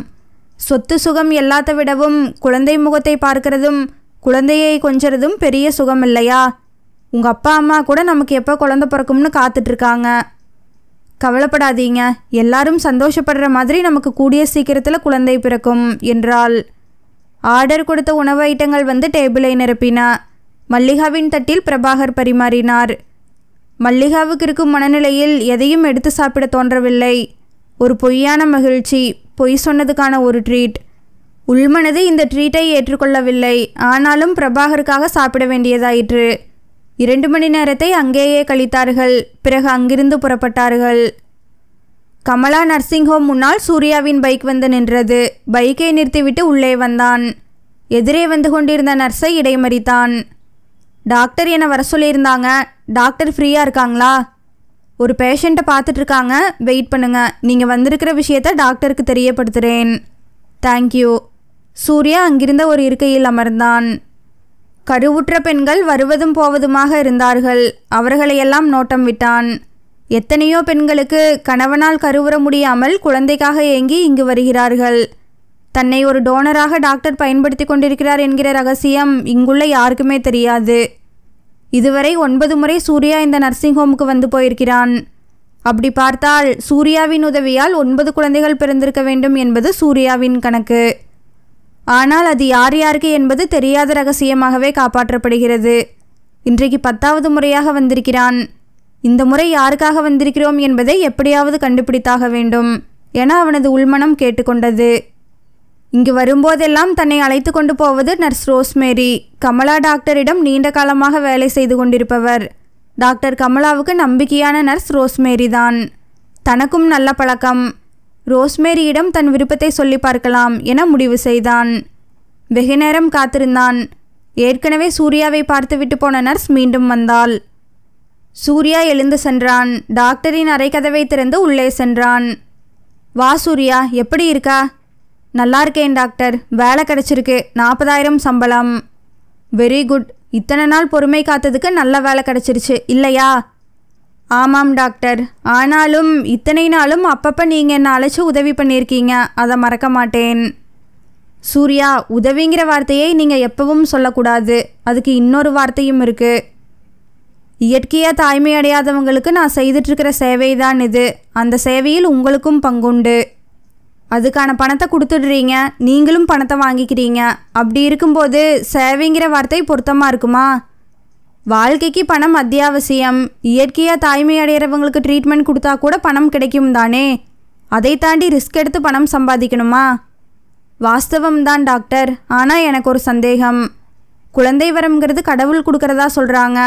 சொத்து சுகம் எல்லாத்த விடவும் குழந்தை முகத்தை பார்க்கிறதும் குழந்தையை கொஞ்சறதும் பெரிய சுகம் இல்லையா உங்கள் அப்பா அம்மா கூட நமக்கு எப்போ குழந்த பிறக்கும்னு காத்துட்ருக்காங்க கவலைப்படாதீங்க எல்லாரும் சந்தோஷப்படுற மாதிரி நமக்கு கூடிய சீக்கிரத்தில் குழந்தை பிறக்கும் என்றால் ஆர்டர் கொடுத்த உணவு ஐட்டங்கள் வந்து டேபிளை நிரப்பின மல்லிகாவின் தட்டில் பிரபாகர் பரிமாறினார் மல்லிகாவுக்கு இருக்கும் மனநிலையில் எதையும் எடுத்து சாப்பிட தோன்றவில்லை ஒரு பொய்யான மகிழ்ச்சி பொய் சொன்னதுக்கான ஒரு ட்ரீட் உள்மனது இந்த ட்ரீட்டை ஏற்றுக்கொள்ளவில்லை ஆனாலும் பிரபாகருக்காக சாப்பிட வேண்டியதாயிற்று இரண்டு மணி நேரத்தை அங்கேயே கழித்தார்கள் பிறகு அங்கிருந்து புறப்பட்டார்கள் கமலா நர்சிங் ஹோம் முன்னால் சூர்யாவின் பைக் வந்து நின்றது பைக்கை நிறுத்திவிட்டு உள்ளே வந்தான் எதிரே வந்து கொண்டிருந்த நர்ஸை இடைமறித்தான் டாக்டர் என வர சொல்லியிருந்தாங்க டாக்டர் ஃப்ரீயாக இருக்காங்களா ஒரு பேஷண்ட்டை பார்த்துட்ருக்காங்க வெயிட் பண்ணுங்கள் நீங்கள் வந்திருக்கிற விஷயத்த டாக்டருக்கு தெரியப்படுத்துகிறேன் தேங்க்யூ சூர்யா அங்கிருந்த ஒரு இருக்கையில் அமர்ந்தான் கருவுற்ற பெண்கள் வருவதும் போவதுமாக இருந்தார்கள் அவர்களையெல்லாம் நோட்டம் விட்டான் எத்தனையோ பெண்களுக்கு கணவனால் கருவுற முடியாமல் குழந்தைக்காக ஏங்கி இங்கு வருகிறார்கள் தன்னை ஒரு டோனராக டாக்டர் பயன்படுத்தி கொண்டிருக்கிறார் என்கிற ரகசியம் இங்குள்ள யாருக்குமே தெரியாது இதுவரை ஒன்பது முறை சூர்யா இந்த நர்சிங் ஹோமுக்கு வந்து போயிருக்கிறான் அப்படி பார்த்தால் சூர்யாவின் உதவியால் ஒன்பது குழந்தைகள் பிறந்திருக்க வேண்டும் என்பது சூர்யாவின் கணக்கு ஆனால் அது யார் யாருக்கு என்பது தெரியாத ரகசியமாகவே காப்பாற்றப்படுகிறது இன்றைக்கு பத்தாவது முறையாக வந்திருக்கிறான் இந்த முறை யாருக்காக வந்திருக்கிறோம் என்பதை எப்படியாவது கண்டுபிடித்தாக வேண்டும் என அவனது உள்மனம் கேட்டுக்கொண்டது இங்கு வரும்போதெல்லாம் தன்னை அழைத்து கொண்டு போவது நர்ஸ் ரோஸ்மேரி கமலா டாக்டரிடம் நீண்ட காலமாக வேலை செய்து கொண்டிருப்பவர் டாக்டர் கமலாவுக்கு நம்பிக்கையான நர்ஸ் ரோஸ்மேரி தான் தனக்கும் நல்ல பழக்கம் ரோஸ்மேரியிடம் தன் விருப்பத்தை சொல்லி பார்க்கலாம் என முடிவு செய்தான் வெகு நேரம் காத்திருந்தான் ஏற்கனவே சூர்யாவை பார்த்துவிட்டு போன நர்ஸ் மீண்டும் வந்தாள் சூர்யா எழுந்து சென்றான் டாக்டரின் அரைக்கதவை திறந்து உள்ளே சென்றான் வா சூர்யா எப்படி இருக்கா நல்லா இருக்கேன் டாக்டர் வேலை கிடச்சிருக்கு நாற்பதாயிரம் சம்பளம் வெரி குட் இத்தனை நாள் பொறுமை காத்ததுக்கு நல்ல வேலை கிடச்சிருச்சு இல்லையா ஆமாம் டாக்டர் ஆனாலும் இத்தனை நாளும் அப்பப்போ நீங்கள் என்னை அழைச்சி உதவி பண்ணியிருக்கீங்க அதை மறக்க மாட்டேன் சூர்யா உதவிங்கிற வார்த்தையை நீங்கள் எப்பவும் சொல்லக்கூடாது அதுக்கு இன்னொரு வார்த்தையும் இருக்குது இயற்கையாக தாய்மை அடையாதவங்களுக்கு நான் செய்துட்ருக்கிற சேவை தான் இது அந்த சேவையில் உங்களுக்கும் பங்குண்டு அதுக்கான பணத்தை கொடுத்துடுறீங்க நீங்களும் பணத்தை வாங்கிக்கிறீங்க அப்படி இருக்கும்போது சேவைங்கிற வார்த்தை பொருத்தமாக இருக்குமா வாழ்க்கைக்கு பணம் அத்தியாவசியம் இயற்கையாக தாய்மை அடையிறவங்களுக்கு ட்ரீட்மெண்ட் கொடுத்தா கூட பணம் கிடைக்கும் தானே அதை தாண்டி ரிஸ்க் எடுத்து பணம் சம்பாதிக்கணுமா வாஸ்தவம் தான் டாக்டர் ஆனால் எனக்கு ஒரு சந்தேகம் குழந்தை வரம்ங்கிறது கடவுள் கொடுக்குறதா சொல்கிறாங்க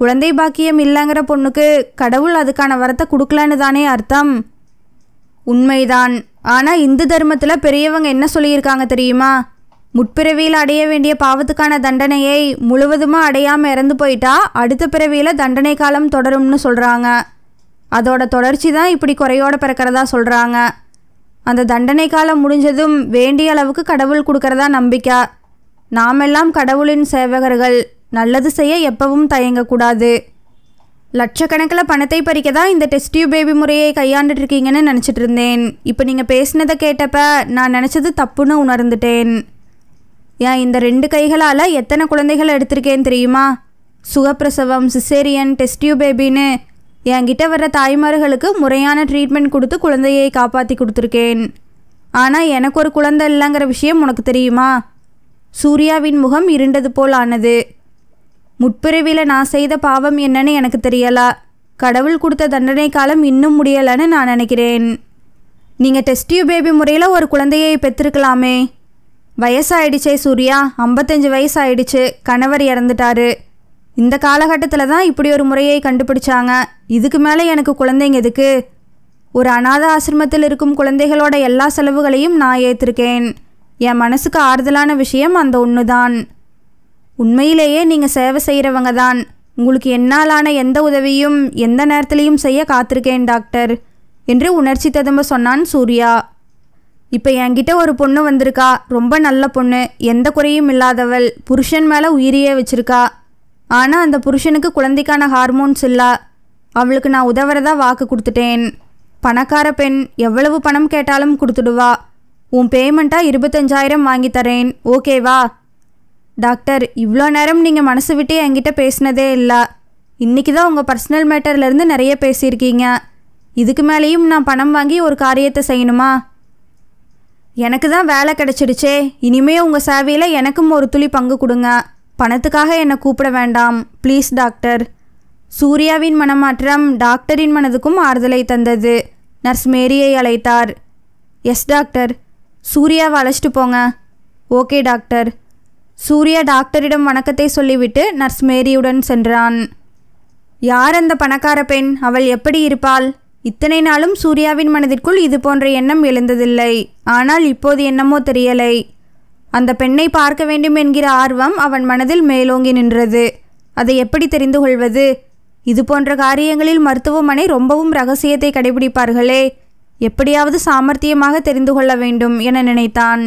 குழந்தை பாக்கியம் இல்லைங்கிற பொண்ணுக்கு கடவுள் அதுக்கான வரத்தை கொடுக்கலன்னு தானே அர்த்தம் உண்மைதான் ஆனால் இந்து தர்மத்தில் பெரியவங்க என்ன சொல்லியிருக்காங்க தெரியுமா முற்பிறவியில் அடைய வேண்டிய பாவத்துக்கான தண்டனையை முழுவதுமாக அடையாமல் இறந்து போயிட்டா அடுத்த பிறவியில் தண்டனை காலம் தொடரும்னு சொல்கிறாங்க அதோட தொடர்ச்சி தான் இப்படி குறையோடு பிறக்கிறதா சொல்கிறாங்க அந்த தண்டனை காலம் முடிஞ்சதும் வேண்டிய அளவுக்கு கடவுள் கொடுக்கறதா நம்பிக்கை நாமெல்லாம் கடவுளின் சேவகர்கள் நல்லது செய்ய எப்பவும் தயங்கக்கூடாது லட்சக்கணக்கில் பணத்தை பறிக்க தான் இந்த டெஸ்ட் டியூப் பேபி முறையை கையாண்டுட்டு இருக்கீங்கன்னு நினச்சிட்டு இருந்தேன் இப்போ நீங்கள் பேசினதை கேட்டப்ப நான் நினச்சது தப்புன்னு உணர்ந்துட்டேன் ஏன் இந்த ரெண்டு கைகளால் எத்தனை குழந்தைகள் எடுத்திருக்கேன் தெரியுமா சுகப்பிரசவம் சிசேரியன் டெஸ்ட் டியூப் பேபின்னு என்கிட்ட வர்ற தாய்மார்களுக்கு முறையான ட்ரீட்மெண்ட் கொடுத்து குழந்தையை காப்பாற்றி கொடுத்துருக்கேன் ஆனால் எனக்கு ஒரு குழந்தை இல்லைங்கிற விஷயம் உனக்கு தெரியுமா சூர்யாவின் முகம் இருண்டது போல் ஆனது முற்பிறவியில் நான் செய்த பாவம் என்னன்னு எனக்கு தெரியல கடவுள் கொடுத்த தண்டனை காலம் இன்னும் முடியலைன்னு நான் நினைக்கிறேன் நீங்கள் டெஸ்டியூ பேபி முறையில் ஒரு குழந்தையை பெற்றிருக்கலாமே வயசாயிடுச்சே சூர்யா ஐம்பத்தஞ்சு வயசு ஆயிடுச்சு கணவர் இறந்துட்டாரு இந்த காலகட்டத்தில் தான் இப்படி ஒரு முறையை கண்டுபிடிச்சாங்க இதுக்கு மேலே எனக்கு குழந்தைங்க எதுக்கு ஒரு அநாத ஆசிரமத்தில் இருக்கும் குழந்தைகளோட எல்லா செலவுகளையும் நான் ஏற்றிருக்கேன் என் மனசுக்கு ஆறுதலான விஷயம் அந்த ஒன்று தான் உண்மையிலேயே நீங்கள் சேவை செய்கிறவங்க தான் உங்களுக்கு என்னாலான எந்த உதவியும் எந்த நேரத்திலையும் செய்ய காத்திருக்கேன் டாக்டர் என்று உணர்ச்சி ததும்ப சொன்னான் சூர்யா இப்போ என்கிட்ட ஒரு பொண்ணு வந்திருக்கா ரொம்ப நல்ல பொண்ணு எந்த குறையும் இல்லாதவள் புருஷன் மேலே உயிரியே வச்சிருக்கா ஆனால் அந்த புருஷனுக்கு குழந்தைக்கான ஹார்மோன்ஸ் இல்லை அவளுக்கு நான் உதவுறதா வாக்கு கொடுத்துட்டேன் பணக்கார பெண் எவ்வளவு பணம் கேட்டாலும் கொடுத்துடுவா உன் பேமெண்ட்டாக இருபத்தஞ்சாயிரம் வாங்கித்தரேன் ஓகேவா டாக்டர் இவ்வளோ நேரம் நீங்கள் மனசு விட்டு என்கிட்ட பேசினதே இல்லை இன்றைக்கி தான் உங்கள் பர்சனல் மேட்டர்லேருந்து நிறைய பேசியிருக்கீங்க இதுக்கு மேலேயும் நான் பணம் வாங்கி ஒரு காரியத்தை செய்யணுமா எனக்கு தான் வேலை கிடச்சிடுச்சே இனிமே உங்கள் சேவையில் எனக்கும் ஒரு துளி பங்கு கொடுங்க பணத்துக்காக என்னை கூப்பிட வேண்டாம் ப்ளீஸ் டாக்டர் சூர்யாவின் மனமாற்றம் டாக்டரின் மனதுக்கும் ஆறுதலை தந்தது நர்ஸ் மேரியை அழைத்தார் எஸ் டாக்டர் சூர்யாவை அழைச்சிட்டு போங்க ஓகே டாக்டர் சூர்யா டாக்டரிடம் வணக்கத்தை சொல்லிவிட்டு நர்ஸ் மேரியுடன் சென்றான் யார் அந்த பணக்கார பெண் அவள் எப்படி இருப்பாள் இத்தனை நாளும் சூர்யாவின் மனதிற்குள் இது போன்ற எண்ணம் எழுந்ததில்லை ஆனால் இப்போது என்னமோ தெரியலை அந்த பெண்ணை பார்க்க வேண்டும் என்கிற ஆர்வம் அவன் மனதில் மேலோங்கி நின்றது அதை எப்படி தெரிந்து கொள்வது இது போன்ற காரியங்களில் மருத்துவமனை ரொம்பவும் ரகசியத்தை கடைபிடிப்பார்களே எப்படியாவது சாமர்த்தியமாக தெரிந்து கொள்ள வேண்டும் என நினைத்தான்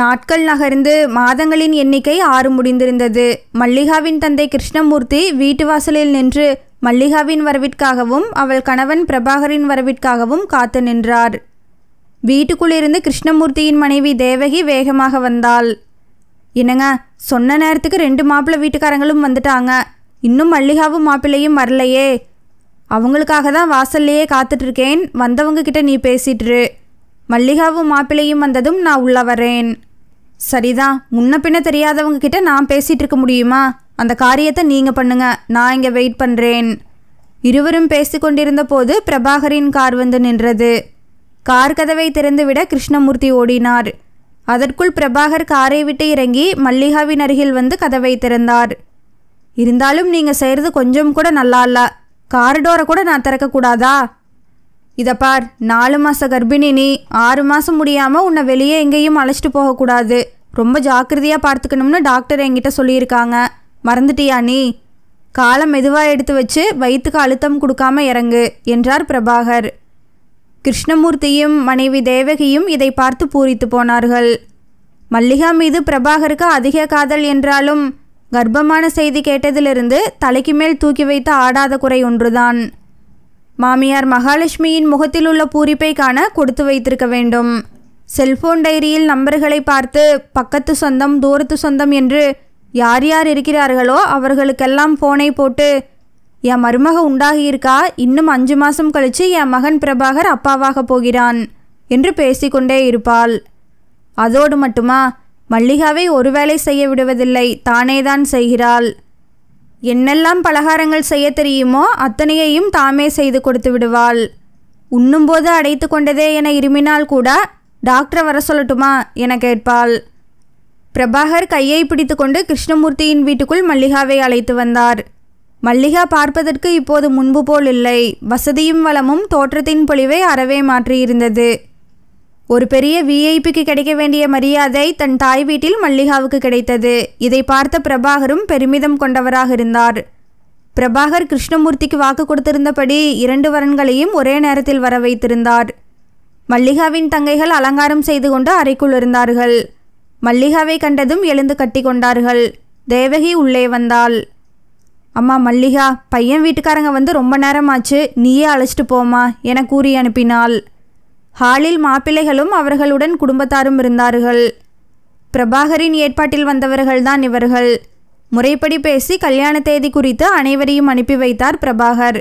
நாட்கள் நகர்ந்து மாதங்களின் எண்ணிக்கை ஆறு முடிந்திருந்தது மல்லிகாவின் தந்தை கிருஷ்ணமூர்த்தி வீட்டு வாசலில் நின்று மல்லிகாவின் வரவிற்காகவும் அவள் கணவன் பிரபாகரின் வரவிற்காகவும் காத்து நின்றார் வீட்டுக்குள்ளிருந்து கிருஷ்ணமூர்த்தியின் மனைவி தேவகி வேகமாக வந்தாள் என்னங்க சொன்ன நேரத்துக்கு ரெண்டு மாப்பிள்ளை வீட்டுக்காரங்களும் வந்துட்டாங்க இன்னும் மல்லிகாவும் மாப்பிள்ளையும் வரலையே அவங்களுக்காக தான் வாசல்லையே காத்துட்ருக்கேன் வந்தவங்க கிட்ட நீ பேசிட்டுரு மல்லிகாவும் மாப்பிள்ளையும் வந்ததும் நான் உள்ள வரேன் சரிதான் முன்ன பின்ன தெரியாதவங்க கிட்ட நான் பேசிட்டு இருக்க முடியுமா அந்த காரியத்தை நீங்கள் பண்ணுங்க நான் இங்கே வெயிட் பண்ணுறேன் இருவரும் கொண்டிருந்த போது பிரபாகரின் கார் வந்து நின்றது கார் கதவை திறந்துவிட கிருஷ்ணமூர்த்தி ஓடினார் அதற்குள் பிரபாகர் காரை விட்டு இறங்கி மல்லிகாவின் அருகில் வந்து கதவை திறந்தார் இருந்தாலும் நீங்கள் செய்கிறது கொஞ்சம் கூட நல்லா இல்லை கார் டோரை கூட நான் திறக்கக்கூடாதா இதை பார் நாலு மாத கர்ப்பிணி நீ ஆறு மாதம் முடியாமல் உன்னை வெளியே எங்கேயும் அழைச்சிட்டு போகக்கூடாது ரொம்ப ஜாக்கிரதையாக பார்த்துக்கணும்னு டாக்டர் என்கிட்ட சொல்லியிருக்காங்க மறந்துட்டியா நீ காலம் மெதுவாக எடுத்து வச்சு வயிற்றுக்கு அழுத்தம் கொடுக்காம இறங்கு என்றார் பிரபாகர் கிருஷ்ணமூர்த்தியும் மனைவி தேவகியும் இதை பார்த்து பூரித்து போனார்கள் மல்லிகா மீது பிரபாகருக்கு அதிக காதல் என்றாலும் கர்ப்பமான செய்தி கேட்டதிலிருந்து தலைக்கு மேல் தூக்கி வைத்து ஆடாத குறை ஒன்றுதான் மாமியார் மகாலட்சுமியின் முகத்தில் உள்ள பூரிப்பை காண கொடுத்து வைத்திருக்க வேண்டும் செல்போன் டைரியில் நம்பர்களை பார்த்து பக்கத்து சொந்தம் தூரத்து சொந்தம் என்று யார் யார் இருக்கிறார்களோ அவர்களுக்கெல்லாம் ஃபோனை போட்டு என் மருமக உண்டாகியிருக்கா இன்னும் அஞ்சு மாதம் கழித்து என் மகன் பிரபாகர் அப்பாவாக போகிறான் என்று பேசிக்கொண்டே இருப்பாள் அதோடு மட்டுமா மல்லிகாவை ஒருவேளை செய்ய விடுவதில்லை தானேதான் செய்கிறாள் என்னெல்லாம் பலகாரங்கள் செய்ய தெரியுமோ அத்தனையையும் தாமே செய்து கொடுத்து விடுவாள் உண்ணும்போது அடைத்து கொண்டதே என இருமினால் கூட டாக்டரை வர சொல்லட்டுமா என கேட்பாள் பிரபாகர் கையை பிடித்துக்கொண்டு கிருஷ்ணமூர்த்தியின் வீட்டுக்குள் மல்லிகாவை அழைத்து வந்தார் மல்லிகா பார்ப்பதற்கு இப்போது முன்பு போல் இல்லை வசதியும் வளமும் தோற்றத்தின் பொழிவை அறவே மாற்றியிருந்தது ஒரு பெரிய விஐபிக்கு கிடைக்க வேண்டிய மரியாதை தன் தாய் வீட்டில் மல்லிகாவுக்கு கிடைத்தது இதை பார்த்த பிரபாகரும் பெருமிதம் கொண்டவராக இருந்தார் பிரபாகர் கிருஷ்ணமூர்த்திக்கு வாக்கு கொடுத்திருந்தபடி இரண்டு வரன்களையும் ஒரே நேரத்தில் வர வைத்திருந்தார் மல்லிகாவின் தங்கைகள் அலங்காரம் செய்து கொண்டு அறைக்குள் இருந்தார்கள் மல்லிகாவை கண்டதும் எழுந்து கட்டி கொண்டார்கள் தேவகி உள்ளே வந்தாள் அம்மா மல்லிகா பையன் வீட்டுக்காரங்க வந்து ரொம்ப நேரமாச்சு நீயே அழைச்சிட்டு போமா என கூறி அனுப்பினாள் ஹாலில் மாப்பிள்ளைகளும் அவர்களுடன் குடும்பத்தாரும் இருந்தார்கள் பிரபாகரின் ஏற்பாட்டில் வந்தவர்கள்தான் இவர்கள் முறைப்படி பேசி கல்யாண தேதி குறித்து அனைவரையும் அனுப்பி வைத்தார் பிரபாகர்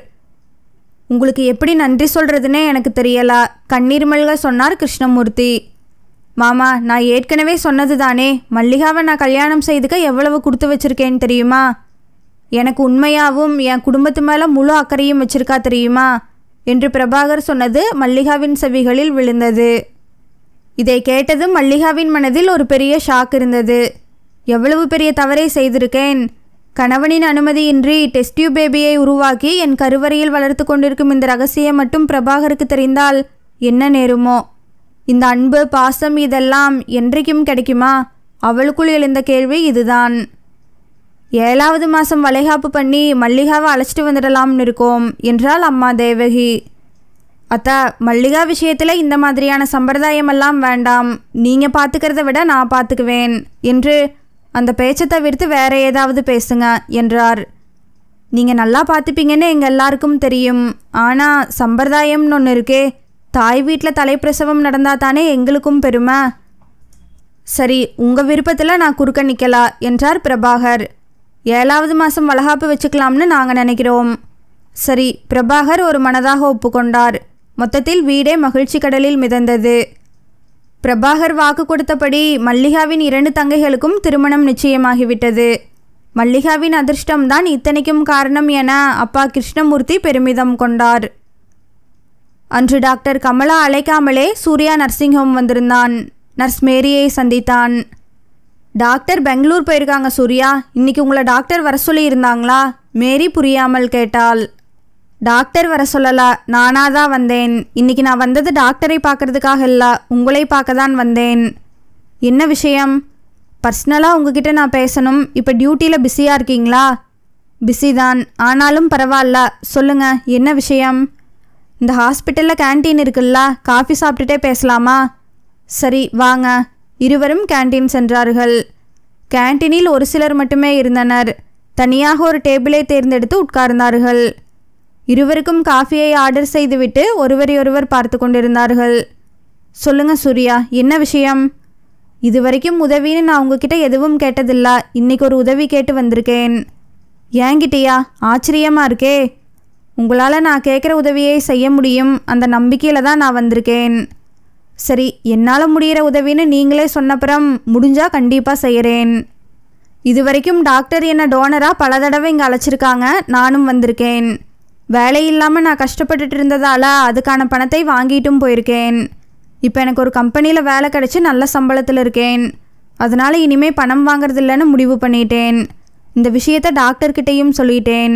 உங்களுக்கு எப்படி நன்றி சொல்கிறதுனே எனக்கு தெரியலா கண்ணீர் மல்க சொன்னார் கிருஷ்ணமூர்த்தி மாமா நான் ஏற்கனவே சொன்னது தானே மல்லிகாவை நான் கல்யாணம் செய்துக்க எவ்வளவு கொடுத்து வச்சுருக்கேன்னு தெரியுமா எனக்கு உண்மையாகவும் என் குடும்பத்து மேலே முழு அக்கறையும் வச்சுருக்கா தெரியுமா என்று பிரபாகர் சொன்னது மல்லிகாவின் செவிகளில் விழுந்தது இதை கேட்டதும் மல்லிகாவின் மனதில் ஒரு பெரிய ஷாக் இருந்தது எவ்வளவு பெரிய தவறை செய்திருக்கேன் கணவனின் அனுமதியின்றி டெஸ்டியூ பேபியை உருவாக்கி என் கருவறையில் வளர்த்து கொண்டிருக்கும் இந்த ரகசியம் மட்டும் பிரபாகருக்கு தெரிந்தால் என்ன நேருமோ இந்த அன்பு பாசம் இதெல்லாம் என்றைக்கும் கிடைக்குமா அவளுக்குள் எழுந்த கேள்வி இதுதான் ஏழாவது மாதம் வளைகாப்பு பண்ணி மல்லிகாவை அழைச்சிட்டு வந்துடலாம்னு இருக்கோம் என்றாள் அம்மா தேவகி அத்தா மல்லிகா விஷயத்தில் இந்த மாதிரியான சம்பிரதாயமெல்லாம் வேண்டாம் நீங்கள் பார்த்துக்கிறத விட நான் பார்த்துக்குவேன் என்று அந்த பேச்சை தவிர்த்து வேற ஏதாவது பேசுங்க என்றார் நீங்கள் நல்லா பார்த்துப்பீங்கன்னு எங்கள் எல்லாருக்கும் தெரியும் ஆனால் சம்பிரதாயம்னு ஒன்று இருக்கே தாய் வீட்டில் தலைப்பிரசவம் நடந்தால் தானே எங்களுக்கும் பெருமை சரி உங்கள் விருப்பத்தில் நான் குறுக்க நிற்கலா என்றார் பிரபாகர் ஏழாவது மாதம் வளகாப்பு வச்சுக்கலாம்னு நாங்கள் நினைக்கிறோம் சரி பிரபாகர் ஒரு மனதாக ஒப்புக்கொண்டார் மொத்தத்தில் வீடே மகிழ்ச்சி கடலில் மிதந்தது பிரபாகர் வாக்கு கொடுத்தபடி மல்லிகாவின் இரண்டு தங்கைகளுக்கும் திருமணம் நிச்சயமாகிவிட்டது மல்லிகாவின் அதிர்ஷ்டம்தான் இத்தனைக்கும் காரணம் என அப்பா கிருஷ்ணமூர்த்தி பெருமிதம் கொண்டார் அன்று டாக்டர் கமலா அழைக்காமலே சூர்யா நர்சிங் ஹோம் வந்திருந்தான் நர்ஸ் மேரியை சந்தித்தான் டாக்டர் பெங்களூர் போயிருக்காங்க சூர்யா இன்னைக்கு உங்களை டாக்டர் வர சொல்லியிருந்தாங்களா மேரி புரியாமல் கேட்டாள் டாக்டர் வர சொல்லல நானா தான் வந்தேன் இன்னைக்கு நான் வந்தது டாக்டரை பார்க்கறதுக்காக இல்லை உங்களை பார்க்க தான் வந்தேன் என்ன விஷயம் பர்சனலாக உங்ககிட்ட நான் பேசணும் இப்போ டியூட்டியில் பிஸியாக இருக்கீங்களா பிஸி தான் ஆனாலும் பரவாயில்ல சொல்லுங்க என்ன விஷயம் இந்த ஹாஸ்பிட்டலில் கேன்டீன் இருக்குல்ல காஃபி சாப்பிட்டுட்டே பேசலாமா சரி வாங்க இருவரும் கேன்டீன் சென்றார்கள் கேன்டீனில் ஒரு சிலர் மட்டுமே இருந்தனர் தனியாக ஒரு டேபிளை தேர்ந்தெடுத்து உட்கார்ந்தார்கள் இருவருக்கும் காஃபியை ஆர்டர் செய்துவிட்டு ஒருவரையொருவர் பார்த்து கொண்டிருந்தார்கள் சொல்லுங்க சூர்யா என்ன விஷயம் இது வரைக்கும் உதவின்னு நான் உங்ககிட்ட எதுவும் கேட்டதில்ல இன்னைக்கு ஒரு உதவி கேட்டு வந்திருக்கேன் ஏங்கிட்டியா ஆச்சரியமாக இருக்கே உங்களால் நான் கேட்குற உதவியை செய்ய முடியும் அந்த நம்பிக்கையில் தான் நான் வந்திருக்கேன் சரி என்னால் முடிகிற உதவின்னு நீங்களே சொன்னப்புறம் முடிஞ்சால் கண்டிப்பாக செய்கிறேன் இது வரைக்கும் டாக்டர் என்னை டோனராக பல தடவை இங்கே அழைச்சிருக்காங்க நானும் வந்திருக்கேன் வேலை இல்லாமல் நான் கஷ்டப்பட்டுட்டு இருந்ததால் அதுக்கான பணத்தை வாங்கிட்டும் போயிருக்கேன் இப்போ எனக்கு ஒரு கம்பெனியில் வேலை கிடச்சி நல்ல சம்பளத்தில் இருக்கேன் அதனால் இனிமேல் பணம் வாங்குறதில்லன்னு முடிவு பண்ணிட்டேன் இந்த விஷயத்தை டாக்டர்கிட்டையும் சொல்லிட்டேன்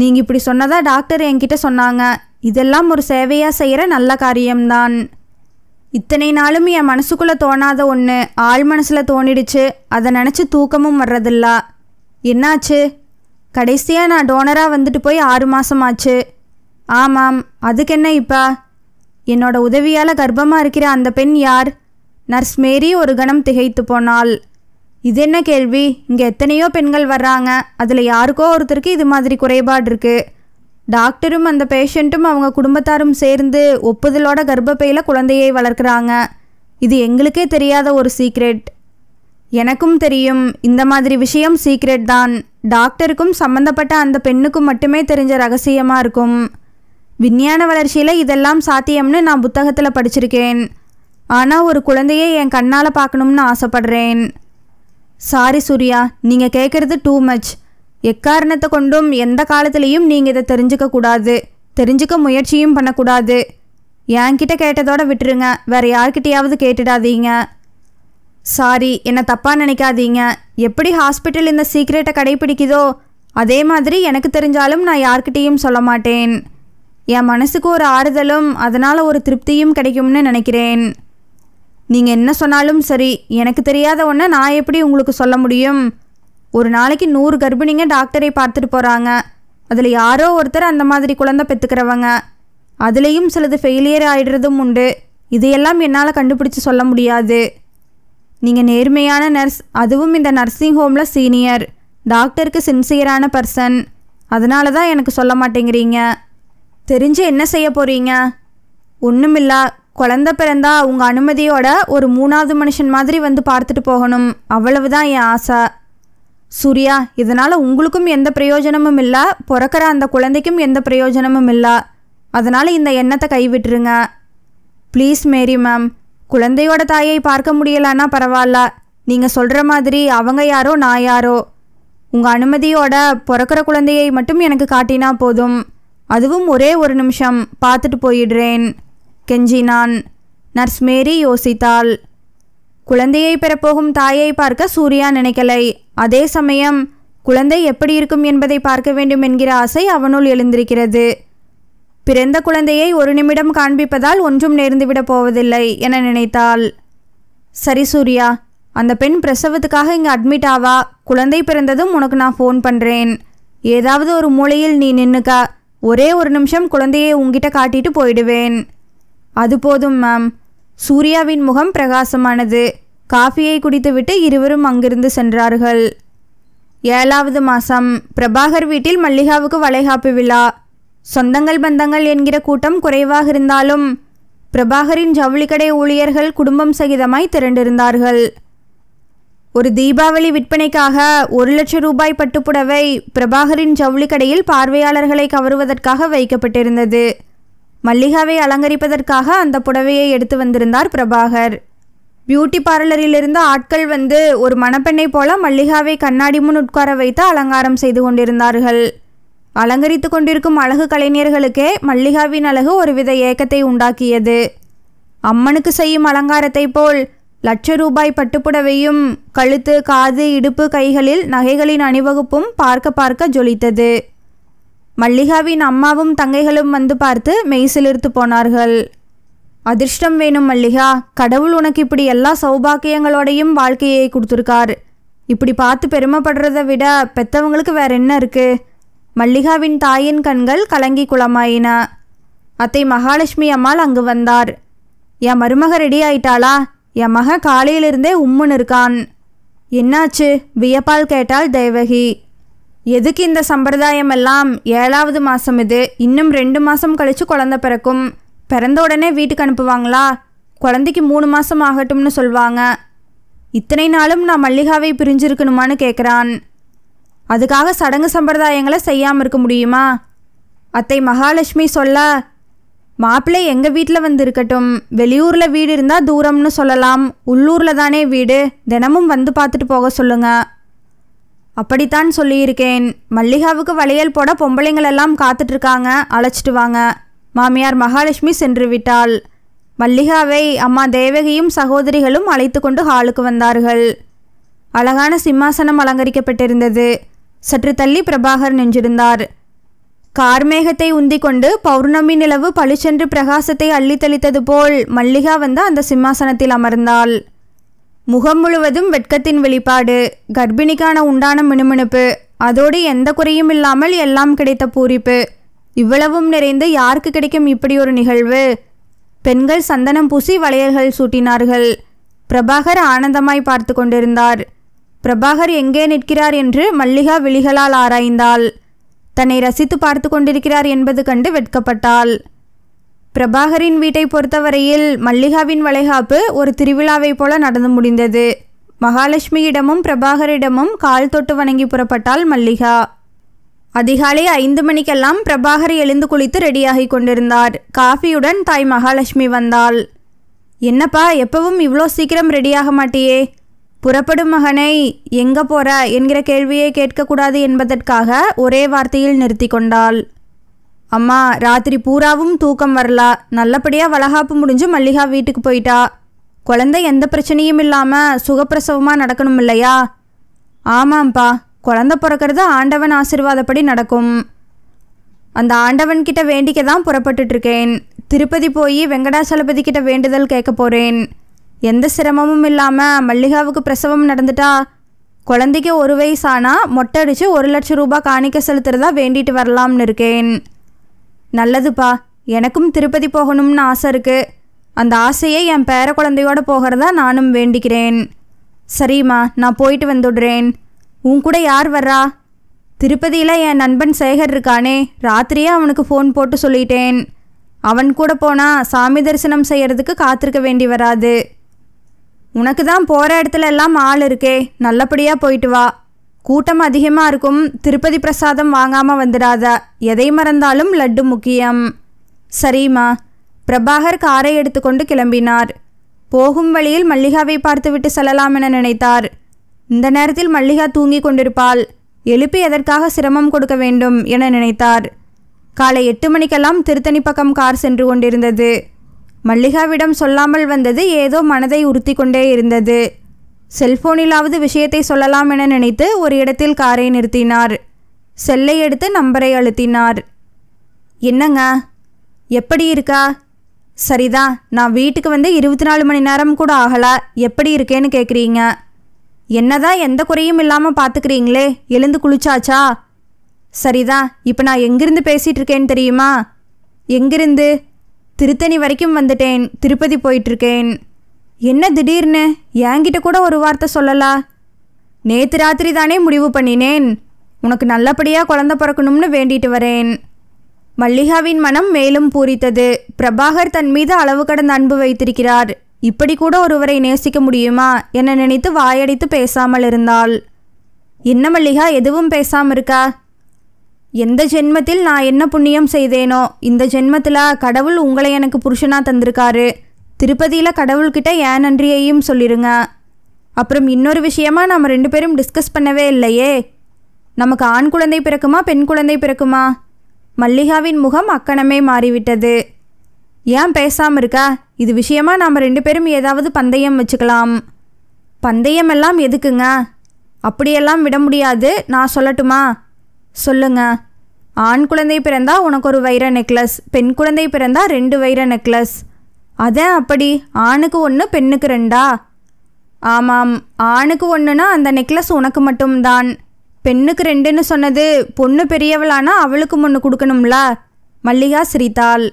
நீங்கள் இப்படி சொன்னதாக டாக்டர் என்கிட்ட சொன்னாங்க இதெல்லாம் ஒரு சேவையாக செய்கிற நல்ல காரியம்தான் இத்தனை நாளும் என் மனசுக்குள்ளே தோணாத ஒன்று ஆள் மனசில் தோணிடுச்சு அதை நினச்சி தூக்கமும் வர்றதில்ல என்னாச்சு கடைசியாக நான் டோனராக வந்துட்டு போய் ஆறு மாதமாச்சு ஆமாம் அதுக்கு என்ன இப்போ என்னோட உதவியால் கர்ப்பமாக இருக்கிற அந்த பெண் யார் நர்ஸ் மேரி ஒரு கணம் திகைத்து போனாள் இது என்ன கேள்வி இங்கே எத்தனையோ பெண்கள் வர்றாங்க அதில் யாருக்கோ ஒருத்தருக்கு இது மாதிரி குறைபாடு இருக்குது டாக்டரும் அந்த பேஷண்ட்டும் அவங்க குடும்பத்தாரும் சேர்ந்து ஒப்புதலோட கர்ப்பப்பையில் குழந்தையை வளர்க்குறாங்க இது எங்களுக்கே தெரியாத ஒரு சீக்ரெட் எனக்கும் தெரியும் இந்த மாதிரி விஷயம் சீக்ரெட் தான் டாக்டருக்கும் சம்மந்தப்பட்ட அந்த பெண்ணுக்கும் மட்டுமே தெரிஞ்ச ரகசியமாக இருக்கும் விஞ்ஞான வளர்ச்சியில் இதெல்லாம் சாத்தியம்னு நான் புத்தகத்தில் படிச்சிருக்கேன் ஆனால் ஒரு குழந்தையை என் கண்ணால் பார்க்கணும்னு ஆசைப்படுறேன் சாரி சூர்யா நீங்கள் கேட்குறது டூ மச் எக்காரணத்தை கொண்டும் எந்த காலத்துலேயும் நீங்கள் இதை தெரிஞ்சுக்கக்கூடாது தெரிஞ்சுக்க முயற்சியும் பண்ணக்கூடாது என்கிட்ட கேட்டதோட விட்டுருங்க வேறு யார்கிட்டயாவது கேட்டுடாதீங்க சாரி என்னை தப்பாக நினைக்காதீங்க எப்படி ஹாஸ்பிட்டல் இந்த சீக்ரெட்டை கடைப்பிடிக்குதோ அதே மாதிரி எனக்கு தெரிஞ்சாலும் நான் யார்கிட்டேயும் சொல்ல மாட்டேன் என் மனசுக்கு ஒரு ஆறுதலும் அதனால் ஒரு திருப்தியும் கிடைக்கும்னு நினைக்கிறேன் நீங்கள் என்ன சொன்னாலும் சரி எனக்கு தெரியாத ஒன்றை நான் எப்படி உங்களுக்கு சொல்ல முடியும் ஒரு நாளைக்கு நூறு கர்ப்பிணிங்க டாக்டரை பார்த்துட்டு போகிறாங்க அதில் யாரோ ஒருத்தர் அந்த மாதிரி குழந்தை பெற்றுக்கிறவங்க அதுலேயும் சிலது ஃபெயிலியர் ஆகிடுறதும் உண்டு இதையெல்லாம் என்னால் கண்டுபிடிச்சி சொல்ல முடியாது நீங்கள் நேர்மையான நர்ஸ் அதுவும் இந்த நர்சிங் ஹோமில் சீனியர் டாக்டருக்கு சின்சியரான பர்சன் அதனால தான் எனக்கு சொல்ல மாட்டேங்கிறீங்க தெரிஞ்சு என்ன செய்ய போகிறீங்க ஒன்றுமில்லா குழந்த பிறந்தா உங்கள் அனுமதியோட ஒரு மூணாவது மனுஷன் மாதிரி வந்து பார்த்துட்டு போகணும் அவ்வளவுதான் என் ஆசை சூர்யா இதனால் உங்களுக்கும் எந்த பிரயோஜனமும் இல்லை பிறக்கிற அந்த குழந்தைக்கும் எந்த பிரயோஜனமும் இல்லை அதனால் இந்த எண்ணத்தை கைவிட்டுருங்க ப்ளீஸ் மேரி மேம் குழந்தையோட தாயை பார்க்க முடியலன்னா பரவாயில்ல நீங்கள் சொல்கிற மாதிரி அவங்க யாரோ நான் யாரோ உங்கள் அனுமதியோட பிறக்கிற குழந்தையை மட்டும் எனக்கு காட்டினா போதும் அதுவும் ஒரே ஒரு நிமிஷம் பார்த்துட்டு போயிடுறேன் கெஞ்சினான் நர்ஸ் மேரி யோசித்தாள் குழந்தையை பெறப்போகும் தாயை பார்க்க சூர்யா நினைக்கலை அதே சமயம் குழந்தை எப்படி இருக்கும் என்பதை பார்க்க வேண்டும் என்கிற ஆசை அவனுள் எழுந்திருக்கிறது பிறந்த குழந்தையை ஒரு நிமிடம் காண்பிப்பதால் ஒன்றும் நேர்ந்துவிடப் போவதில்லை என நினைத்தாள் சரி சூர்யா அந்த பெண் பிரசவத்துக்காக இங்கே அட்மிட் ஆவா குழந்தை பிறந்ததும் உனக்கு நான் ஃபோன் பண்ணுறேன் ஏதாவது ஒரு மூலையில் நீ நின்னுக்கா ஒரே ஒரு நிமிஷம் குழந்தையை உங்ககிட்ட காட்டிட்டு போயிடுவேன் அது போதும் மேம் சூர்யாவின் முகம் பிரகாசமானது காஃபியை குடித்துவிட்டு இருவரும் அங்கிருந்து சென்றார்கள் ஏழாவது மாதம் பிரபாகர் வீட்டில் மல்லிகாவுக்கு வளைகாப்பு விழா சொந்தங்கள் பந்தங்கள் என்கிற கூட்டம் குறைவாக இருந்தாலும் பிரபாகரின் ஜவுளிக்கடை ஊழியர்கள் குடும்பம் சகிதமாய் திரண்டிருந்தார்கள் ஒரு தீபாவளி விற்பனைக்காக ஒரு லட்சம் ரூபாய் பட்டுப்புடவை பிரபாகரின் ஜவுளிக்கடையில் பார்வையாளர்களை கவருவதற்காக வைக்கப்பட்டிருந்தது மல்லிகாவை அலங்கரிப்பதற்காக அந்த புடவையை எடுத்து வந்திருந்தார் பிரபாகர் பியூட்டி பார்லரிலிருந்து ஆட்கள் வந்து ஒரு மணப்பெண்ணை போல மல்லிகாவை கண்ணாடி முன் உட்கார வைத்து அலங்காரம் செய்து கொண்டிருந்தார்கள் அலங்கரித்து கொண்டிருக்கும் அழகு கலைஞர்களுக்கே மல்லிகாவின் அழகு ஒருவித ஏக்கத்தை உண்டாக்கியது அம்மனுக்கு செய்யும் அலங்காரத்தை போல் லட்ச ரூபாய் பட்டுப்புடவையும் கழுத்து காது இடுப்பு கைகளில் நகைகளின் அணிவகுப்பும் பார்க்க பார்க்க ஜொலித்தது மல்லிகாவின் அம்மாவும் தங்கைகளும் வந்து பார்த்து மெய் சிலிர்த்து போனார்கள் அதிர்ஷ்டம் வேணும் மல்லிகா கடவுள் உனக்கு இப்படி எல்லா சௌபாக்கியங்களோடையும் வாழ்க்கையை கொடுத்துருக்கார் இப்படி பார்த்து பெருமைப்படுறதை விட பெத்தவங்களுக்கு வேற என்ன இருக்கு மல்லிகாவின் தாயின் கண்கள் கலங்கி குளமாயின அத்தை மகாலட்சுமி அம்மாள் அங்கு வந்தார் என் மருமக ரெடி ஆயிட்டாளா என் மக காலையிலிருந்தே உம்முன்னு இருக்கான் என்னாச்சு வியப்பால் கேட்டாள் தேவகி எதுக்கு இந்த சம்பிரதாயம் எல்லாம் ஏழாவது மாதம் இது இன்னும் ரெண்டு மாதம் கழித்து குழந்த பிறக்கும் பிறந்த உடனே வீட்டுக்கு அனுப்புவாங்களா குழந்தைக்கு மூணு மாதம் ஆகட்டும்னு சொல்வாங்க இத்தனை நாளும் நான் மல்லிகாவை பிரிஞ்சிருக்கணுமான்னு கேட்குறான் அதுக்காக சடங்கு சம்பிரதாயங்களை செய்யாமல் இருக்க முடியுமா அத்தை மகாலட்சுமி சொல்ல மாப்பிள்ளை எங்கள் வீட்டில் வந்து இருக்கட்டும் வெளியூரில் வீடு இருந்தால் தூரம்னு சொல்லலாம் உள்ளூரில் தானே வீடு தினமும் வந்து பார்த்துட்டு போக சொல்லுங்கள் அப்படித்தான் சொல்லியிருக்கேன் மல்லிகாவுக்கு வளையல் போட பொம்பளைங்களெல்லாம் காத்துட்ருக்காங்க அழைச்சிட்டு வாங்க மாமியார் மகாலட்சுமி சென்று விட்டாள் மல்லிகாவை அம்மா தேவகியும் சகோதரிகளும் அழைத்து கொண்டு ஹாலுக்கு வந்தார்கள் அழகான சிம்மாசனம் அலங்கரிக்கப்பட்டிருந்தது சற்று தள்ளி பிரபாகர் நின்றிருந்தார் கார்மேகத்தை உந்தி கொண்டு பௌர்ணமி நிலவு பளிச்சென்று பிரகாசத்தை அள்ளித்தளித்தது போல் மல்லிகா வந்து அந்த சிம்மாசனத்தில் அமர்ந்தாள் முகம் முழுவதும் வெட்கத்தின் வெளிப்பாடு கர்ப்பிணிக்கான உண்டான மினுமினுப்பு அதோடு எந்த குறையும் இல்லாமல் எல்லாம் கிடைத்த பூரிப்பு இவ்வளவும் நிறைந்து யாருக்கு கிடைக்கும் இப்படி ஒரு நிகழ்வு பெண்கள் சந்தனம் பூசி வளையல்கள் சூட்டினார்கள் பிரபாகர் ஆனந்தமாய் பார்த்து கொண்டிருந்தார் பிரபாகர் எங்கே நிற்கிறார் என்று மல்லிகா விழிகளால் ஆராய்ந்தாள் தன்னை ரசித்து பார்த்து கொண்டிருக்கிறார் என்பது கண்டு வெட்கப்பட்டாள் பிரபாகரின் வீட்டை பொறுத்தவரையில் மல்லிகாவின் வளைகாப்பு ஒரு திருவிழாவைப் போல நடந்து முடிந்தது மகாலட்சுமியிடமும் பிரபாகரிடமும் கால் தொட்டு வணங்கி புறப்பட்டாள் மல்லிகா அதிகாலை ஐந்து மணிக்கெல்லாம் பிரபாகர் எழுந்து குளித்து ரெடியாகி கொண்டிருந்தார் காஃபியுடன் தாய் மகாலட்சுமி வந்தாள் என்னப்பா எப்பவும் இவ்வளோ சீக்கிரம் ரெடியாக மாட்டியே புறப்படும் மகனை எங்கே போற என்கிற கேள்வியை கேட்கக்கூடாது என்பதற்காக ஒரே வார்த்தையில் நிறுத்தி கொண்டாள் அம்மா ராத்திரி பூராவும் தூக்கம் வரலா நல்லபடியாக வளகாப்பு முடிஞ்சு மல்லிகா வீட்டுக்கு போயிட்டா குழந்தை எந்த பிரச்சனையும் இல்லாமல் சுகப்பிரசவமாக நடக்கணும் இல்லையா ஆமாம்ப்பா குழந்த பிறக்கிறது ஆண்டவன் ஆசிர்வாதப்படி நடக்கும் அந்த ஆண்டவன்கிட்ட வேண்டிக்க தான் புறப்பட்டுட்ருக்கேன் திருப்பதி போய் வெங்கடாசலபதி கிட்ட வேண்டுதல் கேட்க போகிறேன் எந்த சிரமமும் இல்லாமல் மல்லிகாவுக்கு பிரசவம் நடந்துட்டா குழந்தைக்கு ஒரு வயசானால் மொட்டை அடித்து ஒரு லட்சம் ரூபாய் காணிக்க செலுத்துறதா வேண்டிட்டு வரலாம்னு இருக்கேன் நல்லதுப்பா எனக்கும் திருப்பதி போகணும்னு ஆசை இருக்கு அந்த ஆசையை என் பேர குழந்தையோட போகிறதா நானும் வேண்டிக்கிறேன் சரிம்மா நான் போயிட்டு வந்துடுறேன் உன் கூட யார் வர்றா திருப்பதியில் என் நண்பன் சேகர் இருக்கானே ராத்திரியே அவனுக்கு ஃபோன் போட்டு சொல்லிட்டேன் அவன் கூட போனால் சாமி தரிசனம் செய்கிறதுக்கு காத்திருக்க வேண்டி வராது உனக்கு தான் போகிற இடத்துல எல்லாம் ஆள் இருக்கே நல்லபடியாக போயிட்டு வா கூட்டம் அதிகமாக இருக்கும் திருப்பதி பிரசாதம் வாங்காமல் வந்துடாத எதை மறந்தாலும் லட்டு முக்கியம் சரிம்மா பிரபாகர் காரை எடுத்துக்கொண்டு கிளம்பினார் போகும் வழியில் மல்லிகாவை பார்த்துவிட்டு செல்லலாம் என நினைத்தார் இந்த நேரத்தில் மல்லிகா தூங்கிக் கொண்டிருப்பாள் எழுப்பி எதற்காக சிரமம் கொடுக்க வேண்டும் என நினைத்தார் காலை எட்டு மணிக்கெல்லாம் திருத்தணி பக்கம் கார் சென்று கொண்டிருந்தது மல்லிகாவிடம் சொல்லாமல் வந்தது ஏதோ மனதை உறுத்தி கொண்டே இருந்தது செல்போனிலாவது விஷயத்தை சொல்லலாம் என நினைத்து ஒரு இடத்தில் காரை நிறுத்தினார் செல்லை எடுத்து நம்பரை அழுத்தினார் என்னங்க எப்படி இருக்கா சரிதான் நான் வீட்டுக்கு வந்து இருபத்தி நாலு மணி நேரம் கூட ஆகலை எப்படி இருக்கேன்னு கேட்குறீங்க என்னதான் எந்த குறையும் இல்லாமல் பார்த்துக்கிறீங்களே எழுந்து குளிச்சாச்சா சரிதான் இப்போ நான் எங்கிருந்து பேசிகிட்டு இருக்கேன்னு தெரியுமா எங்கிருந்து திருத்தணி வரைக்கும் வந்துட்டேன் திருப்பதி போயிட்டுருக்கேன் என்ன திடீர்னு என்கிட்ட கூட ஒரு வார்த்தை சொல்லலா நேத்து ராத்திரி தானே முடிவு பண்ணினேன் உனக்கு நல்லபடியாக குழந்த பிறக்கணும்னு வேண்டிட்டு வரேன் மல்லிகாவின் மனம் மேலும் பூரித்தது பிரபாகர் தன் மீது அளவு கடந்த அன்பு வைத்திருக்கிறார் இப்படி கூட ஒருவரை நேசிக்க முடியுமா என நினைத்து வாயடித்து பேசாமல் இருந்தாள் என்ன மல்லிகா எதுவும் பேசாமல் இருக்கா எந்த ஜென்மத்தில் நான் என்ன புண்ணியம் செய்தேனோ இந்த ஜென்மத்தில் கடவுள் உங்களை எனக்கு புருஷனாக தந்திருக்காரு திருப்பதியில் கடவுள்கிட்ட ஏன் நன்றியையும் சொல்லிடுங்க அப்புறம் இன்னொரு விஷயமா நாம் ரெண்டு பேரும் டிஸ்கஸ் பண்ணவே இல்லையே நமக்கு ஆண் குழந்தை பிறக்குமா பெண் குழந்தை பிறக்குமா மல்லிகாவின் முகம் அக்கணமே மாறிவிட்டது ஏன் பேசாமல் இருக்கா இது விஷயமா நாம் ரெண்டு பேரும் ஏதாவது பந்தயம் வச்சுக்கலாம் பந்தயம் எல்லாம் எதுக்குங்க அப்படியெல்லாம் விட முடியாது நான் சொல்லட்டுமா சொல்லுங்க ஆண் குழந்தை பிறந்தா உனக்கு ஒரு வைர நெக்லஸ் பெண் குழந்தை பிறந்தா ரெண்டு வைர நெக்லஸ் அதான் அப்படி ஆணுக்கு ஒன்று பெண்ணுக்கு ரெண்டா ஆமாம் ஆணுக்கு ஒன்றுனா அந்த நெக்லஸ் உனக்கு மட்டும்தான் பெண்ணுக்கு ரெண்டுன்னு சொன்னது பொண்ணு பெரியவளானா அவளுக்கு ஒன்று கொடுக்கணும்ல மல்லிகா சிரித்தாள்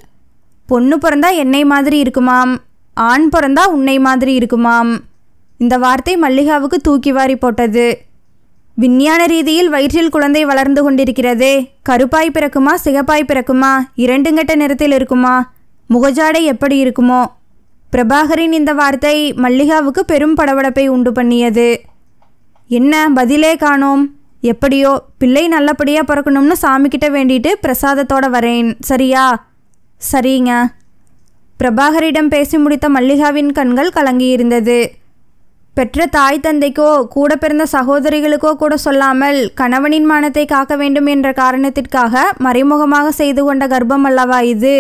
பொண்ணு பிறந்தா என்னை மாதிரி இருக்குமாம் ஆண் பிறந்தா உன்னை மாதிரி இருக்குமாம் இந்த வார்த்தை மல்லிகாவுக்கு தூக்கி வாரி போட்டது விஞ்ஞான ரீதியில் வயிற்றில் குழந்தை வளர்ந்து கொண்டிருக்கிறதே கருப்பாய் பிறக்குமா சிகப்பாய் பிறக்குமா இரண்டுங்கட்ட நிறத்தில் இருக்குமா முகஜாடை எப்படி இருக்குமோ பிரபாகரின் இந்த வார்த்தை மல்லிகாவுக்கு பெரும் படபடப்பை உண்டு பண்ணியது என்ன பதிலே காணோம் எப்படியோ பிள்ளை நல்லபடியாக பிறக்கணும்னு சாமிக்கிட்ட வேண்டிட்டு பிரசாதத்தோடு வரேன் சரியா சரிங்க பிரபாகரிடம் பேசி முடித்த மல்லிகாவின் கண்கள் கலங்கியிருந்தது பெற்ற தாய் தந்தைக்கோ கூட பிறந்த சகோதரிகளுக்கோ கூட சொல்லாமல் கணவனின் மானத்தை காக்க வேண்டும் என்ற காரணத்திற்காக மறைமுகமாக செய்து கொண்ட கர்ப்பம் அல்லவா இது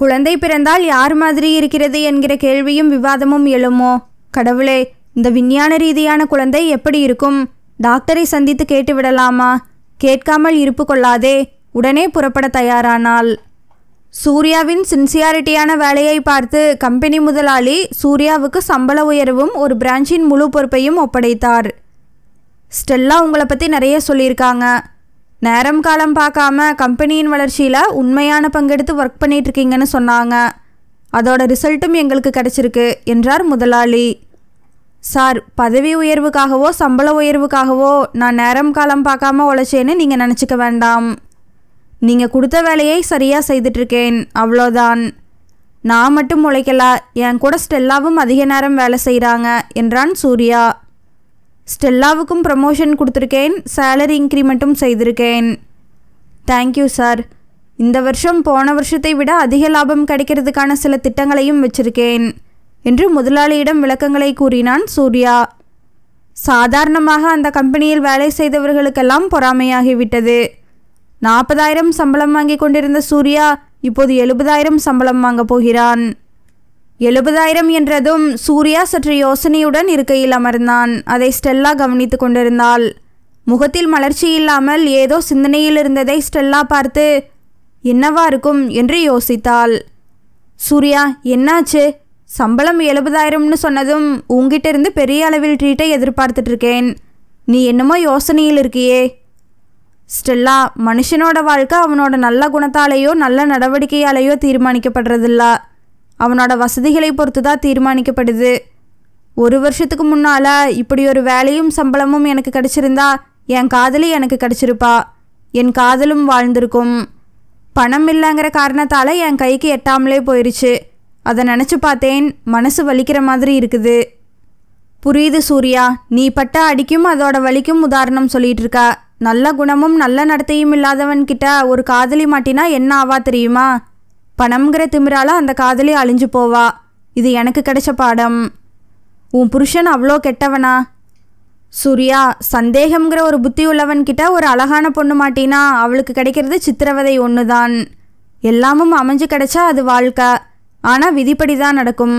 குழந்தை பிறந்தால் யார் மாதிரி இருக்கிறது என்கிற கேள்வியும் விவாதமும் எழுமோ கடவுளே இந்த விஞ்ஞான ரீதியான குழந்தை எப்படி இருக்கும் டாக்டரை சந்தித்து கேட்டுவிடலாமா கேட்காமல் இருப்பு கொள்ளாதே உடனே புறப்பட தயாரானால் சூர்யாவின் சின்சியாரிட்டியான வேலையை பார்த்து கம்பெனி முதலாளி சூர்யாவுக்கு சம்பள உயர்வும் ஒரு பிரான்ச்சின் முழு பொறுப்பையும் ஒப்படைத்தார் ஸ்டெல்லா உங்களை பற்றி நிறைய சொல்லியிருக்காங்க நேரம் காலம் பார்க்காம கம்பெனியின் வளர்ச்சியில் உண்மையான பங்கெடுத்து ஒர்க் பண்ணிகிட்ருக்கீங்கன்னு சொன்னாங்க அதோட ரிசல்ட்டும் எங்களுக்கு கிடச்சிருக்கு என்றார் முதலாளி சார் பதவி உயர்வுக்காகவோ சம்பள உயர்வுக்காகவோ நான் நேரம் காலம் பார்க்காம உழைச்சேன்னு நீங்கள் நினச்சிக்க வேண்டாம் நீங்கள் கொடுத்த வேலையை சரியாக செய்துட்ருக்கேன் அவ்வளோதான் நான் மட்டும் உழைக்கல என் கூட ஸ்டெல்லாவும் அதிக நேரம் வேலை செய்கிறாங்க என்றான் சூர்யா ஸ்டெல்லாவுக்கும் ப்ரமோஷன் கொடுத்துருக்கேன் சேலரி இன்க்ரிமெண்ட்டும் செய்திருக்கேன் தேங்க்யூ சார் இந்த வருஷம் போன வருஷத்தை விட அதிக லாபம் கிடைக்கிறதுக்கான சில திட்டங்களையும் வச்சிருக்கேன் என்று முதலாளியிடம் விளக்கங்களை கூறினான் சூர்யா சாதாரணமாக அந்த கம்பெனியில் வேலை செய்தவர்களுக்கெல்லாம் பொறாமையாகிவிட்டது நாற்பதாயிரம் சம்பளம் வாங்கி கொண்டிருந்த சூர்யா இப்போது எழுபதாயிரம் சம்பளம் வாங்கப் போகிறான் எழுபதாயிரம் என்றதும் சூர்யா சற்று யோசனையுடன் இருக்கையில் அமர்ந்தான் அதை ஸ்டெல்லா கவனித்து கொண்டிருந்தாள் முகத்தில் மலர்ச்சி இல்லாமல் ஏதோ சிந்தனையில் இருந்ததை ஸ்டெல்லா பார்த்து என்னவா இருக்கும் என்று யோசித்தாள் சூர்யா என்னாச்சு சம்பளம் எழுபதாயிரம்னு சொன்னதும் உங்ககிட்ட இருந்து பெரிய அளவில் ட்ரீட்டை எதிர்பார்த்துட்ருக்கேன் நீ என்னமோ யோசனையில் இருக்கியே ஸ்டெல்லா மனுஷனோட வாழ்க்கை அவனோட நல்ல குணத்தாலேயோ நல்ல நடவடிக்கையாலேயோ தீர்மானிக்கப்படுறதில்ல அவனோட வசதிகளை பொறுத்து தான் தீர்மானிக்கப்படுது ஒரு வருஷத்துக்கு முன்னால் இப்படி ஒரு வேலையும் சம்பளமும் எனக்கு கிடச்சிருந்தா என் காதலி எனக்கு கிடச்சிருப்பா என் காதலும் வாழ்ந்திருக்கும் பணம் இல்லைங்கிற காரணத்தால் என் கைக்கு எட்டாமலே போயிடுச்சு அதை நினச்சி பார்த்தேன் மனசு வலிக்கிற மாதிரி இருக்குது புரியுது சூர்யா நீ பட்ட அடிக்கும் அதோட வலிக்கும் உதாரணம் சொல்லிட்டு இருக்கா நல்ல குணமும் நல்ல நடத்தையும் இல்லாதவன்கிட்ட ஒரு காதலி மாட்டினா என்ன ஆவா தெரியுமா பணம்ங்கிற திமிரால அந்த காதலி அழிஞ்சு போவா இது எனக்கு கிடைச்ச பாடம் உன் புருஷன் அவ்வளோ கெட்டவனா சூர்யா சந்தேகம்ங்கிற ஒரு புத்தி உள்ளவன்கிட்ட ஒரு அழகான பொண்ணு மாட்டினா அவளுக்கு கிடைக்கிறது சித்திரவதை ஒன்று தான் எல்லாமும் அமைஞ்சு கிடைச்சா அது வாழ்க்கை ஆனால் விதிப்படி தான் நடக்கும்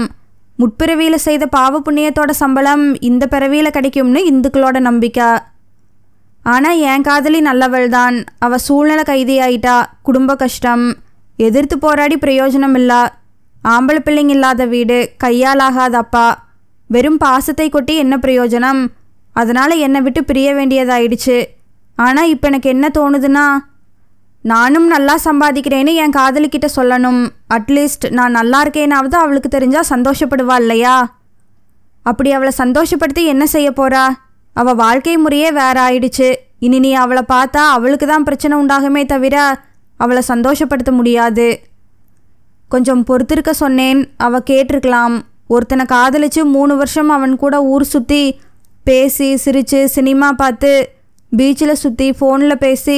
முற்பிறவியில் செய்த பாவ புண்ணியத்தோட சம்பளம் இந்த பிறவியில் கிடைக்கும்னு இந்துக்களோட நம்பிக்கை ஆனால் என் காதலி நல்லவள் தான் அவள் சூழ்நிலை கைதியாயிட்டா குடும்ப கஷ்டம் எதிர்த்து போராடி பிரயோஜனம் இல்லா ஆம்பளை பிள்ளைங்க இல்லாத வீடு கையால் ஆகாதப்பா வெறும் பாசத்தை கொட்டி என்ன பிரயோஜனம் அதனால் என்னை விட்டு பிரிய வேண்டியதாயிடுச்சு ஆனால் இப்போ எனக்கு என்ன தோணுதுன்னா நானும் நல்லா சம்பாதிக்கிறேன்னு என் காதலிக்கிட்ட சொல்லணும் அட்லீஸ்ட் நான் நல்லா இருக்கேனாவது அவளுக்கு தெரிஞ்சால் சந்தோஷப்படுவா இல்லையா அப்படி அவளை சந்தோஷப்படுத்தி என்ன செய்ய போகிறா அவள் வாழ்க்கை முறையே வேற ஆயிடுச்சு இனி நீ அவளை பார்த்தா அவளுக்கு தான் பிரச்சனை உண்டாகுமே தவிர அவளை சந்தோஷப்படுத்த முடியாது கொஞ்சம் பொறுத்திருக்க சொன்னேன் அவ கேட்டிருக்கலாம் ஒருத்தனை காதலிச்சு மூணு வருஷம் அவன் கூட ஊர் சுற்றி பேசி சிரித்து சினிமா பார்த்து பீச்சில் சுற்றி ஃபோனில் பேசி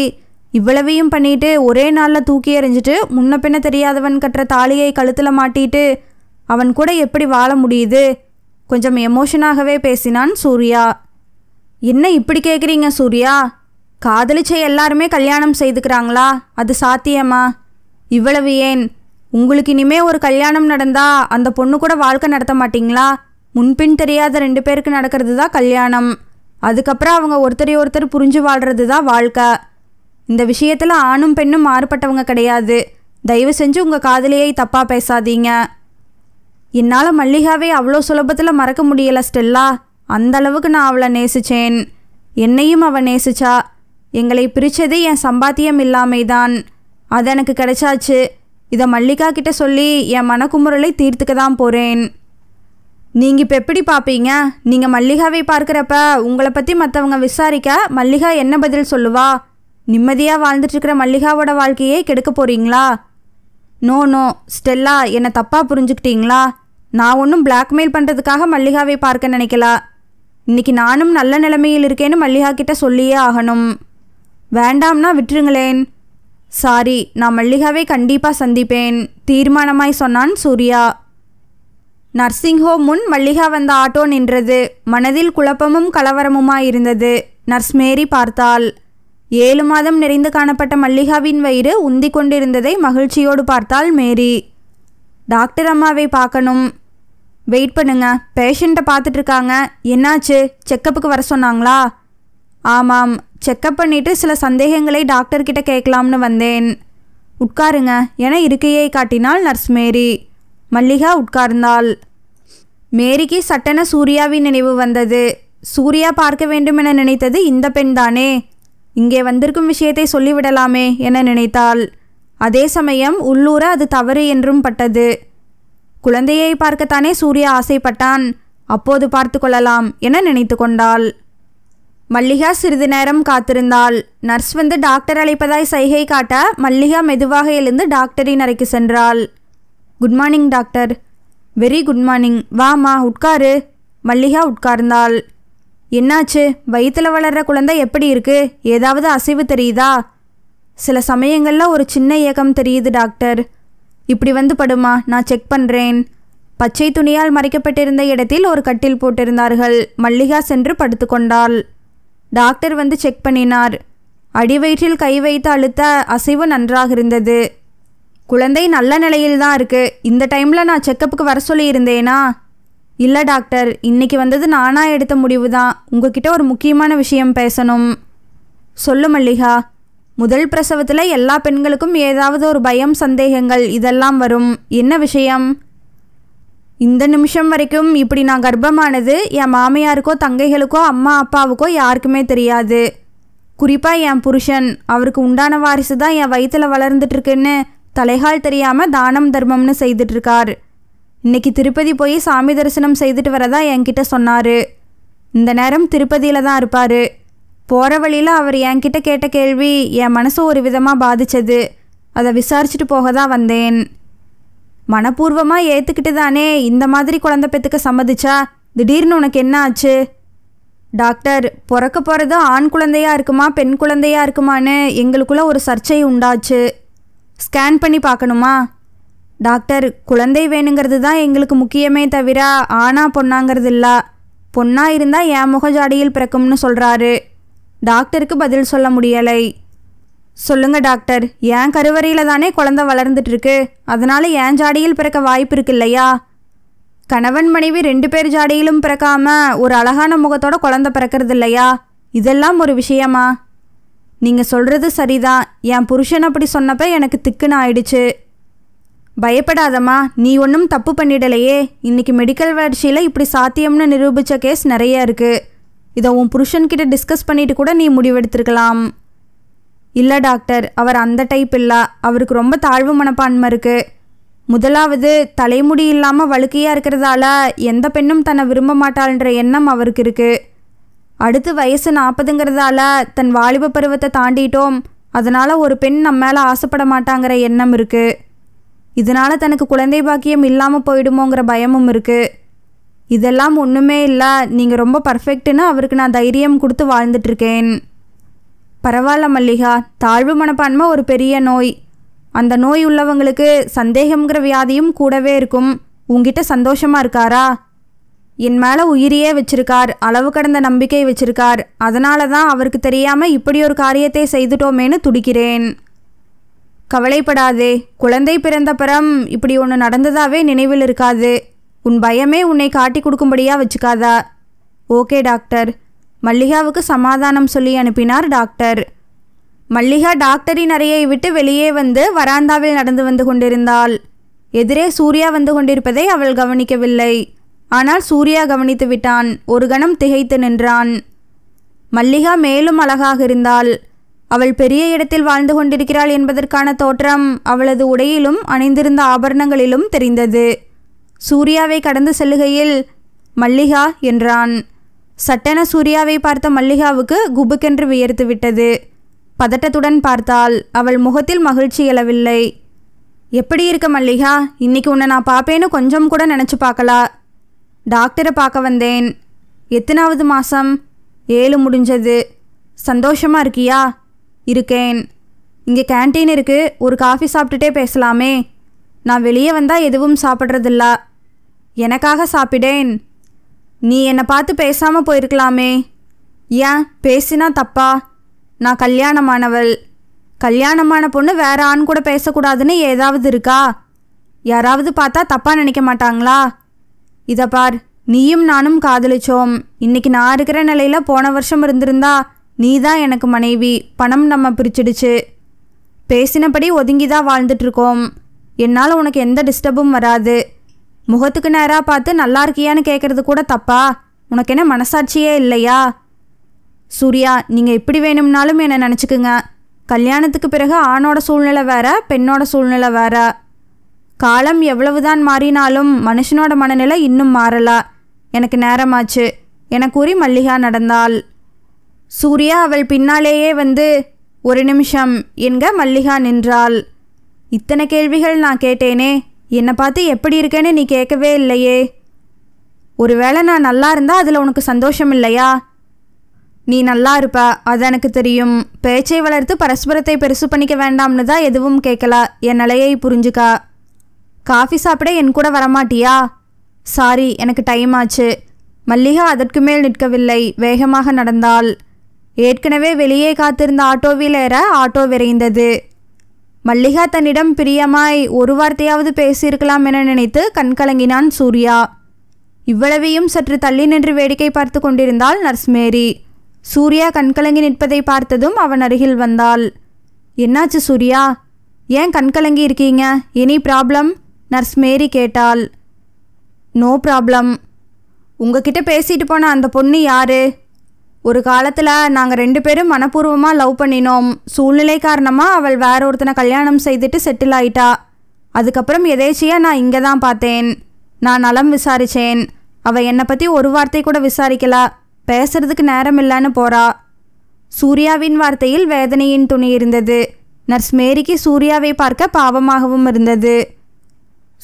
இவ்வளவையும் பண்ணிட்டு ஒரே நாளில் தூக்கி எறிஞ்சிட்டு முன்ன பின்ன தெரியாதவன் கட்டுற தாலியை கழுத்தில் மாட்டிட்டு அவன் கூட எப்படி வாழ முடியுது கொஞ்சம் எமோஷனாகவே பேசினான் சூர்யா என்ன இப்படி கேட்குறீங்க சூர்யா காதலிச்ச எல்லாருமே கல்யாணம் செய்துக்கிறாங்களா அது சாத்தியமா இவ்வளவு ஏன் உங்களுக்கு இனிமே ஒரு கல்யாணம் நடந்தா அந்த பொண்ணு கூட வாழ்க்கை நடத்த மாட்டிங்களா முன்பின் தெரியாத ரெண்டு பேருக்கு நடக்கிறது தான் கல்யாணம் அதுக்கப்புறம் அவங்க ஒருத்தரை ஒருத்தர் புரிஞ்சு வாழ்கிறது தான் வாழ்க்கை இந்த விஷயத்தில் ஆணும் பெண்ணும் மாறுபட்டவங்க கிடையாது தயவு செஞ்சு உங்கள் காதலியை தப்பாக பேசாதீங்க என்னால் மல்லிகாவை அவ்வளோ சுலபத்தில் மறக்க முடியலை ஸ்டெல்லா அந்த அளவுக்கு நான் அவளை நேசித்தேன் என்னையும் அவள் நேசிச்சா எங்களை பிரித்தது என் சம்பாத்தியம் இல்லாமை தான் அது எனக்கு கிடைச்சாச்சு இதை மல்லிகா கிட்ட சொல்லி என் மனக்குமுறலை தீர்த்துக்க தான் போகிறேன் நீங்கள் இப்போ எப்படி பார்ப்பீங்க நீங்கள் மல்லிகாவை பார்க்குறப்ப உங்களை பற்றி மற்றவங்க விசாரிக்க மல்லிகா என்ன பதில் சொல்லுவா நிம்மதியாக வாழ்ந்துட்டுருக்கிற மல்லிகாவோட வாழ்க்கையே கெடுக்க போகிறீங்களா நோ நோ ஸ்டெல்லா என்னை தப்பாக புரிஞ்சுக்கிட்டீங்களா நான் ஒன்றும் பிளாக்மெயில் பண்ணுறதுக்காக மல்லிகாவை பார்க்க நினைக்கல இன்றைக்கி நானும் நல்ல நிலைமையில் இருக்கேன்னு மல்லிகா கிட்ட சொல்லியே ஆகணும் வேண்டாம்னா விட்டுருங்களேன் சாரி நான் மல்லிகாவை கண்டிப்பாக சந்திப்பேன் தீர்மானமாய் சொன்னான் சூர்யா நர்சிங் ஹோம் முன் மல்லிகா வந்த ஆட்டோ நின்றது மனதில் குழப்பமும் கலவரமுமாயிருந்தது நர்ஸ் மேரி பார்த்தால் ஏழு மாதம் நிறைந்து காணப்பட்ட மல்லிகாவின் வயிறு உந்தி கொண்டிருந்ததை மகிழ்ச்சியோடு பார்த்தாள் மேரி டாக்டர் அம்மாவை பார்க்கணும் வெயிட் பண்ணுங்க பேஷண்ட்டை பார்த்துட்ருக்காங்க என்னாச்சு செக்கப்புக்கு வர சொன்னாங்களா ஆமாம் செக்கப் பண்ணிவிட்டு சில சந்தேகங்களை டாக்டர்கிட்ட கேட்கலாம்னு வந்தேன் உட்காருங்க என இருக்கையை காட்டினாள் நர்ஸ் மேரி மல்லிகா உட்கார்ந்தாள் மேரிக்கு சட்டன சூர்யாவின் நினைவு வந்தது சூர்யா பார்க்க வேண்டும் என நினைத்தது இந்த பெண்தானே இங்கே வந்திருக்கும் விஷயத்தை சொல்லிவிடலாமே என நினைத்தாள் அதே சமயம் உள்ளூர அது தவறு என்றும் பட்டது குழந்தையை பார்க்கத்தானே சூர்யா ஆசைப்பட்டான் அப்போது பார்த்து கொள்ளலாம் என நினைத்து கொண்டாள் மல்லிகா சிறிது நேரம் காத்திருந்தாள் நர்ஸ் வந்து டாக்டர் அழைப்பதாய் சைகை காட்ட மல்லிகா மெதுவாக எழுந்து டாக்டரின் அறைக்கு சென்றாள் good morning doctor very good morning வாமா உட்காரு மல்லிகா உட்கார்ந்தாள் என்னாச்சு வயிற்றில் வளர்கிற குழந்தை எப்படி இருக்கு ஏதாவது அசைவு தெரியுதா சில சமயங்களில் ஒரு சின்ன இயக்கம் தெரியுது டாக்டர் இப்படி வந்து படுமா நான் செக் பண்ணுறேன் பச்சை துணியால் மறைக்கப்பட்டிருந்த இடத்தில் ஒரு கட்டில் போட்டிருந்தார்கள் மல்லிகா சென்று படுத்துக்கொண்டாள் டாக்டர் வந்து செக் பண்ணினார் அடிவயிற்றில் கை வைத்து அழுத்த அசைவு நன்றாக இருந்தது குழந்தை நல்ல நிலையில் தான் இருக்குது இந்த டைமில் நான் செக்கப்புக்கு வர சொல்லியிருந்தேனா இல்லை டாக்டர் இன்றைக்கி வந்தது நானாக எடுத்த முடிவு தான் உங்ககிட்ட ஒரு முக்கியமான விஷயம் பேசணும் சொல்லு மல்லிகா முதல் பிரசவத்தில் எல்லா பெண்களுக்கும் ஏதாவது ஒரு பயம் சந்தேகங்கள் இதெல்லாம் வரும் என்ன விஷயம் இந்த நிமிஷம் வரைக்கும் இப்படி நான் கர்ப்பமானது என் மாமியாருக்கோ தங்கைகளுக்கோ அம்மா அப்பாவுக்கோ யாருக்குமே தெரியாது குறிப்பாக என் புருஷன் அவருக்கு உண்டான வாரிசு தான் என் வயிற்றில் வளர்ந்துட்டுருக்குன்னு தலைகால் தெரியாமல் தானம் தர்மம்னு செய்துட்ருக்கார் இன்னைக்கு திருப்பதி போய் சாமி தரிசனம் செய்துட்டு வரதா என்கிட்ட சொன்னார் இந்த நேரம் திருப்பதியில் தான் இருப்பார் போகிற வழியில் அவர் என்கிட்ட கேட்ட கேள்வி என் மனசு ஒரு விதமாக பாதித்தது அதை விசாரிச்சுட்டு போக தான் வந்தேன் மனப்பூர்வமாக ஏற்றுக்கிட்டு தானே இந்த மாதிரி குழந்த பெற்றுக்க சம்மதிச்சா திடீர்னு உனக்கு என்ன ஆச்சு டாக்டர் பிறக்க போகிறது ஆண் குழந்தையாக இருக்குமா பெண் குழந்தையாக இருக்குமான்னு எங்களுக்குள்ளே ஒரு சர்ச்சை உண்டாச்சு ஸ்கேன் பண்ணி பார்க்கணுமா டாக்டர் குழந்தை வேணுங்கிறது தான் எங்களுக்கு முக்கியமே தவிர ஆனா பொண்ணாங்கிறது இல்லை பொண்ணாக இருந்தால் என் முகஜாடியில் பிறக்கும்னு சொல்கிறாரு டாக்டருக்கு பதில் சொல்ல முடியலை சொல்லுங்க டாக்டர் என் கருவறையில் தானே குழந்தை வளர்ந்துட்டு இருக்கு அதனால என் ஜாடியில் பிறக்க வாய்ப்பு இருக்கு இல்லையா கணவன் மனைவி ரெண்டு பேர் ஜாடியிலும் பிறக்காம ஒரு அழகான முகத்தோட குழந்தை பிறக்கிறது இல்லையா இதெல்லாம் ஒரு விஷயமா நீங்கள் சொல்கிறது சரிதான் என் புருஷன் அப்படி சொன்னப்ப எனக்கு திக்குன்னு ஆயிடுச்சு பயப்படாதம்மா நீ ஒன்றும் தப்பு பண்ணிடலையே இன்னைக்கு மெடிக்கல் வளர்ச்சியில் இப்படி சாத்தியம்னு நிரூபித்த கேஸ் நிறைய இருக்குது இதை உன் புருஷன்கிட்ட டிஸ்கஸ் பண்ணிட்டு கூட நீ முடிவெடுத்திருக்கலாம் இல்லை டாக்டர் அவர் அந்த டைப் இல்லை அவருக்கு ரொம்ப தாழ்வு மனப்பான்மை இருக்குது முதலாவது தலைமுடி இல்லாமல் வழுக்கையாக இருக்கிறதால எந்த பெண்ணும் தன்னை விரும்ப மாட்டாள்ன்ற எண்ணம் அவருக்கு இருக்குது அடுத்து வயசு நாற்பதுங்கிறதால தன் வாலிப பருவத்தை தாண்டிட்டோம் அதனால் ஒரு பெண் நம்ம மேலே ஆசைப்பட மாட்டாங்கிற எண்ணம் இருக்குது இதனால் தனக்கு குழந்தை பாக்கியம் இல்லாமல் போயிடுமோங்கிற பயமும் இருக்குது இதெல்லாம் ஒன்றுமே இல்லை நீங்கள் ரொம்ப பர்ஃபெக்ட்டுன்னு அவருக்கு நான் தைரியம் கொடுத்து வாழ்ந்துட்டுருக்கேன் பரவாயில்ல மல்லிகா தாழ்வு மனப்பான்மை ஒரு பெரிய நோய் அந்த நோய் உள்ளவங்களுக்கு சந்தேகங்கிற வியாதியும் கூடவே இருக்கும் உங்ககிட்ட சந்தோஷமாக இருக்காரா என் மேலே உயிரியே வச்சிருக்கார் அளவு கடந்த நம்பிக்கை வச்சிருக்கார் அதனால தான் அவருக்கு தெரியாமல் இப்படி ஒரு காரியத்தை செய்துட்டோமேனு துடிக்கிறேன் கவலைப்படாதே குழந்தை பிறந்த பரம் இப்படி ஒன்று நடந்ததாவே நினைவில் இருக்காது உன் பயமே உன்னை காட்டி கொடுக்கும்படியாக வச்சுக்காதா ஓகே டாக்டர் மல்லிகாவுக்கு சமாதானம் சொல்லி அனுப்பினார் டாக்டர் மல்லிகா டாக்டரின் அறையை விட்டு வெளியே வந்து வராந்தாவில் நடந்து வந்து கொண்டிருந்தாள் எதிரே சூர்யா வந்து கொண்டிருப்பதை அவள் கவனிக்கவில்லை ஆனால் சூர்யா கவனித்து விட்டான் ஒரு கணம் திகைத்து நின்றான் மல்லிகா மேலும் அழகாக இருந்தாள் அவள் பெரிய இடத்தில் வாழ்ந்து கொண்டிருக்கிறாள் என்பதற்கான தோற்றம் அவளது உடையிலும் அணிந்திருந்த ஆபரணங்களிலும் தெரிந்தது சூர்யாவை கடந்து செல்லுகையில் மல்லிகா என்றான் சட்டென சூர்யாவை பார்த்த மல்லிகாவுக்கு குபுக்கென்று வியர்த்து விட்டது பதட்டத்துடன் பார்த்தாள் அவள் முகத்தில் மகிழ்ச்சி எழவில்லை எப்படி இருக்க மல்லிகா இன்னைக்கு உன்னை நான் பார்ப்பேன்னு கொஞ்சம் கூட நினச்சி பார்க்கலா டாக்டரை பார்க்க வந்தேன் எத்தனாவது மாதம் ஏழு முடிஞ்சது சந்தோஷமாக இருக்கியா இருக்கேன் இங்கே கேன்டீன் இருக்குது ஒரு காஃபி சாப்பிட்டுட்டே பேசலாமே நான் வெளியே வந்தால் எதுவும் சாப்பிட்றதில்ல எனக்காக சாப்பிடேன் நீ என்னை பார்த்து பேசாமல் போயிருக்கலாமே ஏன் பேசினா தப்பா நான் கல்யாணமானவள் கல்யாணமான பொண்ணு வேற ஆண் கூட பேசக்கூடாதுன்னு ஏதாவது இருக்கா யாராவது பார்த்தா தப்பாக நினைக்க மாட்டாங்களா இதை பார் நீயும் நானும் காதலிச்சோம் இன்னைக்கு நான் இருக்கிற நிலையில் போன வருஷம் இருந்திருந்தா நீ தான் எனக்கு மனைவி பணம் நம்ம பிரிச்சிடுச்சு பேசினபடி ஒதுங்கி தான் வாழ்ந்துட்டுருக்கோம் என்னால் உனக்கு எந்த டிஸ்டர்பும் வராது முகத்துக்கு நேராக பார்த்து நல்லா இருக்கியான்னு கேட்குறது கூட தப்பா உனக்கு என்ன மனசாட்சியே இல்லையா சூர்யா நீங்கள் இப்படி வேணும்னாலும் என்னை நினச்சிக்குங்க கல்யாணத்துக்கு பிறகு ஆணோட சூழ்நிலை வேற பெண்ணோட சூழ்நிலை வேற காலம் எவ்வளவுதான் மாறினாலும் மனுஷனோட மனநிலை இன்னும் மாறல எனக்கு நேரமாச்சு என கூறி மல்லிகா நடந்தாள் சூர்யா அவள் பின்னாலேயே வந்து ஒரு நிமிஷம் என்க மல்லிகா நின்றாள் இத்தனை கேள்விகள் நான் கேட்டேனே என்னை பார்த்து எப்படி இருக்கேன்னு நீ கேட்கவே இல்லையே ஒருவேளை நான் நல்லா இருந்தால் அதில் உனக்கு சந்தோஷம் இல்லையா நீ நல்லா இருப்ப அது எனக்கு தெரியும் பேச்சை வளர்த்து பரஸ்பரத்தை பெருசு பண்ணிக்க வேண்டாம்னு தான் எதுவும் கேட்கல என் நிலையை புரிஞ்சுக்கா காஃபி சாப்பிட என் கூட வரமாட்டியா சாரி எனக்கு டைம் ஆச்சு மல்லிகா அதற்கு மேல் நிற்கவில்லை வேகமாக நடந்தால் ஏற்கனவே வெளியே காத்திருந்த ஆட்டோவில் ஏற ஆட்டோ விரைந்தது மல்லிகா தன்னிடம் பிரியமாய் ஒரு வார்த்தையாவது பேசியிருக்கலாம் என நினைத்து கண்கலங்கினான் சூர்யா இவ்வளவையும் சற்று தள்ளி நின்று வேடிக்கை பார்த்து கொண்டிருந்தாள் நர்ஸ் மேரி சூர்யா கண்கலங்கி நிற்பதை பார்த்ததும் அவன் அருகில் வந்தாள் என்னாச்சு சூர்யா ஏன் கண்கலங்கி இருக்கீங்க எனி ப்ராப்ளம் நர்ஸ் மேரி கேட்டாள் நோ ப்ராப்ளம் உங்ககிட்ட பேசிட்டு போன அந்த பொண்ணு யாரு ஒரு காலத்தில் நாங்கள் ரெண்டு பேரும் மனப்பூர்வமாக லவ் பண்ணினோம் சூழ்நிலை காரணமாக அவள் வேற ஒருத்தனை கல்யாணம் செய்துட்டு செட்டில் ஆயிட்டா அதுக்கப்புறம் எதேச்சியாக நான் இங்கே தான் பார்த்தேன் நான் நலம் விசாரித்தேன் அவள் என்னை பற்றி ஒரு வார்த்தை கூட விசாரிக்கல பேசுறதுக்கு நேரம் இல்லைன்னு போகிறா சூர்யாவின் வார்த்தையில் வேதனையின் துணி இருந்தது நர்ஸ் மேரிக்கு சூர்யாவை பார்க்க பாவமாகவும் இருந்தது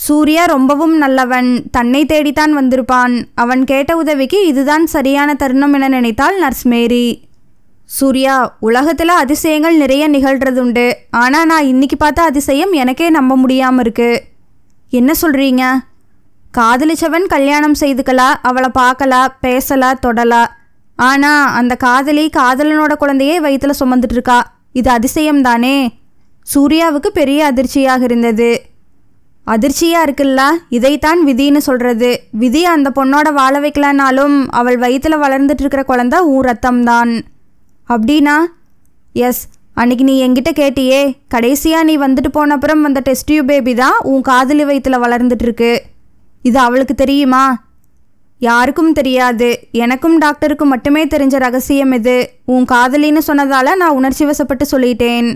சூர்யா ரொம்பவும் நல்லவன் தன்னை தேடித்தான் வந்திருப்பான் அவன் கேட்ட உதவிக்கு இதுதான் சரியான தருணம் என நினைத்தாள் நர்ஸ் மேரி சூர்யா உலகத்தில் அதிசயங்கள் நிறைய உண்டு ஆனால் நான் இன்னைக்கு பார்த்த அதிசயம் எனக்கே நம்ப முடியாமல் இருக்கு என்ன சொல்கிறீங்க காதலிச்சவன் கல்யாணம் செய்துக்கலா அவளை பார்க்கலா பேசலா தொடலா ஆனால் அந்த காதலி காதலனோட குழந்தையே வயிற்றில் சுமந்துட்டு இருக்கா இது அதிசயம் தானே சூர்யாவுக்கு பெரிய அதிர்ச்சியாக இருந்தது அதிர்ச்சியாக இருக்குல்ல இதைத்தான் விதின்னு சொல்கிறது விதி அந்த பொண்ணோட வாழ வைக்கலனாலும் அவள் வயிற்றுல வளர்ந்துட்டு இருக்கிற குழந்த ஊன் ரத்தம்தான் அப்படின்னா எஸ் அன்னைக்கு நீ என்கிட்ட கேட்டியே கடைசியாக நீ வந்துட்டு போன அப்புறம் அந்த டெஸ்டியூ பேபி தான் உன் காதலி வளர்ந்துட்டு இருக்கு இது அவளுக்கு தெரியுமா யாருக்கும் தெரியாது எனக்கும் டாக்டருக்கும் மட்டுமே தெரிஞ்ச ரகசியம் இது உன் காதலின்னு சொன்னதால் நான் உணர்ச்சி வசப்பட்டு சொல்லிட்டேன்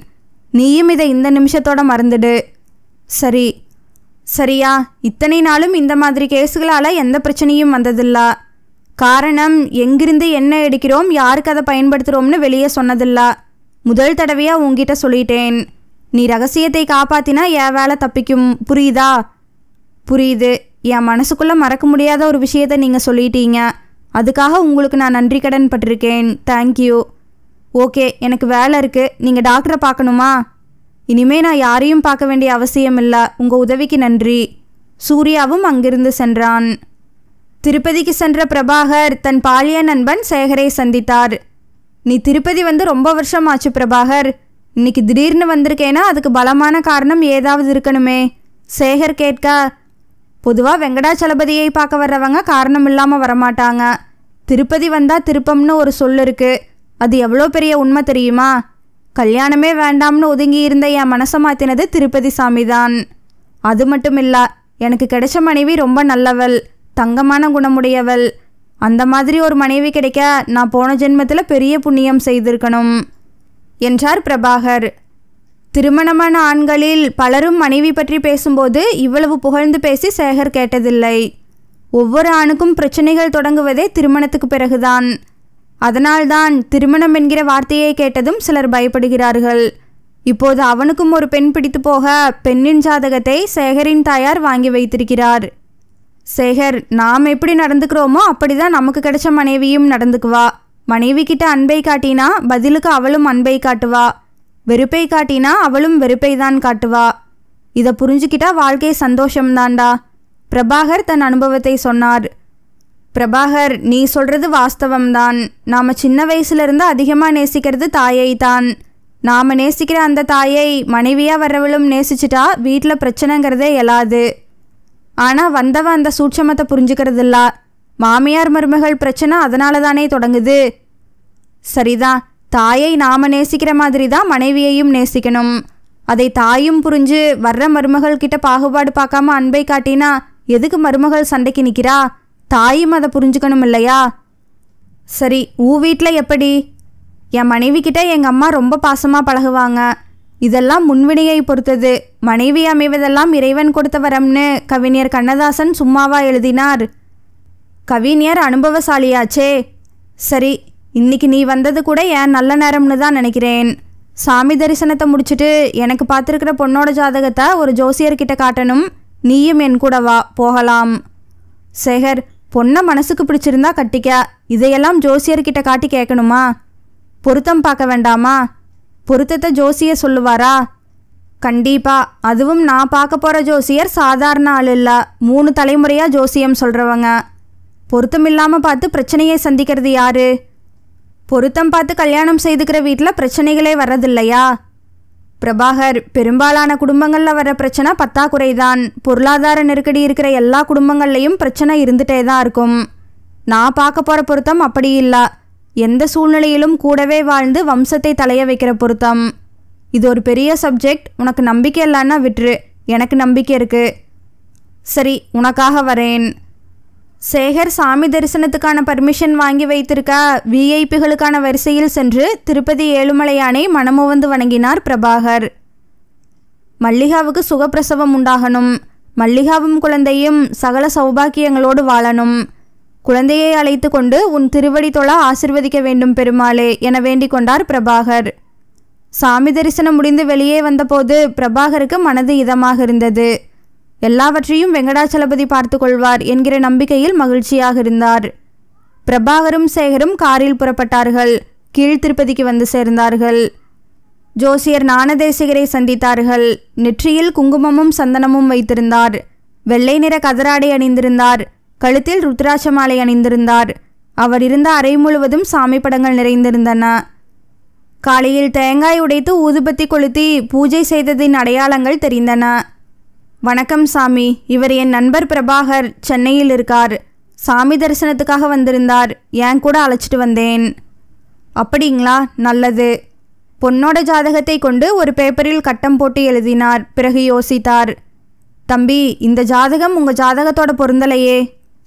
நீயும் இதை இந்த நிமிஷத்தோட மறந்துடு சரி சரியா இத்தனை நாளும் இந்த மாதிரி கேஸுகளால் எந்த பிரச்சனையும் வந்ததில்ல காரணம் எங்கிருந்து என்ன எடுக்கிறோம் யாருக்கு அதை பயன்படுத்துகிறோம்னு வெளியே சொன்னதில்ல முதல் தடவையாக உங்ககிட்ட சொல்லிட்டேன் நீ ரகசியத்தை காப்பாத்தினா என் வேலை தப்பிக்கும் புரியுதா புரியுது என் மனசுக்குள்ளே மறக்க முடியாத ஒரு விஷயத்த நீங்கள் சொல்லிட்டீங்க அதுக்காக உங்களுக்கு நான் நன்றி கடன் பட்டிருக்கேன் தேங்க்யூ ஓகே எனக்கு வேலை இருக்குது நீங்கள் டாக்டரை பார்க்கணுமா இனிமே நான் யாரையும் பார்க்க வேண்டிய அவசியம் இல்லை உங்கள் உதவிக்கு நன்றி சூர்யாவும் அங்கிருந்து சென்றான் திருப்பதிக்கு சென்ற பிரபாகர் தன் பாலிய நண்பன் சேகரை சந்தித்தார் நீ திருப்பதி வந்து ரொம்ப வருஷம் ஆச்சு பிரபாகர் இன்னைக்கு திடீர்னு வந்திருக்கேன்னா அதுக்கு பலமான காரணம் ஏதாவது இருக்கணுமே சேகர் கேட்க பொதுவாக வெங்கடாச்சலபதியை பார்க்க வர்றவங்க காரணம் இல்லாமல் வரமாட்டாங்க திருப்பதி வந்தால் திருப்பம்னு ஒரு சொல் இருக்குது அது எவ்வளோ பெரிய உண்மை தெரியுமா கல்யாணமே வேண்டாம்னு ஒதுங்கி இருந்த என் மனசை மாற்றினது திருப்பதி சாமி தான் அது மட்டும் இல்லை எனக்கு கிடைச்ச மனைவி ரொம்ப நல்லவள் தங்கமான குணமுடையவள் அந்த மாதிரி ஒரு மனைவி கிடைக்க நான் போன ஜென்மத்தில் பெரிய புண்ணியம் செய்திருக்கணும் என்றார் பிரபாகர் திருமணமான ஆண்களில் பலரும் மனைவி பற்றி பேசும்போது இவ்வளவு புகழ்ந்து பேசி சேகர் கேட்டதில்லை ஒவ்வொரு ஆணுக்கும் பிரச்சனைகள் தொடங்குவதே திருமணத்துக்கு பிறகுதான் அதனால்தான் திருமணம் என்கிற வார்த்தையை கேட்டதும் சிலர் பயப்படுகிறார்கள் இப்போது அவனுக்கும் ஒரு பெண் பிடித்து போக பெண்ணின் ஜாதகத்தை சேகரின் தாயார் வாங்கி வைத்திருக்கிறார் சேகர் நாம் எப்படி நடந்துக்கிறோமோ அப்படிதான் நமக்கு கிடைச்ச மனைவியும் நடந்துக்குவா மனைவி கிட்ட அன்பை காட்டினா பதிலுக்கு அவளும் அன்பை காட்டுவா வெறுப்பை காட்டினா அவளும் வெறுப்பை தான் காட்டுவா இதை புரிஞ்சுக்கிட்டா வாழ்க்கை சந்தோஷம்தான்டா பிரபாகர் தன் அனுபவத்தை சொன்னார் பிரபாகர் நீ சொல்றது வாஸ்தவம்தான் நாம சின்ன வயசுல இருந்து அதிகமாக நேசிக்கிறது தாயை தான் நாம நேசிக்கிற அந்த தாயை மனைவியாக வரவளும் நேசிச்சிட்டா வீட்டில் பிரச்சனைங்கிறதே இயலாது ஆனால் வந்தவன் அந்த சூட்சமத்தை புரிஞ்சுக்கிறதில்ல மாமியார் மருமகள் பிரச்சனை அதனால தானே தொடங்குது சரிதான் தாயை நாம நேசிக்கிற மாதிரி தான் மனைவியையும் நேசிக்கணும் அதை தாயும் புரிஞ்சு வர்ற மருமகள் கிட்ட பாகுபாடு பார்க்காம அன்பை காட்டினா எதுக்கு மருமகள் சண்டைக்கு நிற்கிறா தாயும் அதை புரிஞ்சுக்கணும் இல்லையா சரி ஊ வீட்டில் எப்படி என் மனைவி கிட்ட எங்கள் அம்மா ரொம்ப பாசமாக பழகுவாங்க இதெல்லாம் முன்வினையை பொறுத்தது மனைவி அமைவதெல்லாம் இறைவன் கொடுத்த வரம்னு கவிஞர் கண்ணதாசன் சும்மாவா எழுதினார் கவிஞர் அனுபவசாலியாச்சே சரி இன்னைக்கு நீ வந்தது கூட ஏன் நல்ல நேரம்னு தான் நினைக்கிறேன் சாமி தரிசனத்தை முடிச்சுட்டு எனக்கு பார்த்துருக்கிற பொண்ணோட ஜாதகத்தை ஒரு ஜோசியர்கிட்ட காட்டணும் நீயும் என் கூட வா போகலாம் சேகர் பொண்ணை மனசுக்கு பிடிச்சிருந்தா கட்டிக்க இதையெல்லாம் ஜோசியர்கிட்ட காட்டி கேட்கணுமா பொருத்தம் பார்க்க வேண்டாமா பொருத்தத்தை ஜோசிய சொல்லுவாரா கண்டிப்பா அதுவும் நான் பார்க்க போகிற ஜோசியர் சாதாரண ஆள் இல்லை மூணு தலைமுறையாக ஜோசியம் சொல்கிறவங்க பொருத்தம் இல்லாமல் பார்த்து பிரச்சனையை சந்திக்கிறது யாரு பொருத்தம் பார்த்து கல்யாணம் செய்துக்கிற வீட்டில் பிரச்சனைகளே வர்றதில்லையா பிரபாகர் பெரும்பாலான குடும்பங்களில் வர பிரச்சனை பத்தாக்குறை தான் பொருளாதார நெருக்கடி இருக்கிற எல்லா குடும்பங்கள்லையும் பிரச்சனை இருந்துகிட்டே தான் இருக்கும் நான் பார்க்க போகிற பொருத்தம் அப்படி இல்லை எந்த சூழ்நிலையிலும் கூடவே வாழ்ந்து வம்சத்தை தலைய வைக்கிற பொருத்தம் இது ஒரு பெரிய சப்ஜெக்ட் உனக்கு நம்பிக்கை இல்லைன்னா விட்டுரு எனக்கு நம்பிக்கை இருக்குது சரி உனக்காக வரேன் சேகர் சாமி தரிசனத்துக்கான பர்மிஷன் வாங்கி வைத்திருக்கா விஐபிகளுக்கான வரிசையில் சென்று திருப்பதி ஏழுமலையானை மனமுவந்து வணங்கினார் பிரபாகர் மல்லிகாவுக்கு சுகப்பிரசவம் உண்டாகணும் மல்லிகாவும் குழந்தையும் சகல சௌபாக்கியங்களோடு வாழணும் குழந்தையை அழைத்து கொண்டு உன் திருவடி தொழ ஆசிர்வதிக்க வேண்டும் பெருமாளே என வேண்டிக் கொண்டார் பிரபாகர் சாமி தரிசனம் முடிந்து வெளியே வந்தபோது பிரபாகருக்கு மனது இதமாக இருந்தது எல்லாவற்றையும் வெங்கடாச்சலபதி பார்த்து கொள்வார் என்கிற நம்பிக்கையில் மகிழ்ச்சியாக இருந்தார் பிரபாகரும் சேகரும் காரில் புறப்பட்டார்கள் திருப்பதிக்கு வந்து சேர்ந்தார்கள் ஜோசியர் ஞானதேசிகரை சந்தித்தார்கள் நெற்றியில் குங்குமமும் சந்தனமும் வைத்திருந்தார் வெள்ளை நிற கதராடை அணிந்திருந்தார் கழுத்தில் ருத்ராட்ச மாலை அணிந்திருந்தார் அவர் இருந்த அறை முழுவதும் சாமி படங்கள் நிறைந்திருந்தன காலையில் தேங்காய் உடைத்து ஊதுபத்தி கொளுத்தி பூஜை செய்ததின் அடையாளங்கள் தெரிந்தன வணக்கம் சாமி இவர் என் நண்பர் பிரபாகர் சென்னையில் இருக்கார் சாமி தரிசனத்துக்காக வந்திருந்தார் ஏன் கூட அழைச்சிட்டு வந்தேன் அப்படிங்களா நல்லது பொன்னோட ஜாதகத்தை கொண்டு ஒரு பேப்பரில் கட்டம் போட்டு எழுதினார் பிறகு யோசித்தார் தம்பி இந்த ஜாதகம் உங்கள் ஜாதகத்தோட பொருந்தலையே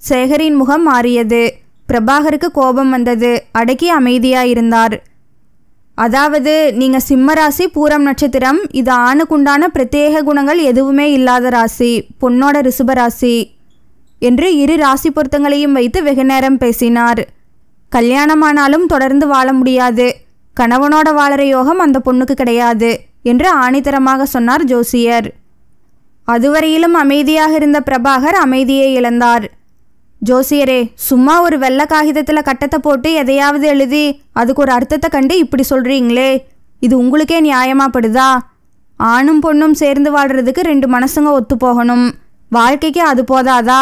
சேகரின் முகம் மாறியது பிரபாகருக்கு கோபம் வந்தது அடக்கி அமைதியாயிருந்தார் அதாவது நீங்கள் சிம்ம ராசி பூரம் நட்சத்திரம் இது ஆணுக்குண்டான பிரத்யேக குணங்கள் எதுவுமே இல்லாத ராசி பொண்ணோட ரிசுப ராசி என்று இரு ராசி பொருத்தங்களையும் வைத்து வெகு நேரம் பேசினார் கல்யாணமானாலும் தொடர்ந்து வாழ முடியாது கணவனோட வாழற யோகம் அந்த பொண்ணுக்கு கிடையாது என்று ஆணித்தரமாக சொன்னார் ஜோசியர் அதுவரையிலும் அமைதியாக இருந்த பிரபாகர் அமைதியை இழந்தார் ஜோசியரே சும்மா ஒரு வெள்ளை காகிதத்தில் கட்டத்தை போட்டு எதையாவது எழுதி அதுக்கு ஒரு அர்த்தத்தை கண்டு இப்படி சொல்கிறீங்களே இது உங்களுக்கே நியாயமாப்படுதா ஆணும் பொண்ணும் சேர்ந்து வாழ்கிறதுக்கு ரெண்டு மனசுங்க ஒத்து போகணும் வாழ்க்கைக்கு அது போதாதா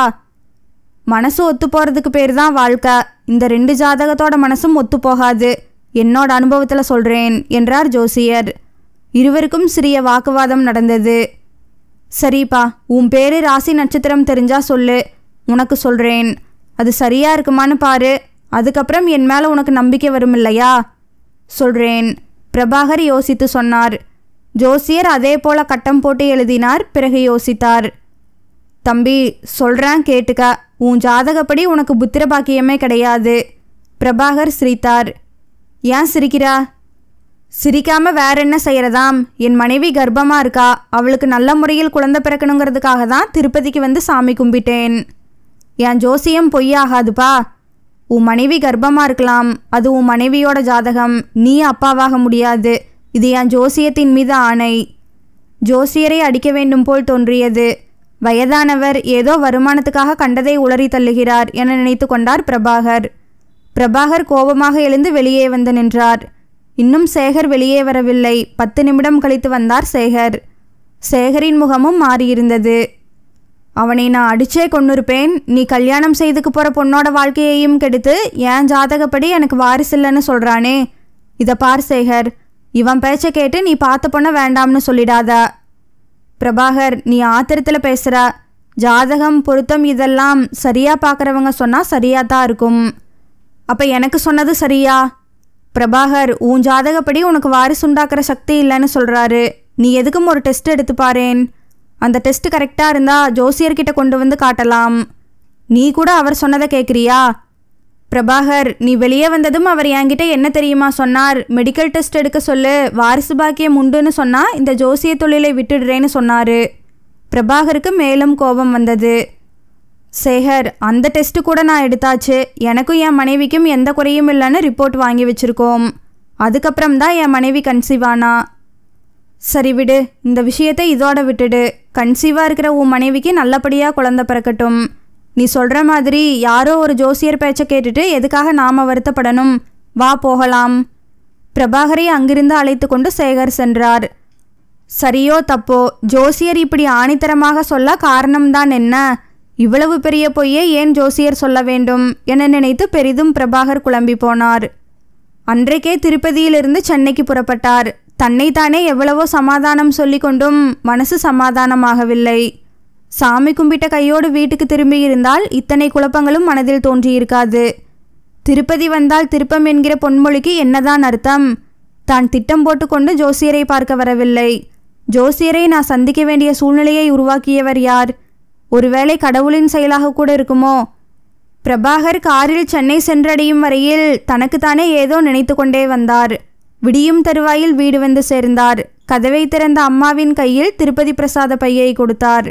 மனசு ஒத்து போகிறதுக்கு பேர் தான் வாழ்க்கை இந்த ரெண்டு ஜாதகத்தோட மனசும் ஒத்து போகாது என்னோட அனுபவத்தில் சொல்கிறேன் என்றார் ஜோசியர் இருவருக்கும் சிறிய வாக்குவாதம் நடந்தது சரிப்பா உன் பேர் ராசி நட்சத்திரம் தெரிஞ்சா சொல்லு உனக்கு சொல்கிறேன் அது சரியாக இருக்குமான்னு பாரு அதுக்கப்புறம் என் மேலே உனக்கு நம்பிக்கை வரும் இல்லையா சொல்கிறேன் பிரபாகர் யோசித்து சொன்னார் ஜோசியர் அதே போல கட்டம் போட்டு எழுதினார் பிறகு யோசித்தார் தம்பி சொல்கிறேன் கேட்டுக்க உன் ஜாதகப்படி உனக்கு புத்திர பாக்கியமே கிடையாது பிரபாகர் சிரித்தார் ஏன் சிரிக்கிறா சிரிக்காம வேற என்ன செய்யறதாம் என் மனைவி கர்ப்பமாக இருக்கா அவளுக்கு நல்ல முறையில் குழந்தை பிறக்கணுங்கிறதுக்காக தான் திருப்பதிக்கு வந்து சாமி கும்பிட்டேன் என் ஜோசியம் பொய்யாகாதுப்பா உன் மனைவி கர்ப்பமாக இருக்கலாம் அது உன் மனைவியோட ஜாதகம் நீ அப்பாவாக முடியாது இது என் ஜோசியத்தின் மீது ஆணை ஜோசியரை அடிக்க வேண்டும் போல் தோன்றியது வயதானவர் ஏதோ வருமானத்துக்காக கண்டதை உளறி தள்ளுகிறார் என நினைத்து கொண்டார் பிரபாகர் பிரபாகர் கோபமாக எழுந்து வெளியே வந்து நின்றார் இன்னும் சேகர் வெளியே வரவில்லை பத்து நிமிடம் கழித்து வந்தார் சேகர் சேகரின் முகமும் மாறியிருந்தது அவனை நான் அடிச்சே கொண்டிருப்பேன் நீ கல்யாணம் செய்துக்கு போகிற பொண்ணோட வாழ்க்கையையும் கெடுத்து ஏன் ஜாதகப்படி எனக்கு வாரிசு இல்லைன்னு சொல்கிறானே இதை பார் சேகர் இவன் பேச்சை கேட்டு நீ பார்த்த பொண்ணை வேண்டாம்னு சொல்லிடாதா பிரபாகர் நீ ஆத்திரத்தில் பேசுகிற ஜாதகம் பொருத்தம் இதெல்லாம் சரியாக பார்க்குறவங்க சொன்னால் சரியாக தான் இருக்கும் அப்போ எனக்கு சொன்னது சரியா பிரபாகர் உன் ஜாதகப்படி உனக்கு வாரிசு உண்டாக்குற சக்தி இல்லைன்னு சொல்கிறாரு நீ எதுக்கும் ஒரு டெஸ்ட் எடுத்து பாரேன் அந்த டெஸ்ட் கரெக்டாக இருந்தால் ஜோசியர்கிட்ட கொண்டு வந்து காட்டலாம் நீ கூட அவர் சொன்னதை கேட்குறியா பிரபாகர் நீ வெளியே வந்ததும் அவர் என்கிட்ட என்ன தெரியுமா சொன்னார் மெடிக்கல் டெஸ்ட் எடுக்க சொல்லு வாரிசு பாக்கியம் உண்டுன்னு சொன்னால் இந்த ஜோசிய தொழிலை விட்டுடுறேன்னு சொன்னார் பிரபாகருக்கு மேலும் கோபம் வந்தது சேகர் அந்த டெஸ்ட்டு கூட நான் எடுத்தாச்சு எனக்கும் என் மனைவிக்கும் எந்த குறையும் இல்லைன்னு ரிப்போர்ட் வாங்கி வச்சுருக்கோம் அதுக்கப்புறம் தான் என் மனைவி கன்சீவ் ஆனா சரி விடு இந்த விஷயத்தை இதோட விட்டுடு கன்சீவாக இருக்கிற உன் மனைவிக்கு நல்லபடியாக குழந்த பிறக்கட்டும் நீ சொல்கிற மாதிரி யாரோ ஒரு ஜோசியர் பேச்சை கேட்டுட்டு எதுக்காக நாம் வருத்தப்படணும் வா போகலாம் பிரபாகரை அங்கிருந்து அழைத்து கொண்டு சேகர் சென்றார் சரியோ தப்போ ஜோசியர் இப்படி ஆணித்தரமாக சொல்ல காரணம்தான் என்ன இவ்வளவு பெரிய பொய்யே ஏன் ஜோசியர் சொல்ல வேண்டும் என நினைத்து பெரிதும் பிரபாகர் குழம்பி போனார் அன்றைக்கே திருப்பதியிலிருந்து சென்னைக்கு புறப்பட்டார் தன்னைத்தானே எவ்வளவோ சமாதானம் சொல்லி கொண்டும் மனசு சமாதானமாகவில்லை சாமி கும்பிட்ட கையோடு வீட்டுக்கு திரும்பியிருந்தால் இத்தனை குழப்பங்களும் மனதில் தோன்றியிருக்காது திருப்பதி வந்தால் திருப்பம் என்கிற பொன்மொழிக்கு என்னதான் அர்த்தம் தான் திட்டம் போட்டுக்கொண்டு ஜோசியரை பார்க்க வரவில்லை ஜோசியரை நான் சந்திக்க வேண்டிய சூழ்நிலையை உருவாக்கியவர் யார் ஒருவேளை கடவுளின் செயலாக கூட இருக்குமோ பிரபாகர் காரில் சென்னை சென்றடையும் வரையில் தனக்குத்தானே ஏதோ நினைத்து கொண்டே வந்தார் விடியும் தருவாயில் வீடு வந்து சேர்ந்தார் கதவை திறந்த அம்மாவின் கையில் திருப்பதி பிரசாத பையை கொடுத்தார்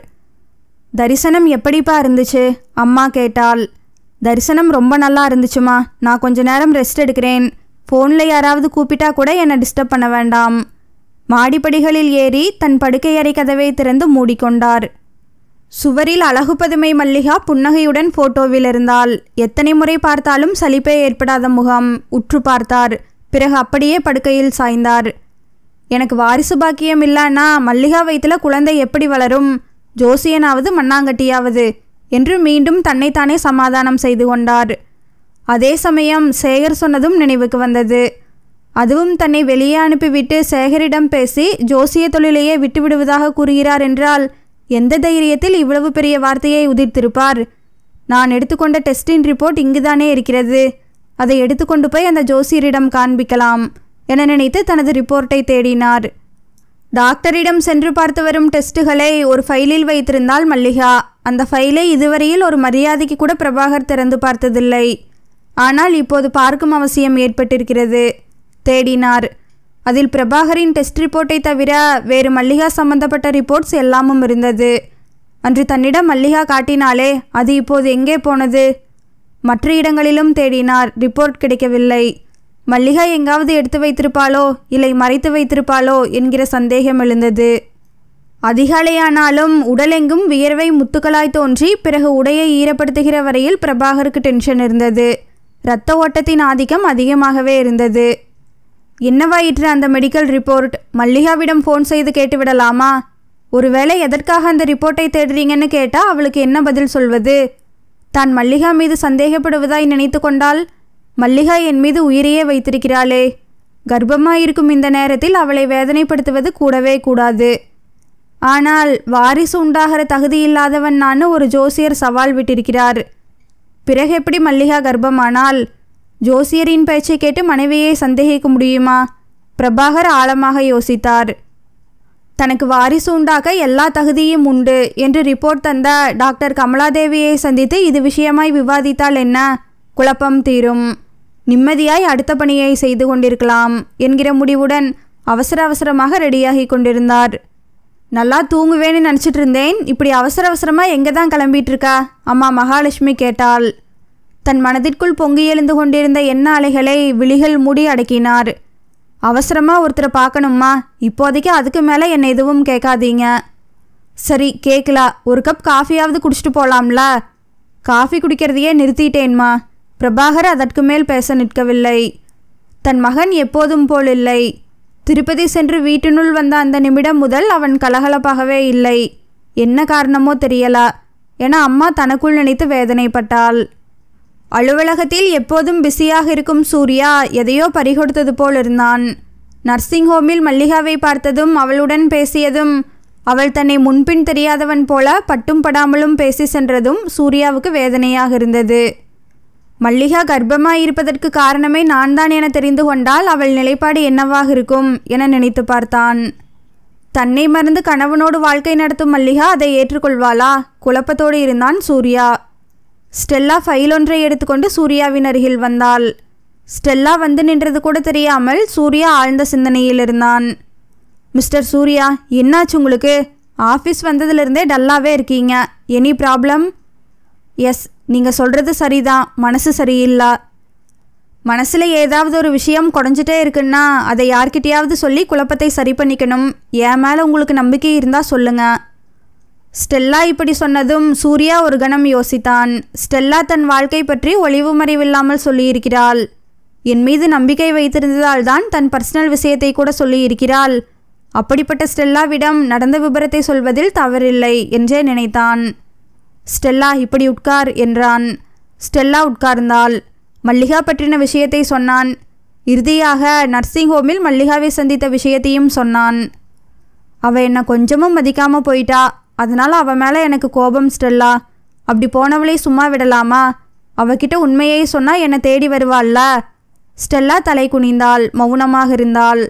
தரிசனம் எப்படிப்பா இருந்துச்சு அம்மா கேட்டாள் தரிசனம் ரொம்ப நல்லா இருந்துச்சுமா நான் கொஞ்ச நேரம் ரெஸ்ட் எடுக்கிறேன் ஃபோனில் யாராவது கூப்பிட்டா கூட என்னை டிஸ்டர்ப் பண்ண வேண்டாம் மாடிப்படிகளில் ஏறி தன் படுக்கையறை கதவை திறந்து மூடிக்கொண்டார் சுவரில் அழகு பதுமை மல்லிகா புன்னகையுடன் போட்டோவில் இருந்தால் எத்தனை முறை பார்த்தாலும் சலிப்பே ஏற்படாத முகம் உற்று பார்த்தார் பிறகு அப்படியே படுக்கையில் சாய்ந்தார் எனக்கு வாரிசு பாக்கியம் இல்லைன்னா மல்லிகா வயிற்றில் குழந்தை எப்படி வளரும் ஜோசியனாவது மண்ணாங்கட்டியாவது என்று மீண்டும் தன்னைத்தானே சமாதானம் செய்து கொண்டார் அதே சமயம் சேகர் சொன்னதும் நினைவுக்கு வந்தது அதுவும் தன்னை வெளியே அனுப்பிவிட்டு சேகரிடம் பேசி ஜோசிய தொழிலையே விட்டுவிடுவதாக கூறுகிறார் என்றால் எந்த தைரியத்தில் இவ்வளவு பெரிய வார்த்தையை உதிர்த்திருப்பார் நான் எடுத்துக்கொண்ட டெஸ்டின் ரிப்போர்ட் இங்குதானே இருக்கிறது அதை எடுத்துக்கொண்டு போய் அந்த ஜோசியரிடம் காண்பிக்கலாம் என நினைத்து தனது ரிப்போர்ட்டை தேடினார் டாக்டரிடம் சென்று பார்த்து வரும் டெஸ்ட்டுகளை ஒரு ஃபைலில் வைத்திருந்தால் மல்லிகா அந்த ஃபைலை இதுவரையில் ஒரு மரியாதைக்கு கூட பிரபாகர் திறந்து பார்த்ததில்லை ஆனால் இப்போது பார்க்கும் அவசியம் ஏற்பட்டிருக்கிறது தேடினார் அதில் பிரபாகரின் டெஸ்ட் ரிப்போர்ட்டை தவிர வேறு மல்லிகா சம்பந்தப்பட்ட ரிப்போர்ட்ஸ் எல்லாமும் இருந்தது அன்று தன்னிடம் மல்லிகா காட்டினாலே அது இப்போது எங்கே போனது மற்ற இடங்களிலும் தேடினார் ரிப்போர்ட் கிடைக்கவில்லை மல்லிகா எங்காவது எடுத்து வைத்திருப்பாளோ இல்லை மறைத்து வைத்திருப்பாளோ என்கிற சந்தேகம் எழுந்தது அதிகாலையானாலும் உடலெங்கும் வியர்வை முத்துக்களாய் தோன்றி பிறகு உடையை ஈரப்படுத்துகிற வரையில் பிரபாகருக்கு டென்ஷன் இருந்தது இரத்த ஓட்டத்தின் ஆதிக்கம் அதிகமாகவே இருந்தது என்னவாயிற்று அந்த மெடிக்கல் ரிப்போர்ட் மல்லிகாவிடம் ஃபோன் செய்து கேட்டுவிடலாமா ஒருவேளை எதற்காக அந்த ரிப்போர்ட்டை தேடுறீங்கன்னு கேட்டால் அவளுக்கு என்ன பதில் சொல்வது தான் மல்லிகா மீது சந்தேகப்படுவதாய் நினைத்து கொண்டால் மல்லிகா என் மீது உயிரையே வைத்திருக்கிறாளே கர்ப்பமாயிருக்கும் இந்த நேரத்தில் அவளை வேதனைப்படுத்துவது கூடவே கூடாது ஆனால் வாரிசு உண்டாகிற தகுதியில்லாதவன் நான் ஒரு ஜோசியர் சவால் விட்டிருக்கிறார் பிறகு எப்படி மல்லிகா கர்ப்பமானால் ஜோசியரின் பேச்சை கேட்டு மனைவியை சந்தேகிக்க முடியுமா பிரபாகர் ஆழமாக யோசித்தார் தனக்கு வாரிசு உண்டாக எல்லா தகுதியும் உண்டு என்று ரிப்போர்ட் தந்த டாக்டர் கமலாதேவியை சந்தித்து இது விஷயமாய் விவாதித்தால் என்ன குழப்பம் தீரும் நிம்மதியாய் அடுத்த பணியை செய்து கொண்டிருக்கலாம் என்கிற முடிவுடன் அவசர அவசரமாக ரெடியாகி கொண்டிருந்தார் நல்லா தூங்குவேன்னு நினச்சிட்டு இருந்தேன் இப்படி அவசர அவசரமாக எங்கே தான் கிளம்பிட்டு அம்மா மகாலட்சுமி கேட்டாள் தன் மனதிற்குள் பொங்கி எழுந்து கொண்டிருந்த எண்ண அலைகளை விழிகள் மூடி அடக்கினார் அவசரமாக ஒருத்தரை பார்க்கணுமா இப்போதைக்கு அதுக்கு மேலே என்னை எதுவும் கேட்காதீங்க சரி கேட்கலாம் ஒரு கப் காஃபியாவது குடிச்சிட்டு போகலாம்ல காஃபி குடிக்கிறதையே நிறுத்திட்டேன்மா பிரபாகர் அதற்கு மேல் பேச நிற்கவில்லை தன் மகன் எப்போதும் போல் இல்லை திருப்பதி சென்று வீட்டினுள் வந்த அந்த நிமிடம் முதல் அவன் கலகலப்பாகவே இல்லை என்ன காரணமோ தெரியலா என அம்மா தனக்குள் நினைத்து வேதனைப்பட்டாள் அலுவலகத்தில் எப்போதும் பிஸியாக இருக்கும் சூர்யா எதையோ பறிகொடுத்தது போல் இருந்தான் நர்சிங் ஹோமில் மல்லிகாவை பார்த்ததும் அவளுடன் பேசியதும் அவள் தன்னை முன்பின் தெரியாதவன் போல பட்டும் படாமலும் பேசி சென்றதும் சூர்யாவுக்கு வேதனையாக இருந்தது மல்லிகா கர்ப்பமாயிருப்பதற்கு காரணமே நான் தான் என தெரிந்து கொண்டால் அவள் நிலைப்பாடு என்னவாக இருக்கும் என நினைத்து பார்த்தான் தன்னை மறந்து கணவனோடு வாழ்க்கை நடத்தும் மல்லிகா அதை ஏற்றுக்கொள்வாளா குழப்பத்தோடு இருந்தான் சூர்யா ஸ்டெல்லா ஃபைல் ஒன்றை எடுத்துக்கொண்டு சூர்யாவின் அருகில் வந்தாள் ஸ்டெல்லா வந்து நின்றது கூட தெரியாமல் சூர்யா ஆழ்ந்த சிந்தனையில் இருந்தான் மிஸ்டர் சூர்யா என்னாச்சு உங்களுக்கு ஆஃபீஸ் வந்ததுலேருந்தே டல்லாகவே இருக்கீங்க எனி ப்ராப்ளம் எஸ் நீங்கள் சொல்கிறது சரிதான் மனசு சரியில்லை மனசில் ஏதாவது ஒரு விஷயம் குறைஞ்சிட்டே இருக்குன்னா அதை யார்கிட்டயாவது சொல்லி குழப்பத்தை சரி பண்ணிக்கணும் என் மேலே உங்களுக்கு நம்பிக்கை இருந்தால் சொல்லுங்கள் ஸ்டெல்லா இப்படி சொன்னதும் சூர்யா ஒரு கணம் யோசித்தான் ஸ்டெல்லா தன் வாழ்க்கை பற்றி ஒளிவு மறைவில்லாமல் சொல்லியிருக்கிறாள் என் மீது நம்பிக்கை வைத்திருந்ததால் தான் தன் பர்சனல் விஷயத்தை கூட சொல்லியிருக்கிறாள் அப்படிப்பட்ட ஸ்டெல்லாவிடம் நடந்த விபரத்தை சொல்வதில் தவறில்லை என்றே நினைத்தான் ஸ்டெல்லா இப்படி உட்கார் என்றான் ஸ்டெல்லா உட்கார்ந்தாள் மல்லிகா பற்றின விஷயத்தை சொன்னான் இறுதியாக நர்சிங் ஹோமில் மல்லிகாவை சந்தித்த விஷயத்தையும் சொன்னான் அவ என்னை கொஞ்சமும் மதிக்காமல் போயிட்டா அதனால் அவள் மேலே எனக்கு கோபம் ஸ்டெல்லா அப்படி போனவளே சும்மா விடலாமா அவகிட்ட உண்மையை சொன்னால் என்னை தேடி வருவாள்ல ஸ்டெல்லா தலை குனிந்தாள் மௌனமாக இருந்தாள்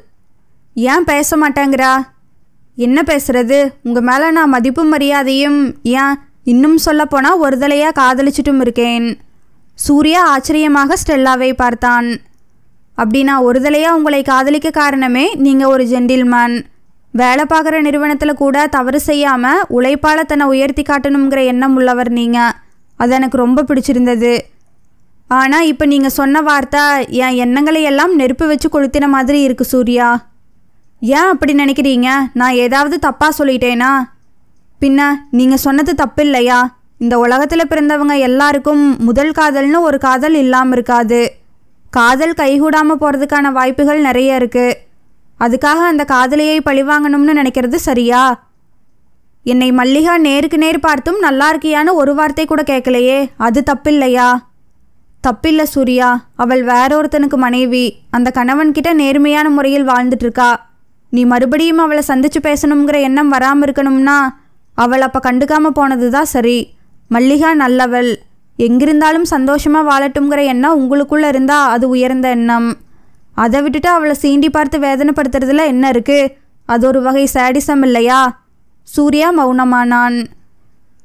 ஏன் பேச மாட்டேங்கிறா என்ன பேசுறது உங்கள் மேலே நான் மதிப்பு மரியாதையும் ஏன் இன்னும் சொல்லப்போனால் ஒரு தலையாக காதலிச்சிட்டும் இருக்கேன் சூர்யா ஆச்சரியமாக ஸ்டெல்லாவை பார்த்தான் அப்படின்னா ஒரு தலையாக உங்களை காதலிக்க காரணமே நீங்கள் ஒரு ஜென்டில்மேன் வேலை பார்க்குற நிறுவனத்தில் கூட தவறு செய்யாமல் உழைப்பால் தன்னை உயர்த்தி காட்டணுங்கிற எண்ணம் உள்ளவர் நீங்கள் அது எனக்கு ரொம்ப பிடிச்சிருந்தது ஆனால் இப்போ நீங்கள் சொன்ன வார்த்தை என் எண்ணங்களை எல்லாம் நெருப்பு வச்சு கொளுத்தின மாதிரி இருக்குது சூர்யா ஏன் அப்படி நினைக்கிறீங்க நான் ஏதாவது தப்பாக சொல்லிட்டேனா பின்ன நீங்கள் சொன்னது தப்பு இல்லையா இந்த உலகத்தில் பிறந்தவங்க எல்லாருக்கும் முதல் காதல்னு ஒரு காதல் இல்லாமல் இருக்காது காதல் கைகூடாமல் போகிறதுக்கான வாய்ப்புகள் நிறைய இருக்குது அதுக்காக அந்த காதலியை பழிவாங்கணும்னு நினைக்கிறது சரியா என்னை மல்லிகா நேருக்கு நேர் பார்த்தும் நல்லா இருக்கியான்னு ஒரு வார்த்தை கூட கேட்கலையே அது தப்பில்லையா தப்பில்ல சூர்யா அவள் வேறொருத்தனுக்கு மனைவி அந்த கணவன்கிட்ட நேர்மையான முறையில் வாழ்ந்துட்டுருக்கா நீ மறுபடியும் அவளை சந்திச்சு பேசணுங்கிற எண்ணம் வராமல் இருக்கணும்னா அவள் அப்போ கண்டுக்காமல் போனது தான் சரி மல்லிகா நல்லவள் எங்கிருந்தாலும் சந்தோஷமாக வாழட்டுங்கிற எண்ணம் உங்களுக்குள்ளே இருந்தால் அது உயர்ந்த எண்ணம் அதை விட்டுட்டு அவளை சீண்டி பார்த்து வேதனைப்படுத்துறதுல என்ன இருக்குது அது ஒரு வகை சேடிசம் இல்லையா சூர்யா மௌனமானான்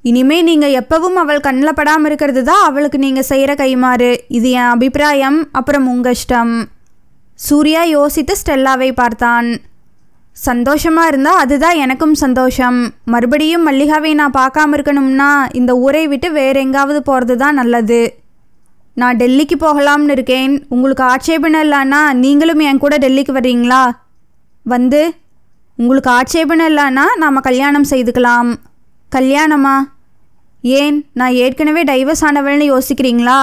இனிமே நீங்கள் எப்பவும் அவள் கண்ணில் படாமல் இருக்கிறது தான் அவளுக்கு நீங்கள் செய்கிற கைமாறு இது என் அபிப்பிராயம் அப்புறம் உங்க இஷ்டம் சூர்யா யோசித்து ஸ்டெல்லாவை பார்த்தான் சந்தோஷமாக இருந்தால் அதுதான் எனக்கும் சந்தோஷம் மறுபடியும் மல்லிகாவை நான் பார்க்காம இருக்கணும்னா இந்த ஊரை விட்டு வேற எங்காவது போகிறது தான் நல்லது நான் டெல்லிக்கு போகலாம்னு இருக்கேன் உங்களுக்கு ஆட்சேபணம் இல்லைன்னா நீங்களும் என் கூட டெல்லிக்கு வர்றீங்களா வந்து உங்களுக்கு ஆட்சேபணம் இல்லைன்னா நாம் கல்யாணம் செய்துக்கலாம் கல்யாணமா ஏன் நான் ஏற்கனவே டைவர்ஸ் ஆனவள்னு யோசிக்கிறீங்களா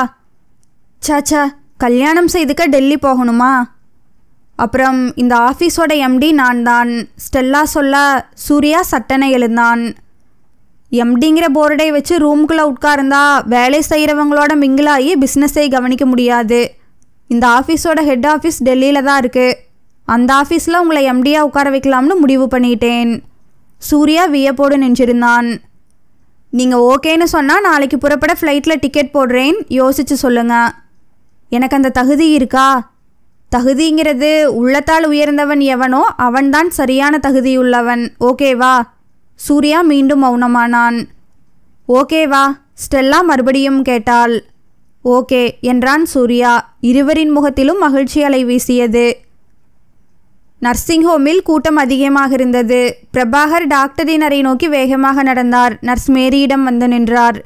சாச்சா கல்யாணம் செய்துக்க டெல்லி போகணுமா அப்புறம் இந்த ஆஃபீஸோட எம்டி நான் தான் ஸ்டெல்லா சொல்ல சூர்யா சட்டனை எழுந்தான் எம்டிங்கிற போர்டை வச்சு ரூம்குள்ளே உட்கார்ந்தா வேலை செய்கிறவங்களோட மிங்கிளாகி பிஸ்னஸை கவனிக்க முடியாது இந்த ஆஃபீஸோட ஹெட் ஆஃபீஸ் டெல்லியில் தான் இருக்குது அந்த ஆஃபீஸில் உங்களை எம்டியாக உட்கார வைக்கலாம்னு முடிவு பண்ணிட்டேன் சூர்யா வியப்போடு நின்றிருந்தான் நீங்கள் ஓகேன்னு சொன்னால் நாளைக்கு புறப்பட ஃப்ளைட்டில் டிக்கெட் போடுறேன் யோசித்து சொல்லுங்கள் எனக்கு அந்த தகுதி இருக்கா தகுதிங்கிறது உள்ளத்தால் உயர்ந்தவன் எவனோ அவன்தான் சரியான தகுதியுள்ளவன் ஓகேவா சூர்யா மீண்டும் மௌனமானான் ஓகேவா ஸ்டெல்லா மறுபடியும் கேட்டாள் ஓகே என்றான் சூர்யா இருவரின் முகத்திலும் மகிழ்ச்சி அலை வீசியது நர்சிங் ஹோமில் கூட்டம் அதிகமாக இருந்தது பிரபாகர் டாக்டரினரை நோக்கி வேகமாக நடந்தார் நர்ஸ் மேரியிடம் வந்து நின்றார்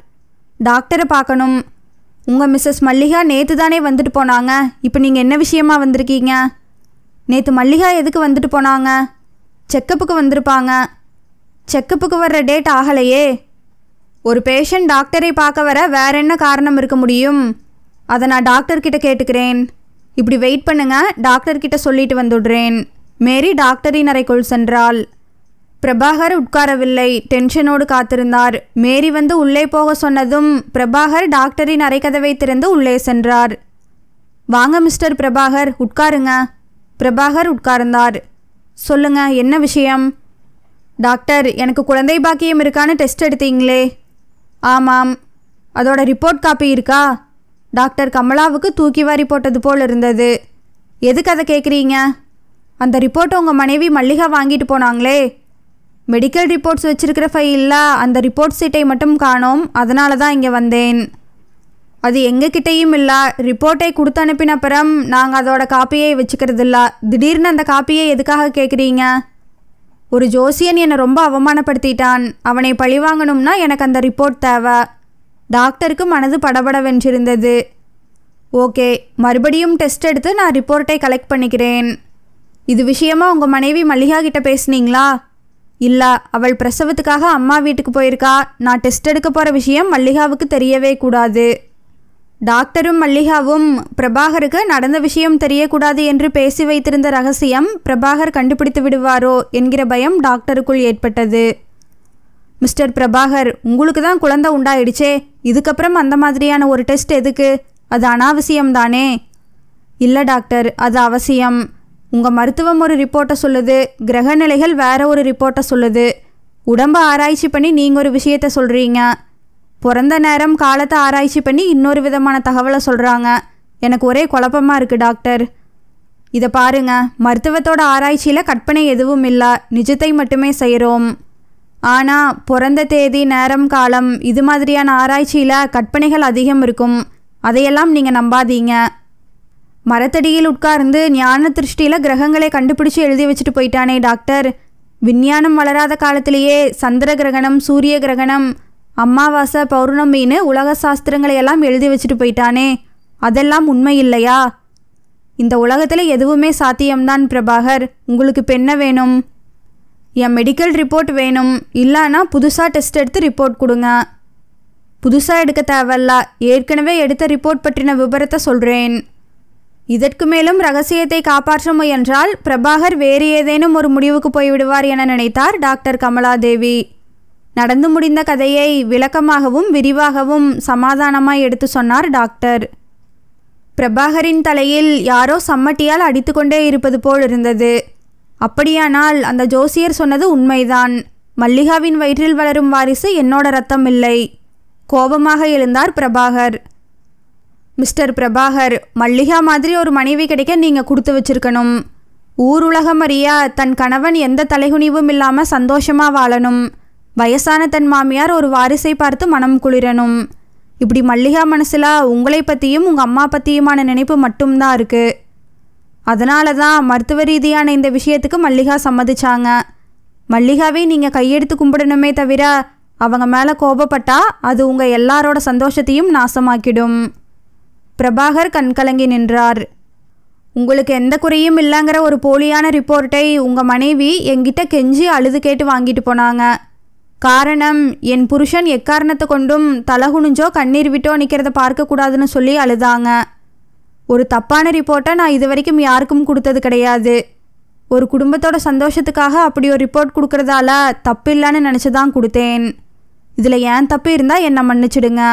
டாக்டரை பார்க்கணும் உங்கள் மிஸ்ஸஸ் மல்லிகா நேற்று தானே வந்துட்டு போனாங்க இப்போ நீங்கள் என்ன விஷயமா வந்திருக்கீங்க நேற்று மல்லிகா எதுக்கு வந்துட்டு போனாங்க செக்கப்புக்கு வந்திருப்பாங்க செக்கப்புக்கு வர்ற டேட் ஆகலையே ஒரு பேஷண்ட் டாக்டரை பார்க்க வர வேற என்ன காரணம் இருக்க முடியும் அதை நான் டாக்டர்கிட்ட கேட்டுக்கிறேன் இப்படி வெயிட் பண்ணுங்க டாக்டர்கிட்ட சொல்லிட்டு வந்துடுறேன் மேரி டாக்டரின் அறைக்குள் சென்றாள் பிரபாகர் உட்காரவில்லை டென்ஷனோடு காத்திருந்தார் மேரி வந்து உள்ளே போக சொன்னதும் பிரபாகர் டாக்டரின் அரைக்கதவை திறந்து உள்ளே சென்றார் வாங்க மிஸ்டர் பிரபாகர் உட்காருங்க பிரபாகர் உட்கார்ந்தார் சொல்லுங்க என்ன விஷயம் டாக்டர் எனக்கு குழந்தை பாக்கியம் இருக்கான்னு டெஸ்ட் எடுத்தீங்களே ஆமாம் அதோட ரிப்போர்ட் காப்பி இருக்கா டாக்டர் கமலாவுக்கு தூக்கி வாரி போட்டது போல் இருந்தது எதுக்கு அதை கேட்குறீங்க அந்த ரிப்போர்ட்டை உங்கள் மனைவி மல்லிகா வாங்கிட்டு போனாங்களே மெடிக்கல் ரிப்போர்ட்ஸ் வச்சுருக்கிற ஃபைலில் அந்த ரிப்போர்ட் சீட்டை மட்டும் காணோம் அதனால தான் இங்கே வந்தேன் அது கிட்டேயும் இல்லை ரிப்போர்ட்டை கொடுத்து அனுப்பின அப்புறம் நாங்கள் அதோட காப்பியை வச்சுக்கிறதில்ல திடீர்னு அந்த காப்பியை எதுக்காக கேட்குறீங்க ஒரு ஜோசியன் என்னை ரொம்ப அவமானப்படுத்திட்டான் அவனை பழிவாங்கணும்னா எனக்கு அந்த ரிப்போர்ட் தேவை டாக்டருக்கு மனது படபடவென்றிருந்தது ஓகே மறுபடியும் டெஸ்ட் எடுத்து நான் ரிப்போர்ட்டை கலெக்ட் பண்ணிக்கிறேன் இது விஷயமா உங்கள் மனைவி மல்லிகா கிட்ட பேசுனீங்களா இல்லை அவள் பிரசவத்துக்காக அம்மா வீட்டுக்கு போயிருக்கா நான் டெஸ்ட் எடுக்க போகிற விஷயம் மல்லிகாவுக்கு தெரியவே கூடாது டாக்டரும் மல்லிகாவும் பிரபாகருக்கு நடந்த விஷயம் தெரியக்கூடாது என்று பேசி வைத்திருந்த ரகசியம் பிரபாகர் கண்டுபிடித்து விடுவாரோ என்கிற பயம் டாக்டருக்குள் ஏற்பட்டது மிஸ்டர் பிரபாகர் உங்களுக்கு தான் குழந்தை உண்டாயிடுச்சே இதுக்கப்புறம் அந்த மாதிரியான ஒரு டெஸ்ட் எதுக்கு அது அனாவசியம்தானே இல்லை டாக்டர் அது அவசியம் உங்கள் மருத்துவம் ஒரு ரிப்போர்ட்டை சொல்லுது கிரகநிலைகள் வேற ஒரு ரிப்போர்ட்டை சொல்லுது உடம்பை ஆராய்ச்சி பண்ணி நீங்கள் ஒரு விஷயத்த சொல்கிறீங்க பிறந்த நேரம் காலத்தை ஆராய்ச்சி பண்ணி இன்னொரு விதமான தகவலை சொல்கிறாங்க எனக்கு ஒரே குழப்பமாக இருக்குது டாக்டர் இதை பாருங்க மருத்துவத்தோட ஆராய்ச்சியில் கற்பனை எதுவும் இல்லை நிஜத்தை மட்டுமே செய்கிறோம் ஆனால் பிறந்த தேதி நேரம் காலம் இது மாதிரியான ஆராய்ச்சியில் கற்பனைகள் அதிகம் இருக்கும் அதையெல்லாம் நீங்கள் நம்பாதீங்க மரத்தடியில் உட்கார்ந்து ஞான திருஷ்டியில் கிரகங்களை கண்டுபிடிச்சு எழுதி வச்சுட்டு போயிட்டானே டாக்டர் விஞ்ஞானம் வளராத காலத்திலேயே சந்திர கிரகணம் சூரிய கிரகணம் அம்மாவாசை பௌர்ணமின்னு உலக சாஸ்திரங்களை எல்லாம் எழுதி வச்சுட்டு போயிட்டானே அதெல்லாம் உண்மை இல்லையா இந்த உலகத்தில் எதுவுமே சாத்தியம்தான் பிரபாகர் உங்களுக்கு பெண்ணை வேணும் என் மெடிக்கல் ரிப்போர்ட் வேணும் இல்லைன்னா புதுசாக டெஸ்ட் எடுத்து ரிப்போர்ட் கொடுங்க புதுசாக எடுக்க தேவையில்ல ஏற்கனவே எடுத்த ரிப்போர்ட் பற்றின விபரத்தை சொல்கிறேன் இதற்கு மேலும் ரகசியத்தை காப்பாற்ற முயன்றால் பிரபாகர் வேறு ஏதேனும் ஒரு முடிவுக்கு போய்விடுவார் என நினைத்தார் டாக்டர் கமலாதேவி நடந்து முடிந்த கதையை விளக்கமாகவும் விரிவாகவும் சமாதானமாய் எடுத்து சொன்னார் டாக்டர் பிரபாகரின் தலையில் யாரோ சம்மட்டியால் அடித்துக்கொண்டே இருப்பது போல் இருந்தது அப்படியானால் அந்த ஜோசியர் சொன்னது உண்மைதான் மல்லிகாவின் வயிற்றில் வளரும் வாரிசு என்னோட ரத்தம் இல்லை கோபமாக எழுந்தார் பிரபாகர் மிஸ்டர் பிரபாகர் மல்லிகா மாதிரி ஒரு மனைவி கிடைக்க நீங்கள் கொடுத்து வச்சிருக்கணும் ஊர் உலகம் அறியா தன் கணவன் எந்த தலைகுனிவும் இல்லாமல் சந்தோஷமாக வாழணும் வயசான தன் மாமியார் ஒரு வாரிசை பார்த்து மனம் குளிரணும் இப்படி மல்லிகா மனசில் உங்களை பற்றியும் உங்கள் அம்மா பற்றியுமான நினைப்பு மட்டும்தான் இருக்குது அதனால தான் மருத்துவ ரீதியான இந்த விஷயத்துக்கு மல்லிகா சம்மதிச்சாங்க மல்லிகாவே நீங்கள் கையெடுத்து கும்பிடணுமே தவிர அவங்க மேலே கோபப்பட்டா அது உங்கள் எல்லாரோட சந்தோஷத்தையும் நாசமாக்கிடும் பிரபாகர் கண்கலங்கி நின்றார் உங்களுக்கு எந்த குறையும் இல்லைங்கிற ஒரு போலியான ரிப்போர்ட்டை உங்கள் மனைவி எங்கிட்ட கெஞ்சி அழுது கேட்டு வாங்கிட்டு போனாங்க காரணம் என் புருஷன் எக்காரணத்தை கொண்டும் தலகுனிஞ்சோ கண்ணீர் விட்டோ நிற்கிறத பார்க்கக்கூடாதுன்னு சொல்லி அழுதாங்க ஒரு தப்பான ரிப்போர்ட்டை நான் இது வரைக்கும் யாருக்கும் கொடுத்தது கிடையாது ஒரு குடும்பத்தோட சந்தோஷத்துக்காக அப்படி ஒரு ரிப்போர்ட் கொடுக்குறதால தப்பு இல்லைன்னு நினச்சி தான் கொடுத்தேன் இதில் ஏன் தப்பு இருந்தால் என்னை மன்னிச்சிடுங்க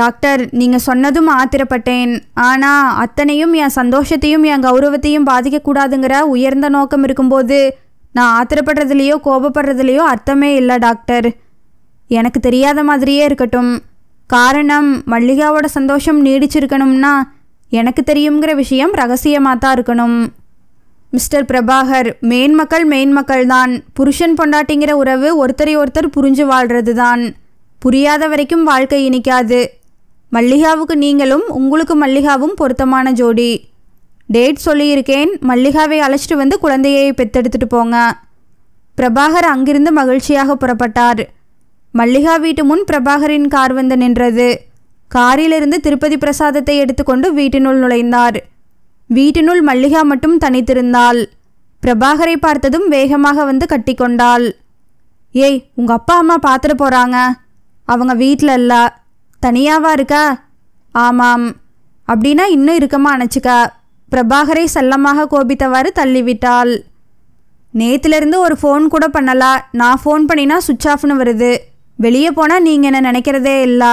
டாக்டர் நீங்கள் சொன்னதும் ஆத்திரப்பட்டேன் ஆனால் அத்தனையும் என் சந்தோஷத்தையும் என் கௌரவத்தையும் பாதிக்கக்கூடாதுங்கிற உயர்ந்த நோக்கம் இருக்கும்போது நான் ஆத்திரப்படுறதுலையோ கோபப்படுறதுலையோ அர்த்தமே இல்லை டாக்டர் எனக்கு தெரியாத மாதிரியே இருக்கட்டும் காரணம் மல்லிகாவோட சந்தோஷம் நீடிச்சிருக்கணும்னா எனக்கு தெரியுங்கிற விஷயம் ரகசியமாக தான் இருக்கணும் மிஸ்டர் பிரபாகர் மேன்மக்கள் மேன்மக்கள் தான் புருஷன் பொண்டாட்டிங்கிற உறவு ஒருத்தரை ஒருத்தர் புரிஞ்சு வாழ்கிறது தான் புரியாத வரைக்கும் வாழ்க்கை இனிக்காது மல்லிகாவுக்கு நீங்களும் உங்களுக்கு மல்லிகாவும் பொருத்தமான ஜோடி டேட் சொல்லியிருக்கேன் மல்லிகாவை அழைச்சிட்டு வந்து குழந்தையை பெத்தெடுத்துட்டு போங்க பிரபாகர் அங்கிருந்து மகிழ்ச்சியாக புறப்பட்டார் மல்லிகா வீட்டு முன் பிரபாகரின் கார் வந்து நின்றது காரிலிருந்து திருப்பதி பிரசாதத்தை எடுத்துக்கொண்டு வீட்டினுள் நுழைந்தார் வீட்டினுள் மல்லிகா மட்டும் தனித்திருந்தாள் பிரபாகரை பார்த்ததும் வேகமாக வந்து கட்டிக்கொண்டாள் ஏய் உங்கள் அப்பா அம்மா பார்த்துட்டு போகிறாங்க அவங்க வீட்டில் இல்லை தனியாவா இருக்கா ஆமாம் அப்படின்னா இன்னும் இருக்கமா அணைச்சிக்க பிரபாகரை செல்லமாக கோபித்தவாறு தள்ளிவிட்டாள் நேத்திலிருந்து ஒரு ஃபோன் கூட பண்ணலா நான் ஃபோன் பண்ணினா சுவிட்ச் ஆஃப்னு வருது வெளியே போனால் நீங்கள் என்ன நினைக்கிறதே இல்லை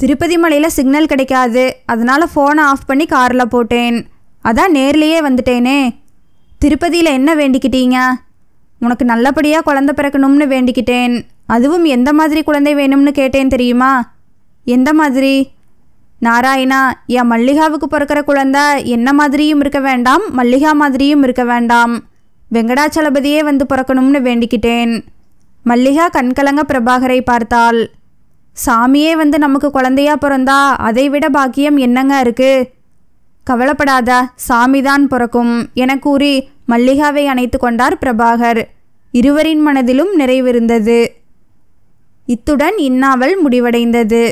திருப்பதி மலையில் சிக்னல் கிடைக்காது அதனால் ஃபோனை ஆஃப் பண்ணி காரில் போட்டேன் அதான் நேர்லேயே வந்துட்டேனே திருப்பதியில் என்ன வேண்டிக்கிட்டீங்க உனக்கு நல்லபடியாக குழந்த பிறக்கணும்னு வேண்டிக்கிட்டேன் அதுவும் எந்த மாதிரி குழந்தை வேணும்னு கேட்டேன் தெரியுமா எந்த மாதிரி நாராயணா என் மல்லிகாவுக்கு பிறக்கிற குழந்த என்ன மாதிரியும் இருக்க வேண்டாம் மல்லிகா மாதிரியும் இருக்க வேண்டாம் வெங்கடாச்சலபதியே வந்து பிறக்கணும்னு வேண்டிக்கிட்டேன் மல்லிகா கண்கலங்க பிரபாகரை பார்த்தாள் சாமியே வந்து நமக்கு குழந்தையா பிறந்தா அதை விட பாக்கியம் என்னங்க இருக்கு கவலைப்படாத சாமிதான் பிறக்கும் என கூறி மல்லிகாவை அணைத்து கொண்டார் பிரபாகர் இருவரின் மனதிலும் நிறைவிருந்தது இத்துடன் இந்நாவல் முடிவடைந்தது